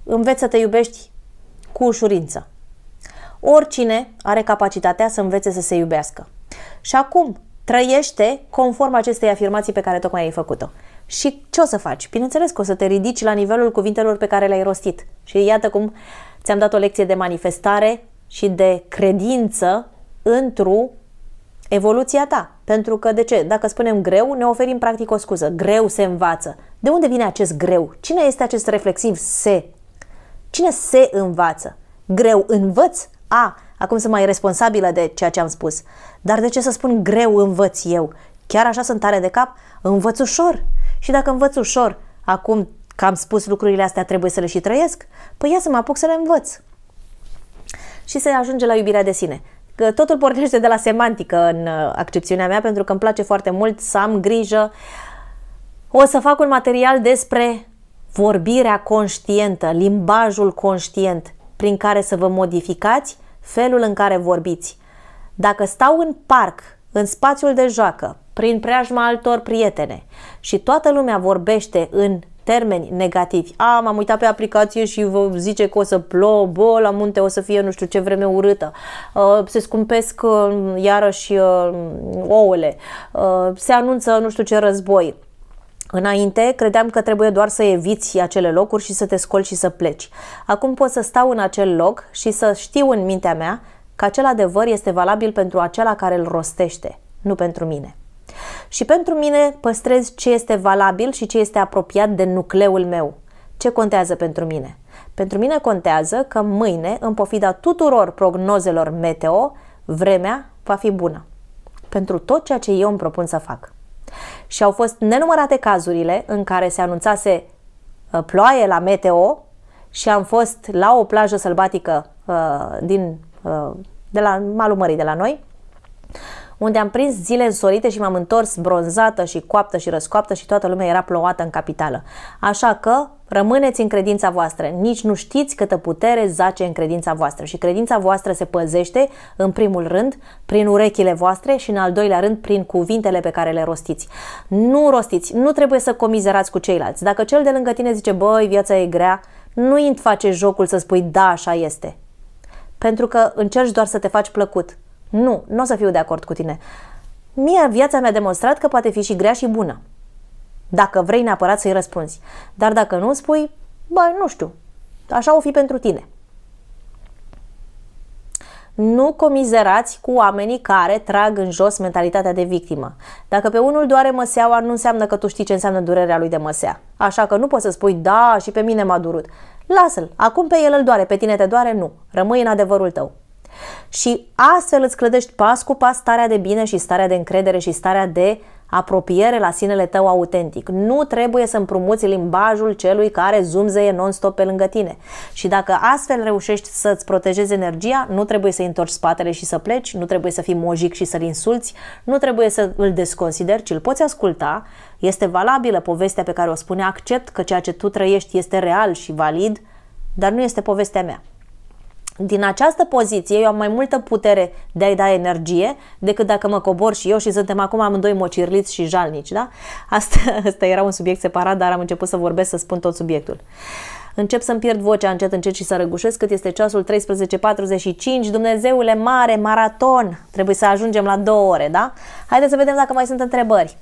înveți să te iubești cu ușurință. Oricine are capacitatea să învețe să se iubească. Și acum, trăiește conform acestei afirmații pe care tocmai ai făcut-o. Și ce o să faci? Bineînțeles că o să te ridici la nivelul cuvintelor pe care le-ai rostit. Și iată cum ți-am dat o lecție de manifestare și de credință într-o evoluția ta. Pentru că, de ce? Dacă spunem greu, ne oferim practic o scuză. Greu se învață. De unde vine acest greu? Cine este acest reflexiv se? Cine se învață? Greu învăț? A, Acum sunt mai responsabilă de ceea ce am spus. Dar de ce să spun greu învăț eu? Chiar așa sunt tare de cap? Învăț ușor. Și dacă învăț ușor, acum că am spus lucrurile astea, trebuie să le și trăiesc? Păi ia să mă apuc să le învăț. Și se ajunge la iubirea de sine. Că totul pornește de la semantică în uh, accepțiunea mea, pentru că îmi place foarte mult să am grijă. O să fac un material despre vorbirea conștientă, limbajul conștient prin care să vă modificați felul în care vorbiți. Dacă stau în parc, în spațiul de joacă, prin preajma altor prietene și toată lumea vorbește în termeni negativi. A, m-am uitat pe aplicație și vă zice că o să plouă, bă, la munte o să fie nu știu ce vreme urâtă, uh, se scumpesc uh, iarăși uh, ouăle, uh, se anunță nu știu ce război. Înainte, credeam că trebuie doar să eviți acele locuri și să te scoli și să pleci. Acum pot să stau în acel loc și să știu în mintea mea că acel adevăr este valabil pentru acela care îl rostește, nu pentru mine. Și pentru mine păstrez ce este valabil și ce este apropiat de nucleul meu. Ce contează pentru mine? Pentru mine contează că mâine, în pofida tuturor prognozelor meteo, vremea va fi bună. Pentru tot ceea ce eu îmi propun să fac și au fost nenumărate cazurile în care se anunțase uh, ploaie la meteo și am fost la o plajă sălbatică uh, din, uh, de la malul mării de la noi unde am prins zile însorite și m-am întors bronzată și coaptă și răscoaptă și toată lumea era plouată în capitală. Așa că rămâneți în credința voastră, nici nu știți câtă putere zace în credința voastră și credința voastră se păzește în primul rând prin urechile voastre și în al doilea rând prin cuvintele pe care le rostiți. Nu rostiți, nu trebuie să comizerați cu ceilalți. Dacă cel de lângă tine zice, băi, viața e grea, nu-i face jocul să spui, da, așa este. Pentru că încerci doar să te faci plăcut. Nu, nu o să fiu de acord cu tine. Mie viața mi-a demonstrat că poate fi și grea și bună. Dacă vrei neapărat să-i răspunzi. Dar dacă nu, spui, bă, nu știu, așa o fi pentru tine. Nu comizerați cu oamenii care trag în jos mentalitatea de victimă. Dacă pe unul doare măseaua, nu înseamnă că tu știi ce înseamnă durerea lui de măsea. Așa că nu poți să spui, da, și pe mine m-a durut. Lasă-l, acum pe el îl doare, pe tine te doare, nu. Rămâi în adevărul tău și astfel îți clădești pas cu pas starea de bine și starea de încredere și starea de apropiere la sinele tău autentic. Nu trebuie să împrumuți limbajul celui care zumzeie non-stop pe lângă tine. Și dacă astfel reușești să-ți protejezi energia, nu trebuie să întorci spatele și să pleci, nu trebuie să fii mojic și să-l insulți, nu trebuie să îl desconsideri, ci îl poți asculta. Este valabilă povestea pe care o spune, accept că ceea ce tu trăiești este real și valid, dar nu este povestea mea din această poziție eu am mai multă putere de a-i da energie decât dacă mă cobor și eu și suntem acum amândoi mocirliți și jalnici, da? Asta, asta era un subiect separat, dar am început să vorbesc, să spun tot subiectul. Încep să-mi pierd vocea încet, încet și să răgușesc cât este ceasul 13.45. Dumnezeule mare, maraton! Trebuie să ajungem la două ore, da? Haideți să vedem dacă mai sunt întrebări.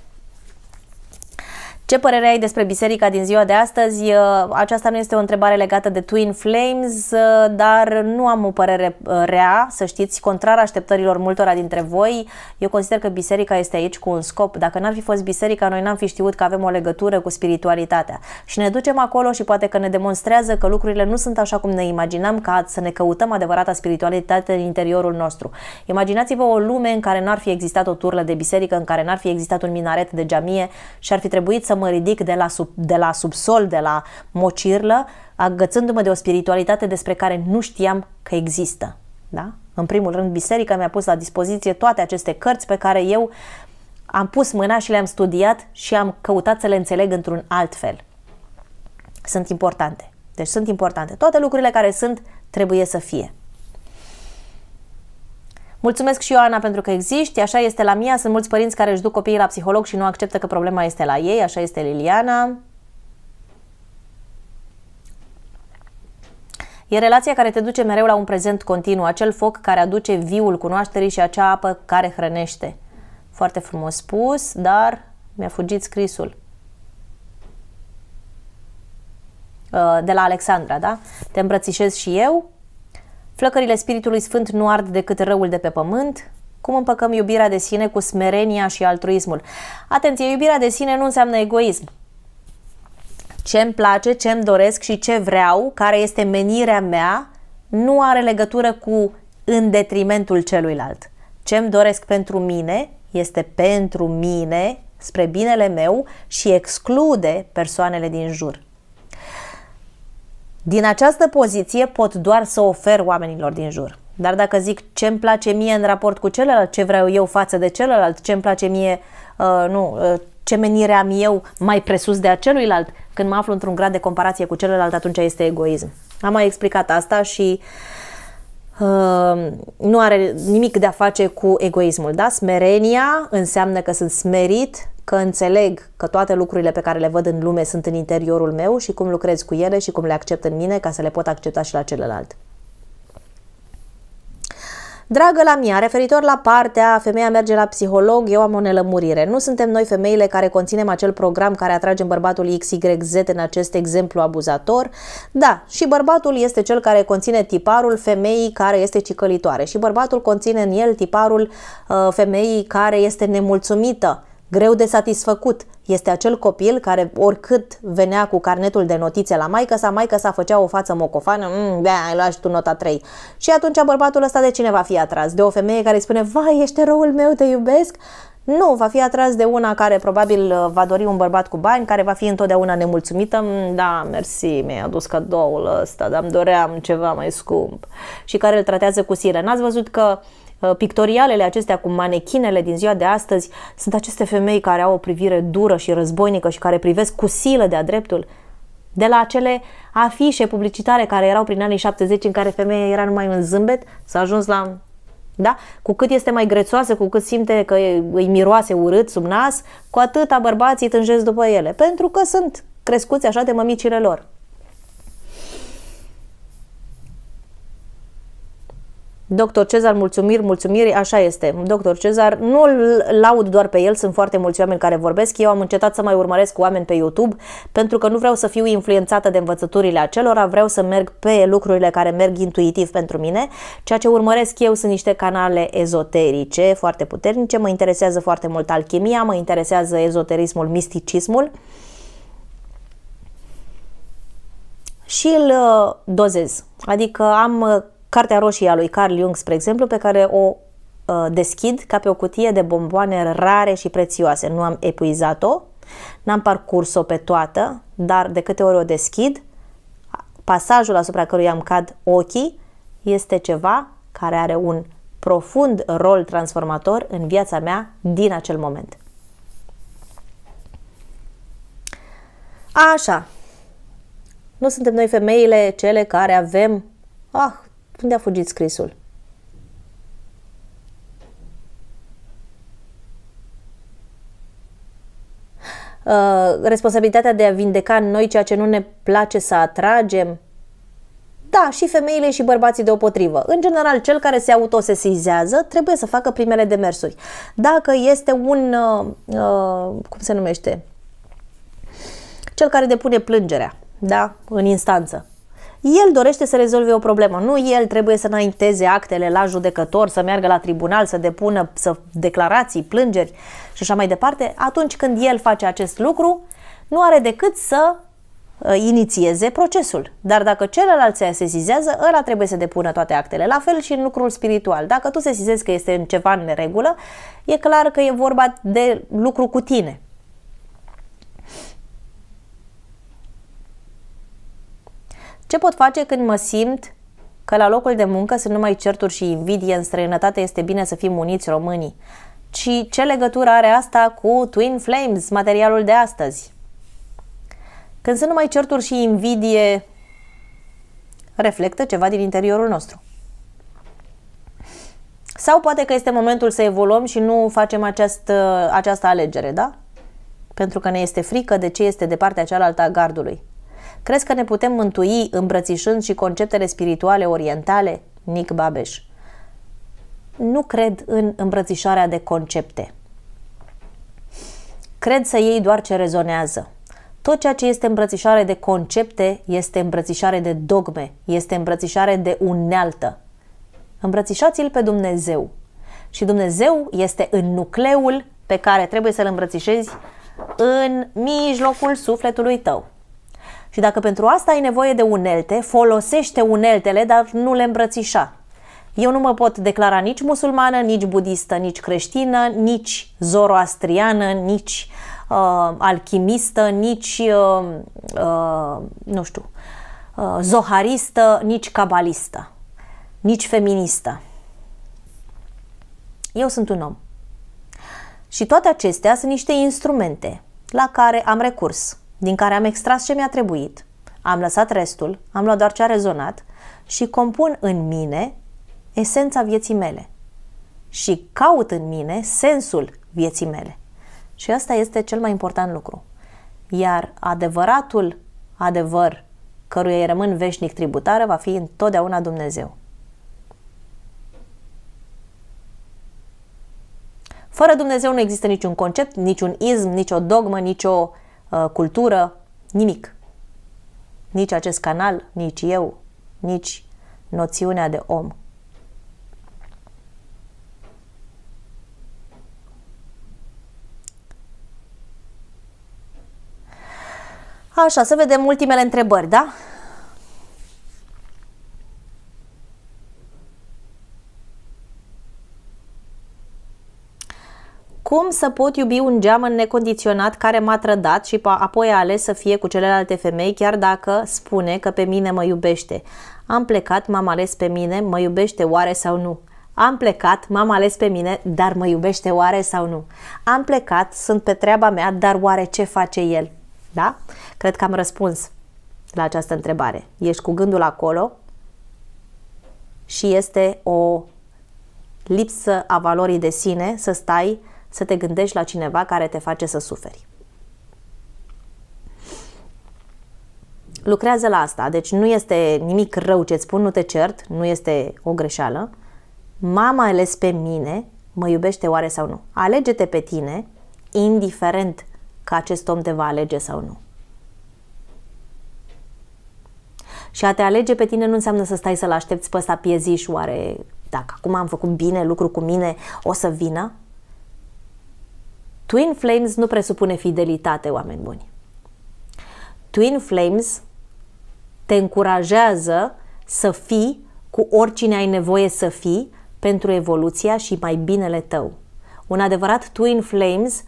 Ce părere ai despre biserica din ziua de astăzi? Uh, aceasta nu este o întrebare legată de Twin Flames, uh, dar nu am o părere uh, rea, să știți, contrar așteptărilor multora dintre voi. Eu consider că biserica este aici cu un scop. Dacă n-ar fi fost biserica, noi n-am fi știut că avem o legătură cu spiritualitatea. Și ne ducem acolo și poate că ne demonstrează că lucrurile nu sunt așa cum ne imaginam, ca să ne căutăm adevărata spiritualitate în interiorul nostru. Imaginați-vă o lume în care n-ar fi existat o turlă de biserică, în care n-ar fi existat un minaret de geamie și ar fi trebuit să mă ridic de la, sub, de la subsol, de la mocirlă, agățându-mă de o spiritualitate despre care nu știam că există. Da? În primul rând, biserica mi-a pus la dispoziție toate aceste cărți pe care eu am pus mâna și le-am studiat și am căutat să le înțeleg într-un alt fel. Sunt importante. Deci sunt importante. Toate lucrurile care sunt trebuie să fie. Mulțumesc și Ioana pentru că existi. Așa este la mia. Sunt mulți părinți care își duc copiii la psiholog și nu acceptă că problema este la ei. Așa este Liliana. E relația care te duce mereu la un prezent continuu, acel foc care aduce viul cunoașterii și acea apă care hrănește. Foarte frumos spus, dar mi-a fugit scrisul. Uh, de la Alexandra, da? Te îmbrățișez și eu, Flăcările Spiritului Sfânt nu ard decât răul de pe pământ, cum împăcăm iubirea de sine cu smerenia și altruismul. Atenție, iubirea de sine nu înseamnă egoism. Ce îmi place, ce îmi doresc și ce vreau, care este menirea mea, nu are legătură cu în detrimentul celuilalt. Ce îmi doresc pentru mine este pentru mine, spre binele meu și exclude persoanele din jur. Din această poziție pot doar să ofer oamenilor din jur. Dar dacă zic ce îmi place mie în raport cu celălalt, ce vreau eu față de celălalt, ce îmi place mie, uh, nu, uh, ce menire am eu mai presus de a celuilalt, când mă aflu într-un grad de comparație cu celălalt, atunci este egoism. Am mai explicat asta și uh, Ehm, nu are nimic de a face cu egoismul, da? Smerenia înseamnă că sunt smerit, că înțeleg că toate lucrurile pe care le văd în lume sunt în interiorul meu și cum lucrez cu ele și cum le accept în mine ca să le pot accepta și la celălalt. Dragă la mia, referitor la partea femeia merge la psiholog, eu am o nelămurire. Nu suntem noi femeile care conținem acel program care atragem bărbatul XYZ în acest exemplu abuzator? Da, și bărbatul este cel care conține tiparul femeii care este cicălitoare și bărbatul conține în el tiparul uh, femeii care este nemulțumită, greu de satisfăcut, este acel copil care oricât venea cu carnetul de notițe la maică sa, maică sa făcea o față mocofană, mm, da, ai luat și tu nota 3. Și atunci bărbatul ăsta de cine va fi atras? De o femeie care îi spune, vai, ești răul meu, te iubesc? Nu, va fi atras de una care probabil uh, va dori un bărbat cu bani, care va fi întotdeauna nemulțumită. Mm, da, mersi, mi-ai adus cadoul ăsta, dar îmi doream ceva mai scump. Și care îl tratează cu sire. N-ați văzut că Uh, pictorialele acestea cu manechinele din ziua de astăzi sunt aceste femei care au o privire dură și războinică și care privesc cu silă de-a dreptul de la acele afișe publicitare care erau prin anii 70 în care femeia era numai în zâmbet, s-a ajuns la da? Cu cât este mai grețoasă, cu cât simte că îi miroase urât sub nas, cu atâta bărbații tânjesc după ele, pentru că sunt crescuți așa de mămicile lor. Doctor Cezar, mulțumiri, mulțumiri, așa este. Doctor Cezar, nu îl laud doar pe el, sunt foarte mulți oameni care vorbesc. Eu am încetat să mai urmăresc oameni pe YouTube pentru că nu vreau să fiu influențată de învățăturile acelora, vreau să merg pe lucrurile care merg intuitiv pentru mine. Ceea ce urmăresc eu sunt niște canale ezoterice foarte puternice, mă interesează foarte mult alchimia, mă interesează ezoterismul, misticismul și îl uh, dozez. Adică am uh, Cartea roșie a lui Carl Jung, spre exemplu, pe care o uh, deschid ca pe o cutie de bomboane rare și prețioase. Nu am epuizat-o, n-am parcurs-o pe toată, dar de câte ori o deschid, pasajul asupra căruia am cad ochii este ceva care are un profund rol transformator în viața mea din acel moment. Așa, nu suntem noi femeile cele care avem, ah, unde a fugit scrisul? Uh, responsabilitatea de a vindeca în noi ceea ce nu ne place să atragem. Da, și femeile și bărbații deopotrivă. În general, cel care se autosesizează trebuie să facă primele demersuri. Dacă este un, uh, uh, cum se numește, cel care depune plângerea, da, în instanță, el dorește să rezolve o problemă, nu el trebuie să înainteze actele la judecător, să meargă la tribunal, să depună să declarații, plângeri și așa mai departe. Atunci când el face acest lucru, nu are decât să uh, inițieze procesul. Dar dacă celălalt se sesizează, ăla trebuie să depună toate actele. La fel și în lucrul spiritual. Dacă tu sesizezi că este în ceva în neregulă, e clar că e vorba de lucru cu tine. Ce pot face când mă simt că la locul de muncă sunt numai certuri și invidie, în străinătate este bine să fim uniți românii? Și ce legătură are asta cu Twin Flames, materialul de astăzi? Când sunt numai certuri și invidie, reflectă ceva din interiorul nostru. Sau poate că este momentul să evoluăm și nu facem această, această alegere, da? Pentru că ne este frică de ce este de partea cealaltă a gardului. Crezi că ne putem mântui îmbrățișând și conceptele spirituale orientale? Nic Babeș. Nu cred în îmbrățișarea de concepte. Cred să iei doar ce rezonează. Tot ceea ce este îmbrățișare de concepte este îmbrățișare de dogme, este îmbrățișare de unealtă. Îmbrățișați-l pe Dumnezeu. Și Dumnezeu este în nucleul pe care trebuie să-l îmbrățișezi în mijlocul sufletului tău. Și dacă pentru asta ai nevoie de unelte, folosește uneltele, dar nu le îmbrățișa. Eu nu mă pot declara nici musulmană, nici budistă, nici creștină, nici zoroastriană, nici uh, alchimistă, nici, uh, uh, nu știu, uh, zoharistă, nici cabalistă, nici feministă. Eu sunt un om. Și toate acestea sunt niște instrumente la care am recurs din care am extras ce mi-a trebuit, am lăsat restul, am luat doar ce a rezonat și compun în mine esența vieții mele și caut în mine sensul vieții mele. Și asta este cel mai important lucru. Iar adevăratul adevăr căruia îi rămân veșnic tributară va fi întotdeauna Dumnezeu. Fără Dumnezeu nu există niciun concept, niciun izm, nicio dogmă, nicio Uh, cultură, nimic. Nici acest canal, nici eu, nici noțiunea de om. Așa, să vedem ultimele întrebări, da? Cum să pot iubi un în necondiționat care m-a trădat și apoi a ales să fie cu celelalte femei chiar dacă spune că pe mine mă iubește? Am plecat, m-am ales pe mine, mă iubește oare sau nu? Am plecat, m-am ales pe mine, dar mă iubește oare sau nu? Am plecat, sunt pe treaba mea, dar oare ce face el? Da? Cred că am răspuns la această întrebare. Ești cu gândul acolo și este o lipsă a valorii de sine să stai să te gândești la cineva care te face să suferi. Lucrează la asta, deci nu este nimic rău ce-ți spun, nu te cert, nu este o greșeală. Mama ales pe mine, mă iubește oare sau nu. Alege-te pe tine, indiferent că acest om te va alege sau nu. Și a te alege pe tine nu înseamnă să stai să-l aștepți pe ăsta piezișoare, oare dacă acum am făcut bine lucru cu mine, o să vină? Twin Flames nu presupune fidelitate, oameni buni. Twin Flames te încurajează să fii cu oricine ai nevoie să fii pentru evoluția și mai binele tău. Un adevărat Twin Flames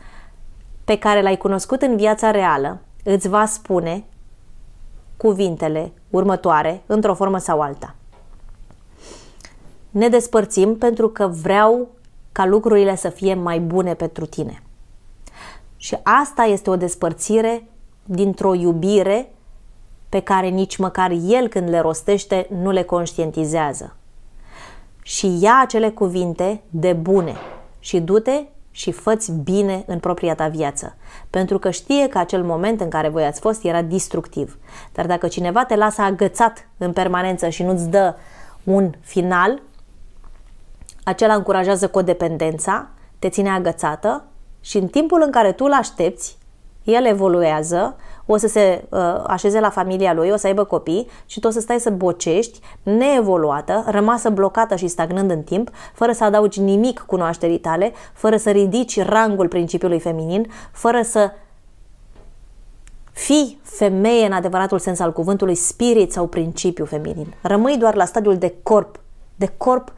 pe care l-ai cunoscut în viața reală îți va spune cuvintele următoare într-o formă sau alta. Ne despărțim pentru că vreau ca lucrurile să fie mai bune pentru tine. Și asta este o despărțire dintr-o iubire pe care nici măcar el când le rostește nu le conștientizează. Și ia acele cuvinte de bune și du-te și făți bine în propria ta viață, pentru că știe că acel moment în care voi ați fost era distructiv. Dar dacă cineva te lasă agățat în permanență și nu-ți dă un final, acela încurajează codependența, te ține agățată și în timpul în care tu îl aștepți, el evoluează, o să se uh, așeze la familia lui, o să aibă copii și tu o să stai să bocești, neevoluată, rămasă blocată și stagnând în timp, fără să adaugi nimic cunoașterii tale, fără să ridici rangul principiului feminin, fără să fii femeie în adevăratul sens al cuvântului, spirit sau principiu feminin. Rămâi doar la stadiul de corp, de corp uh,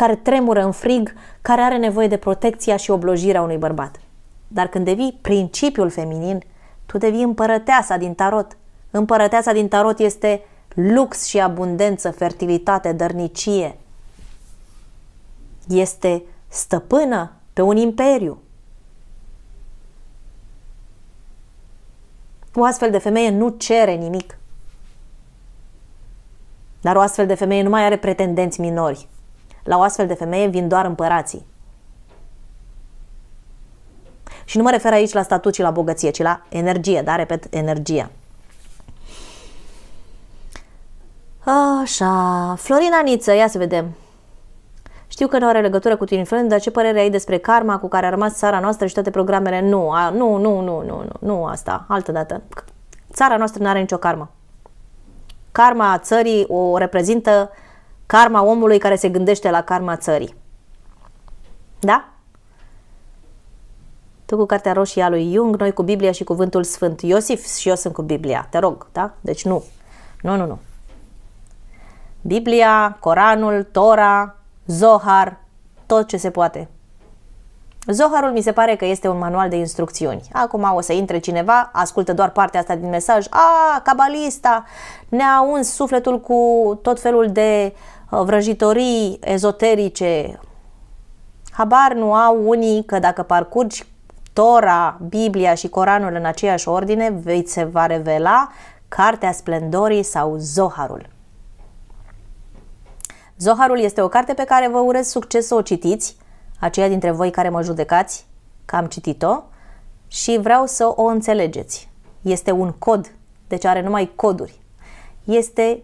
care tremură în frig, care are nevoie de protecția și oblojirea unui bărbat. Dar când devii principiul feminin, tu devii împărăteasa din tarot. Împărăteasa din tarot este lux și abundență, fertilitate, dărnicie. Este stăpână pe un imperiu. O astfel de femeie nu cere nimic. Dar o astfel de femeie nu mai are pretendenți minori, la o astfel de femeie vin doar împărații. Și nu mă refer aici la statut și la bogăție, ci la energie, da? Repet, energia. Așa, Florina Niță, ia să vedem. Știu că nu are legătură cu tine, Flame, dar ce părere ai despre karma cu care a rămas țara noastră și toate programele? Nu, a, nu, nu, nu, nu, nu, nu asta, altă dată. Țara noastră nu are nicio karmă. Karma țării o reprezintă uh, Karma omului care se gândește la karma țării. Da? Tu cu cartea roșie a lui Jung, noi cu Biblia și cuvântul Sfânt. Iosif și eu sunt cu Biblia, te rog, da? Deci nu. Nu, nu, nu. Biblia, Coranul, Tora, Zohar, tot ce se poate. Zoharul mi se pare că este un manual de instrucțiuni. Acum o să intre cineva, ascultă doar partea asta din mesaj. A, cabalista ne-a uns sufletul cu tot felul de Uh, vrăjitorii ezoterice, habar nu au unii că dacă parcurgi Tora, Biblia și Coranul în aceeași ordine, vei se va revela Cartea Splendorii sau Zoharul. Zoharul este o carte pe care vă urez succes să o citiți, aceia dintre voi care mă judecați că am citit-o și vreau să o înțelegeți. Este un cod, deci are numai coduri. Este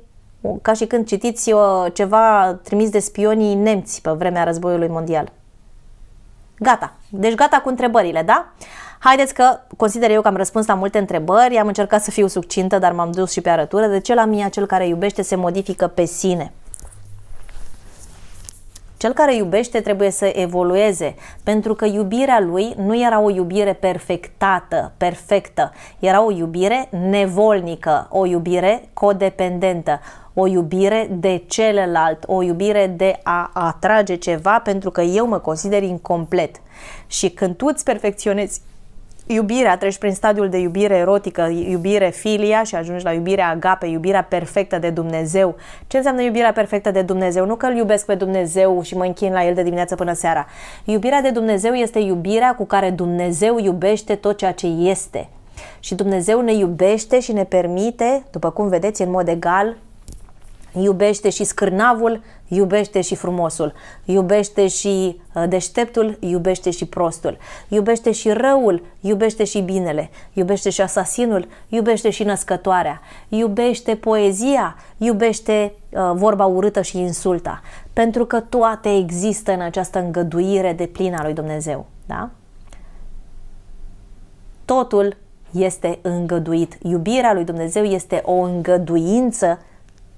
ca și când citiți uh, ceva trimis de spionii nemți pe vremea războiului mondial. Gata. Deci gata cu întrebările, da? Haideți că consider eu că am răspuns la multe întrebări, am încercat să fiu succintă, dar m-am dus și pe arătură. De ce la mine cel care iubește se modifică pe sine? Cel care iubește trebuie să evolueze, pentru că iubirea lui nu era o iubire perfectată, perfectă, era o iubire nevolnică, o iubire codependentă, o iubire de celălalt, o iubire de a atrage ceva pentru că eu mă consider incomplet. Și când tu îți perfecționezi iubirea, treci prin stadiul de iubire erotică, iubire filia și ajungi la iubirea agape, iubirea perfectă de Dumnezeu. Ce înseamnă iubirea perfectă de Dumnezeu? Nu că îl iubesc pe Dumnezeu și mă închin la el de dimineață până seara. Iubirea de Dumnezeu este iubirea cu care Dumnezeu iubește tot ceea ce este. Și Dumnezeu ne iubește și ne permite, după cum vedeți, în mod egal, Iubește și scârnavul, iubește și frumosul, iubește și uh, deșteptul, iubește și prostul, iubește și răul, iubește și binele, iubește și asasinul, iubește și născătoarea, iubește poezia, iubește uh, vorba urâtă și insulta, pentru că toate există în această îngăduire de plină a lui Dumnezeu, da? Totul este îngăduit. Iubirea lui Dumnezeu este o îngăduință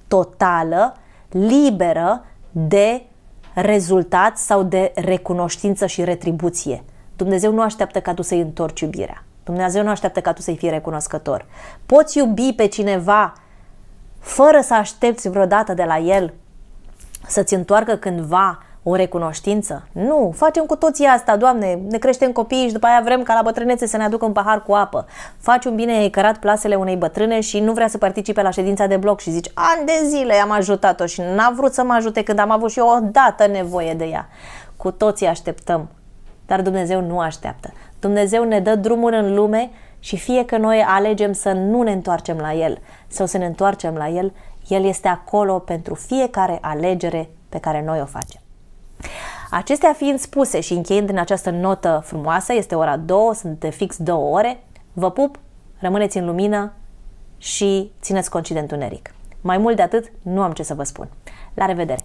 totală, liberă de rezultat sau de recunoștință și retribuție. Dumnezeu nu așteaptă ca tu să-i întorci iubirea. Dumnezeu nu așteaptă ca tu să-i fii recunoscător. Poți iubi pe cineva fără să aștepți vreodată de la el să-ți întoarcă cândva o recunoștință. Nu, facem cu toții asta, Doamne, ne creștem copiii și după aia vrem ca la bătrânețe să ne aducă un pahar cu apă. Faci un bine, ai cărat plasele unei bătrâne și nu vrea să participe la ședința de bloc și zici, ani de zile am ajutat-o și n-a vrut să mă ajute când am avut și eu o dată nevoie de ea. Cu toții așteptăm, dar Dumnezeu nu așteaptă. Dumnezeu ne dă drumul în lume și fie că noi alegem să nu ne întoarcem la El sau să ne întoarcem la El, El este acolo pentru fiecare alegere pe care noi o facem. Acestea fiind spuse și încheind în această notă frumoasă, este ora 2, sunt de fix 2 ore, vă pup, rămâneți în lumină și țineți concid de întuneric. Mai mult de atât, nu am ce să vă spun. La revedere!